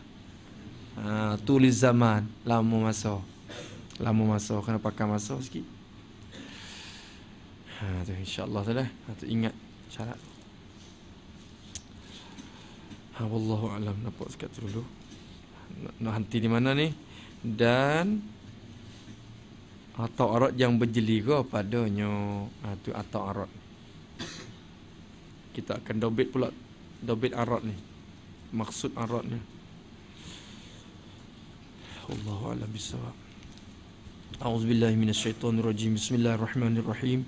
ha, Tulis zaman Lama masa Lama masa Kena pakai masa sikit ha, tu, InsyaAllah tu dah Itu ah, ingat syarat ha, Wallahu alam Nampak sekat tu dulu nak, nak henti di mana ni Dan Atau arat yang berjeli ke Padanya Itu ha, atau arat Kita akan dobit pula Dobit arat ni Maksud arat ni والله أعلم بالصواب أعوذ بالله من الشيطان الرجيم بسم الله الرحمن الرحيم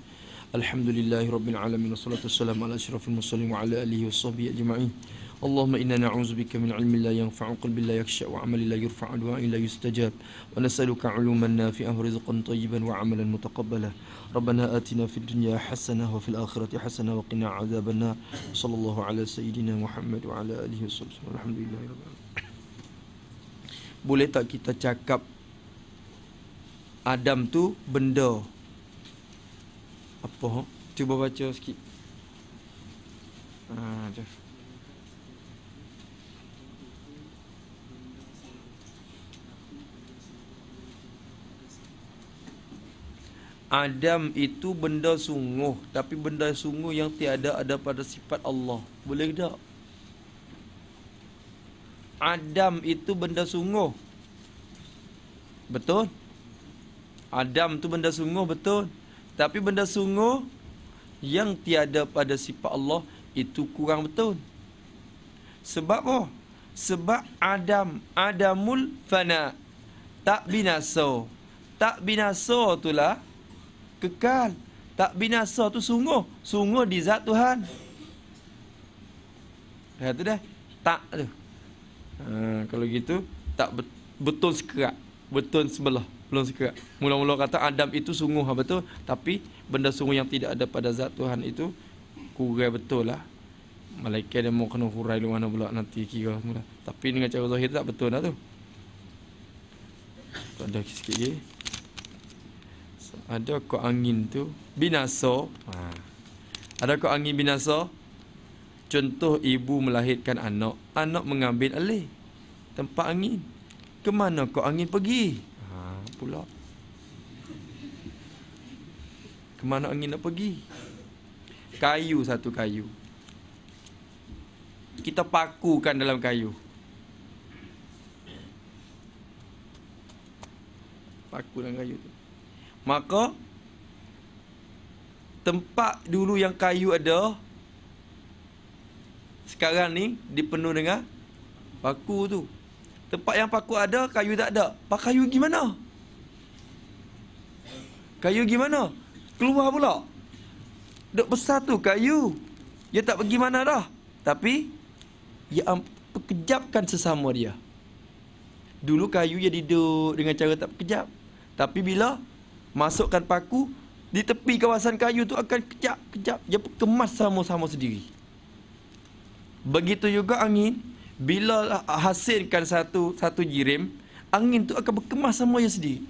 الحمد لله رب العالمين والصلاة والسلام على أشرف المرسلين وعلى آله وصحبه أجمعين اللهم إنا نعوذ بك من علم لا ينفع وقلب لا يخشى وعمل لا يرفع ودعاء لا يستجاب ونسألك علوما نافعا ورزقا طيبا وعملا متقبلا ربنا آتنا في الدنيا حسنة وفي الآخرة حسنة وقنا عذاب النار صلى الله على سيدنا محمد وعلى آله وصحبه والحمد لله رب العالمين boleh tak kita cakap Adam tu benda apa cuba baca sikit ha Adam itu benda sungguh tapi benda sungguh yang tiada ada pada sifat Allah boleh tak Adam itu benda sungguh. Betul? Adam tu benda sungguh betul. Tapi benda sungguh yang tiada pada sifat Allah itu kurang betul. Sebab apa? Sebab Adam, Adamul fana. Tak binasa. Tak binasa itulah kekal. Tak binasa tu sungguh, sungguh di zat Tuhan. Lihat tu dah. Tak tu. Eh, kalau gitu tak betul sekerat betul sebelah belum sekerat mula-mula kata Adam itu sungguh ha, betul tapi benda sungguh yang tidak ada pada zat Tuhan itu kurang betul lah malaikat dia mau kena hurai lu mana pula nanti kira mula. tapi dengan cara zahir tak betul lah tu ada sikit lagi ada kok angin tu binasa ha. ada kok angin binasa Contoh ibu melahirkan anak, anak mengambil alih tempat angin. Ke mana kau angin pergi? Ha, pula. Ke mana angin nak pergi? Kayu satu kayu. Kita pakukan dalam kayu. Paku dalam kayu tu. Maka tempat dulu yang kayu ada sekarang ni dipenuh dengan paku tu. Tempat yang paku ada, kayu tak ada. Pak kayu gimana? Kayu gimana? Keluar pula. Dok besar tu kayu. Dia tak pergi mana dah. Tapi dia ya pekejapkan sesama dia. Dulu kayu dia duduk dengan cara tak kejap. Tapi bila masukkan paku di tepi kawasan kayu tu akan kejap-kejap dia kemas sama-sama sendiri. Begitu juga angin bila hasilkan satu satu jirim, angin tu akan berkemas sama yang sedih.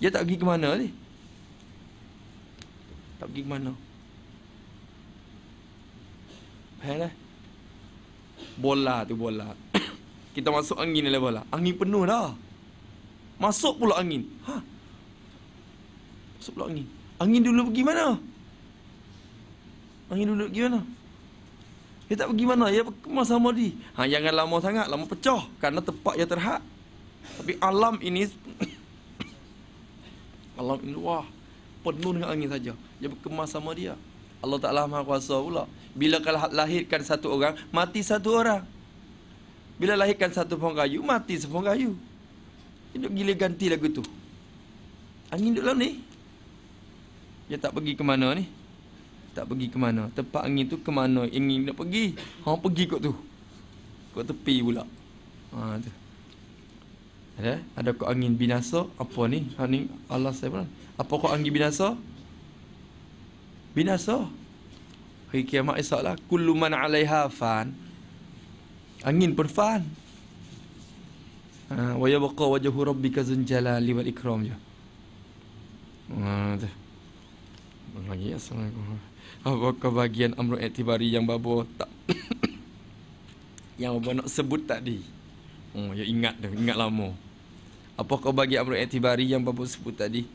Dia tak pergi ke mana ni? Tak pergi ke mana? Baiklah. Bola tu bola. <coughs> Kita masuk angin dalam bola. Angin penuh dah. Masuk pula angin. Ha. Masuk pula angin. Angin dulu pergi mana? Angin dulu pergi mana? Dia tak pergi mana, Ya, kemas sama di. Ha, jangan lama sangat, lama pecah. Kerana tempat dia terhad. Tapi alam ini... <coughs> alam ini wah, Penuh dengan angin saja. Dia berkemas sama dia. Allah Ta'ala maha kuasa pula. Bila kalah lahirkan satu orang, mati satu orang. Bila lahirkan satu pohon kayu, mati sepohon kayu. Hidup gila ganti lagu tu. Angin duduk lah ni. Dia tak pergi ke mana ni tak pergi ke mana. Tempat angin tu ke mana angin nak pergi. Hang pergi kot tu. Kot tepi pula. Ha tu. Ada ada kot angin binasa apa ni? Ha ni Allah saya pun. Apa kot angin binasa? Binasa. Hari kiamat esok lah. Kullu alaiha fan. Angin pun fan. Ha, wa yabqa wajhu rabbika zunjalali wal ikram je. Ha tu. Lagi Assalamualaikum. Apa ah, bahagian amru Aktibari yang babo tak <coughs> Yang babo nak sebut tadi Oh, ya ingat dah, ingat lama Apa bahagian amru Aktibari yang babo sebut tadi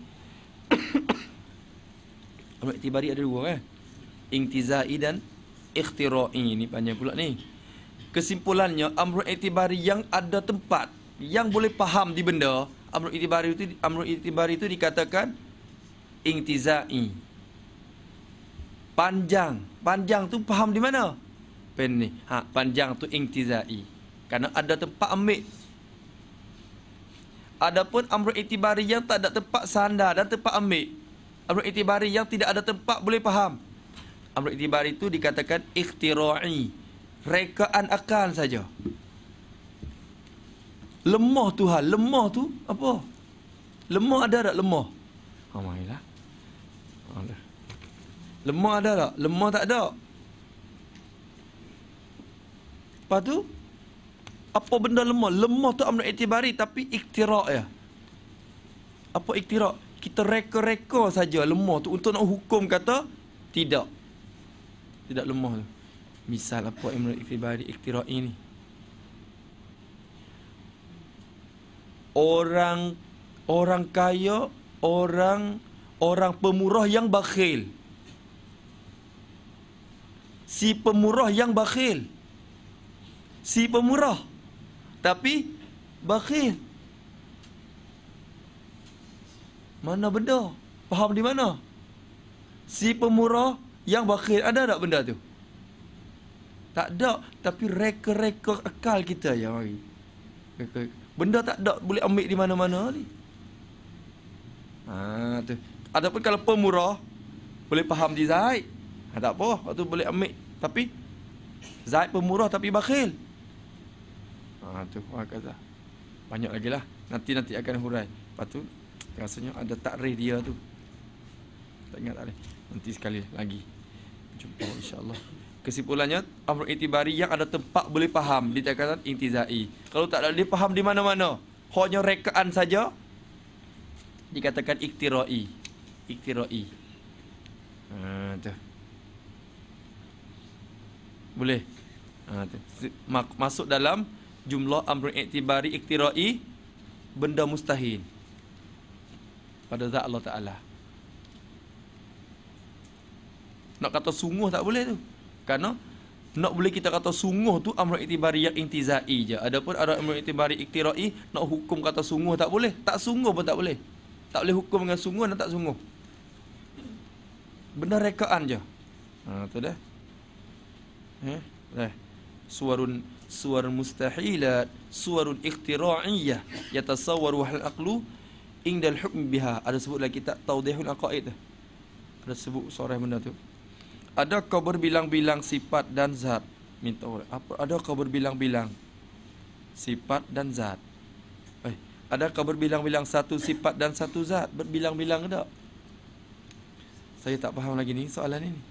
<coughs> Amru Aktibari ada dua kan Intizai dan Ikhtirai Ini banyak pula ni Kesimpulannya amru Aktibari yang ada tempat Yang boleh faham di benda amru Aktibari itu amru Aktibari itu dikatakan Intizai Intizai panjang. Panjang tu faham di mana? Pen ni. Ha, panjang tu intizai. Karena ada tempat ambil. Adapun amru itibari yang tak ada tempat sandar dan tempat ambil. amru itibari yang tidak ada tempat boleh faham. amru itibari itu dikatakan ikhtirai. Rekaan akal saja. Lemah Tuhan. Lemah tu apa? Lemah ada tak lemah? Alhamdulillah. Alhamdulillah. Lemah ada tak? Lemah tak ada. Lepas tu, apa benda lemah? Lemah tu amnu itibari tapi iktirak ya. Apa iktirak? Kita reka-reka saja lemah tu untuk nak hukum kata tidak. Tidak lemah tu. Misal apa amnu itibari iktirak ini. Orang orang kaya, orang orang pemurah yang bakhil si pemurah yang bakhil si pemurah tapi bakhil mana benda faham di mana si pemurah yang bakhil ada tak benda tu tak ada tapi reka-reka akal kita yang mari benda tak ada boleh ambil di mana-mana ni ha ada pun kalau pemurah boleh faham di Zaid Ha, tak apa. Waktu boleh ambil. Tapi. Zaid pemurah tapi bakhil. Ha, tu. Kata. Banyak lagi lah. Nanti-nanti akan hurai. Lepas tu. Rasanya ada takrih dia tu. Tak ingat tak Nanti sekali lagi. Jumpa Insya Allah. Kesimpulannya. Amru itibari yang ada tempat boleh faham. Di takatan intizai. Kalau tak ada dia faham di mana-mana. Hanya rekaan saja. Dikatakan iktirai. Iktirai. Ha, tu. Boleh. Ha, masuk dalam jumlah amrun i'tibari iktirai benda mustahil. Pada zat Allah Ta'ala. Nak kata sungguh tak boleh tu. Kerana nak boleh kita kata sungguh tu amrun i'tibari yang intizai je. Adapun ada amrun i'tibari iktirai nak hukum kata sungguh tak boleh. Tak sungguh pun tak boleh. Tak boleh hukum dengan sungguh dan tak sungguh. Benda rekaan je. Ha, tu dah. Hmm? eh, suarun suar mustahilat suarun iktira'iyah yatasawwaru hal aqlu indal hukm biha ada sebut lagi kitab tawdihul aqaid tu ada sebut sore benda tu ada kau berbilang-bilang sifat dan zat minta orang apa ada kau berbilang-bilang sifat dan zat eh ada kau berbilang-bilang satu sifat dan satu zat berbilang-bilang ke tak saya tak faham lagi ni soalan ini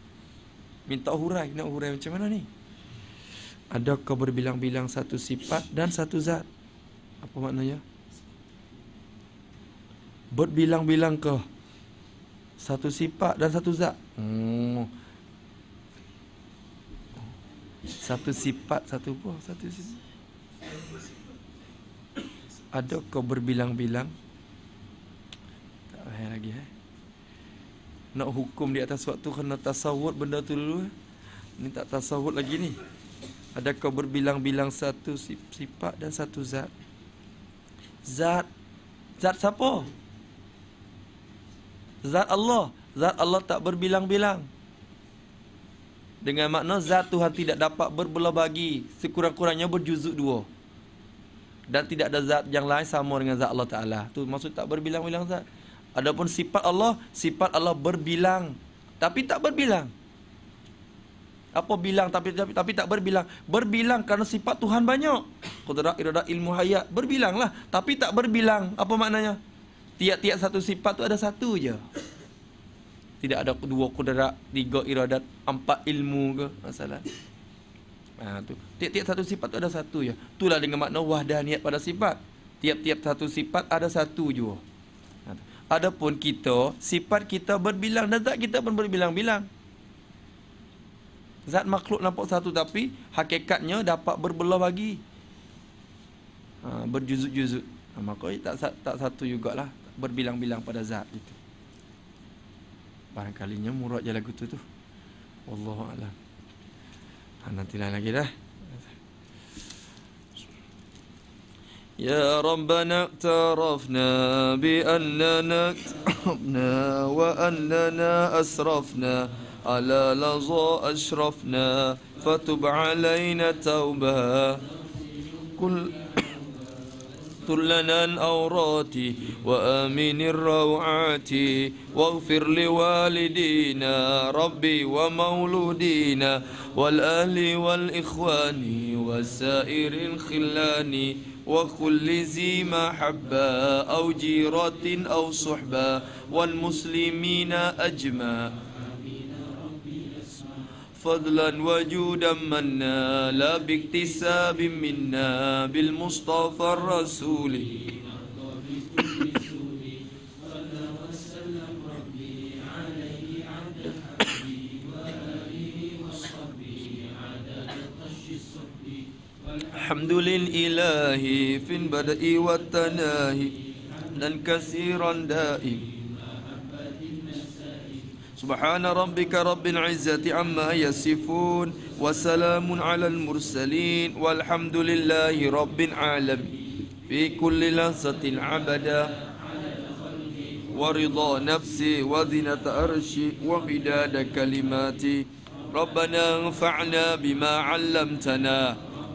Minta hurai Nak hurai macam mana ni Ada kau berbilang-bilang satu sifat dan satu zat Apa maknanya Berbilang-bilang ke Satu sifat dan satu zat hmm. Satu sifat satu apa Satu sifat kau berbilang-bilang Tak payah lagi eh nak hukum di atas waktu kena tasawur benda tu dulu eh. ni tak tasawur lagi ni ada kau berbilang-bilang satu sifat dan satu zat zat zat siapa zat Allah zat Allah tak berbilang-bilang dengan makna zat Tuhan tidak dapat berbelah bagi sekurang-kurangnya berjuzuk dua dan tidak ada zat yang lain sama dengan zat Allah Taala tu maksud tak berbilang-bilang zat Adapun sifat Allah, sifat Allah berbilang tapi tak berbilang. Apa bilang tapi tapi, tapi tak berbilang. Berbilang kerana sifat Tuhan banyak. Qudrat, irada, ilmu, hayat. Berbilanglah tapi tak berbilang. Apa maknanya? Tiap-tiap satu sifat tu ada satu je. Tidak ada dua kudrat, tiga iradat, empat ilmu ke masalah. Ha, ha, tu. Tiap-tiap satu sifat tu ada satu je. Itulah dengan makna wahdaniat pada sifat. Tiap-tiap satu sifat ada satu je. Adapun kita, sifat kita berbilang dan zat kita pun berbilang-bilang. Zat makhluk nampak satu tapi hakikatnya dapat berbelah bagi. Ha, berjuzuk-juzuk. Ha, maka tak, tak satu lah berbilang-bilang pada zat itu. Barangkalinya murah je lagu tu tu. Wallahualam. Ha, nanti lain lagi dah. يا ربنا اعترفنا بأننا اكتبنا وأننا أسرفنا على لظى أشرفنا فتب علينا توبة كل لنا الأورات وآمن الروعات واغفر لوالدينا ربي ومولودينا والأهل والإخوان وسائر الخلان وكل ذي محبة أو جيرة أو صحبة والمسلمين أجمع فضلا وجودا منا لا باكتساب منا بالمصطفى الرسول الحمد للإله في البدء والتناهي لن كثيرا دائم سبحان ربك رب العزة عما يصفون وسلام على المرسلين والحمد لله رب العالمين في كل لحظة عبدا ورضا نفسي وزنة أرشي ومداد كلماتي ربنا انفعنا بما علمتنا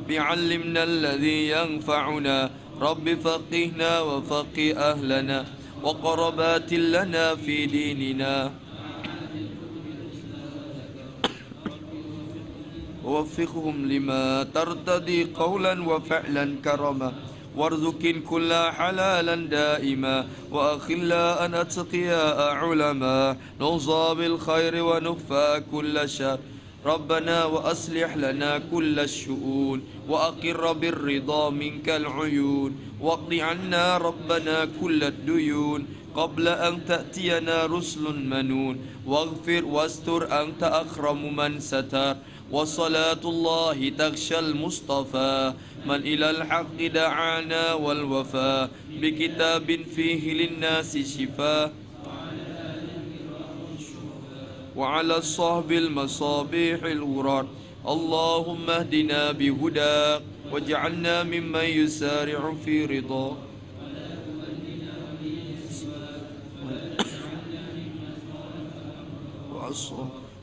رب علمنا الذي ينفعنا رب فقهنا وفق أهلنا وقربات لنا في ديننا ووفقهم لما ترتدي قولا وفعلا كرما وارزق كل حلالا دائما وأخلاء أتقياء علما نوصى بالخير ونخفى كل شر ربنا وأصلح لنا كل الشؤون وأقر بالرضا منك العيون واقض عنا ربنا كل الديون قبل أن تأتينا رسل منون واغفر واستر أنت أخرم من ستر وصلاة الله تغشى المصطفى من إلى الحق دعانا والوفاء بكتاب فيه للناس شفاه وعلى الصحب المصابيح الغرار اللهم اهدنا بهداك واجعلنا ممن يسارع في رضا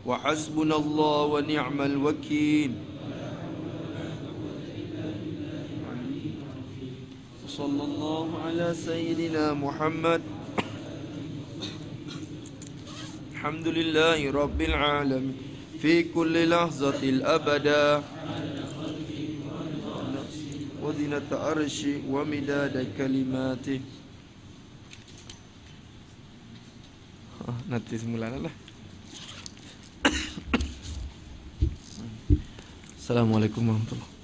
وحسبنا الله ونعم الوكيل صلى الله على سيدنا محمد الحمد لله رب العالمين في كل لحظة الأبدا وزنة أرش ومداد كلماته نتي سمولانا السلام عليكم ورحمة الله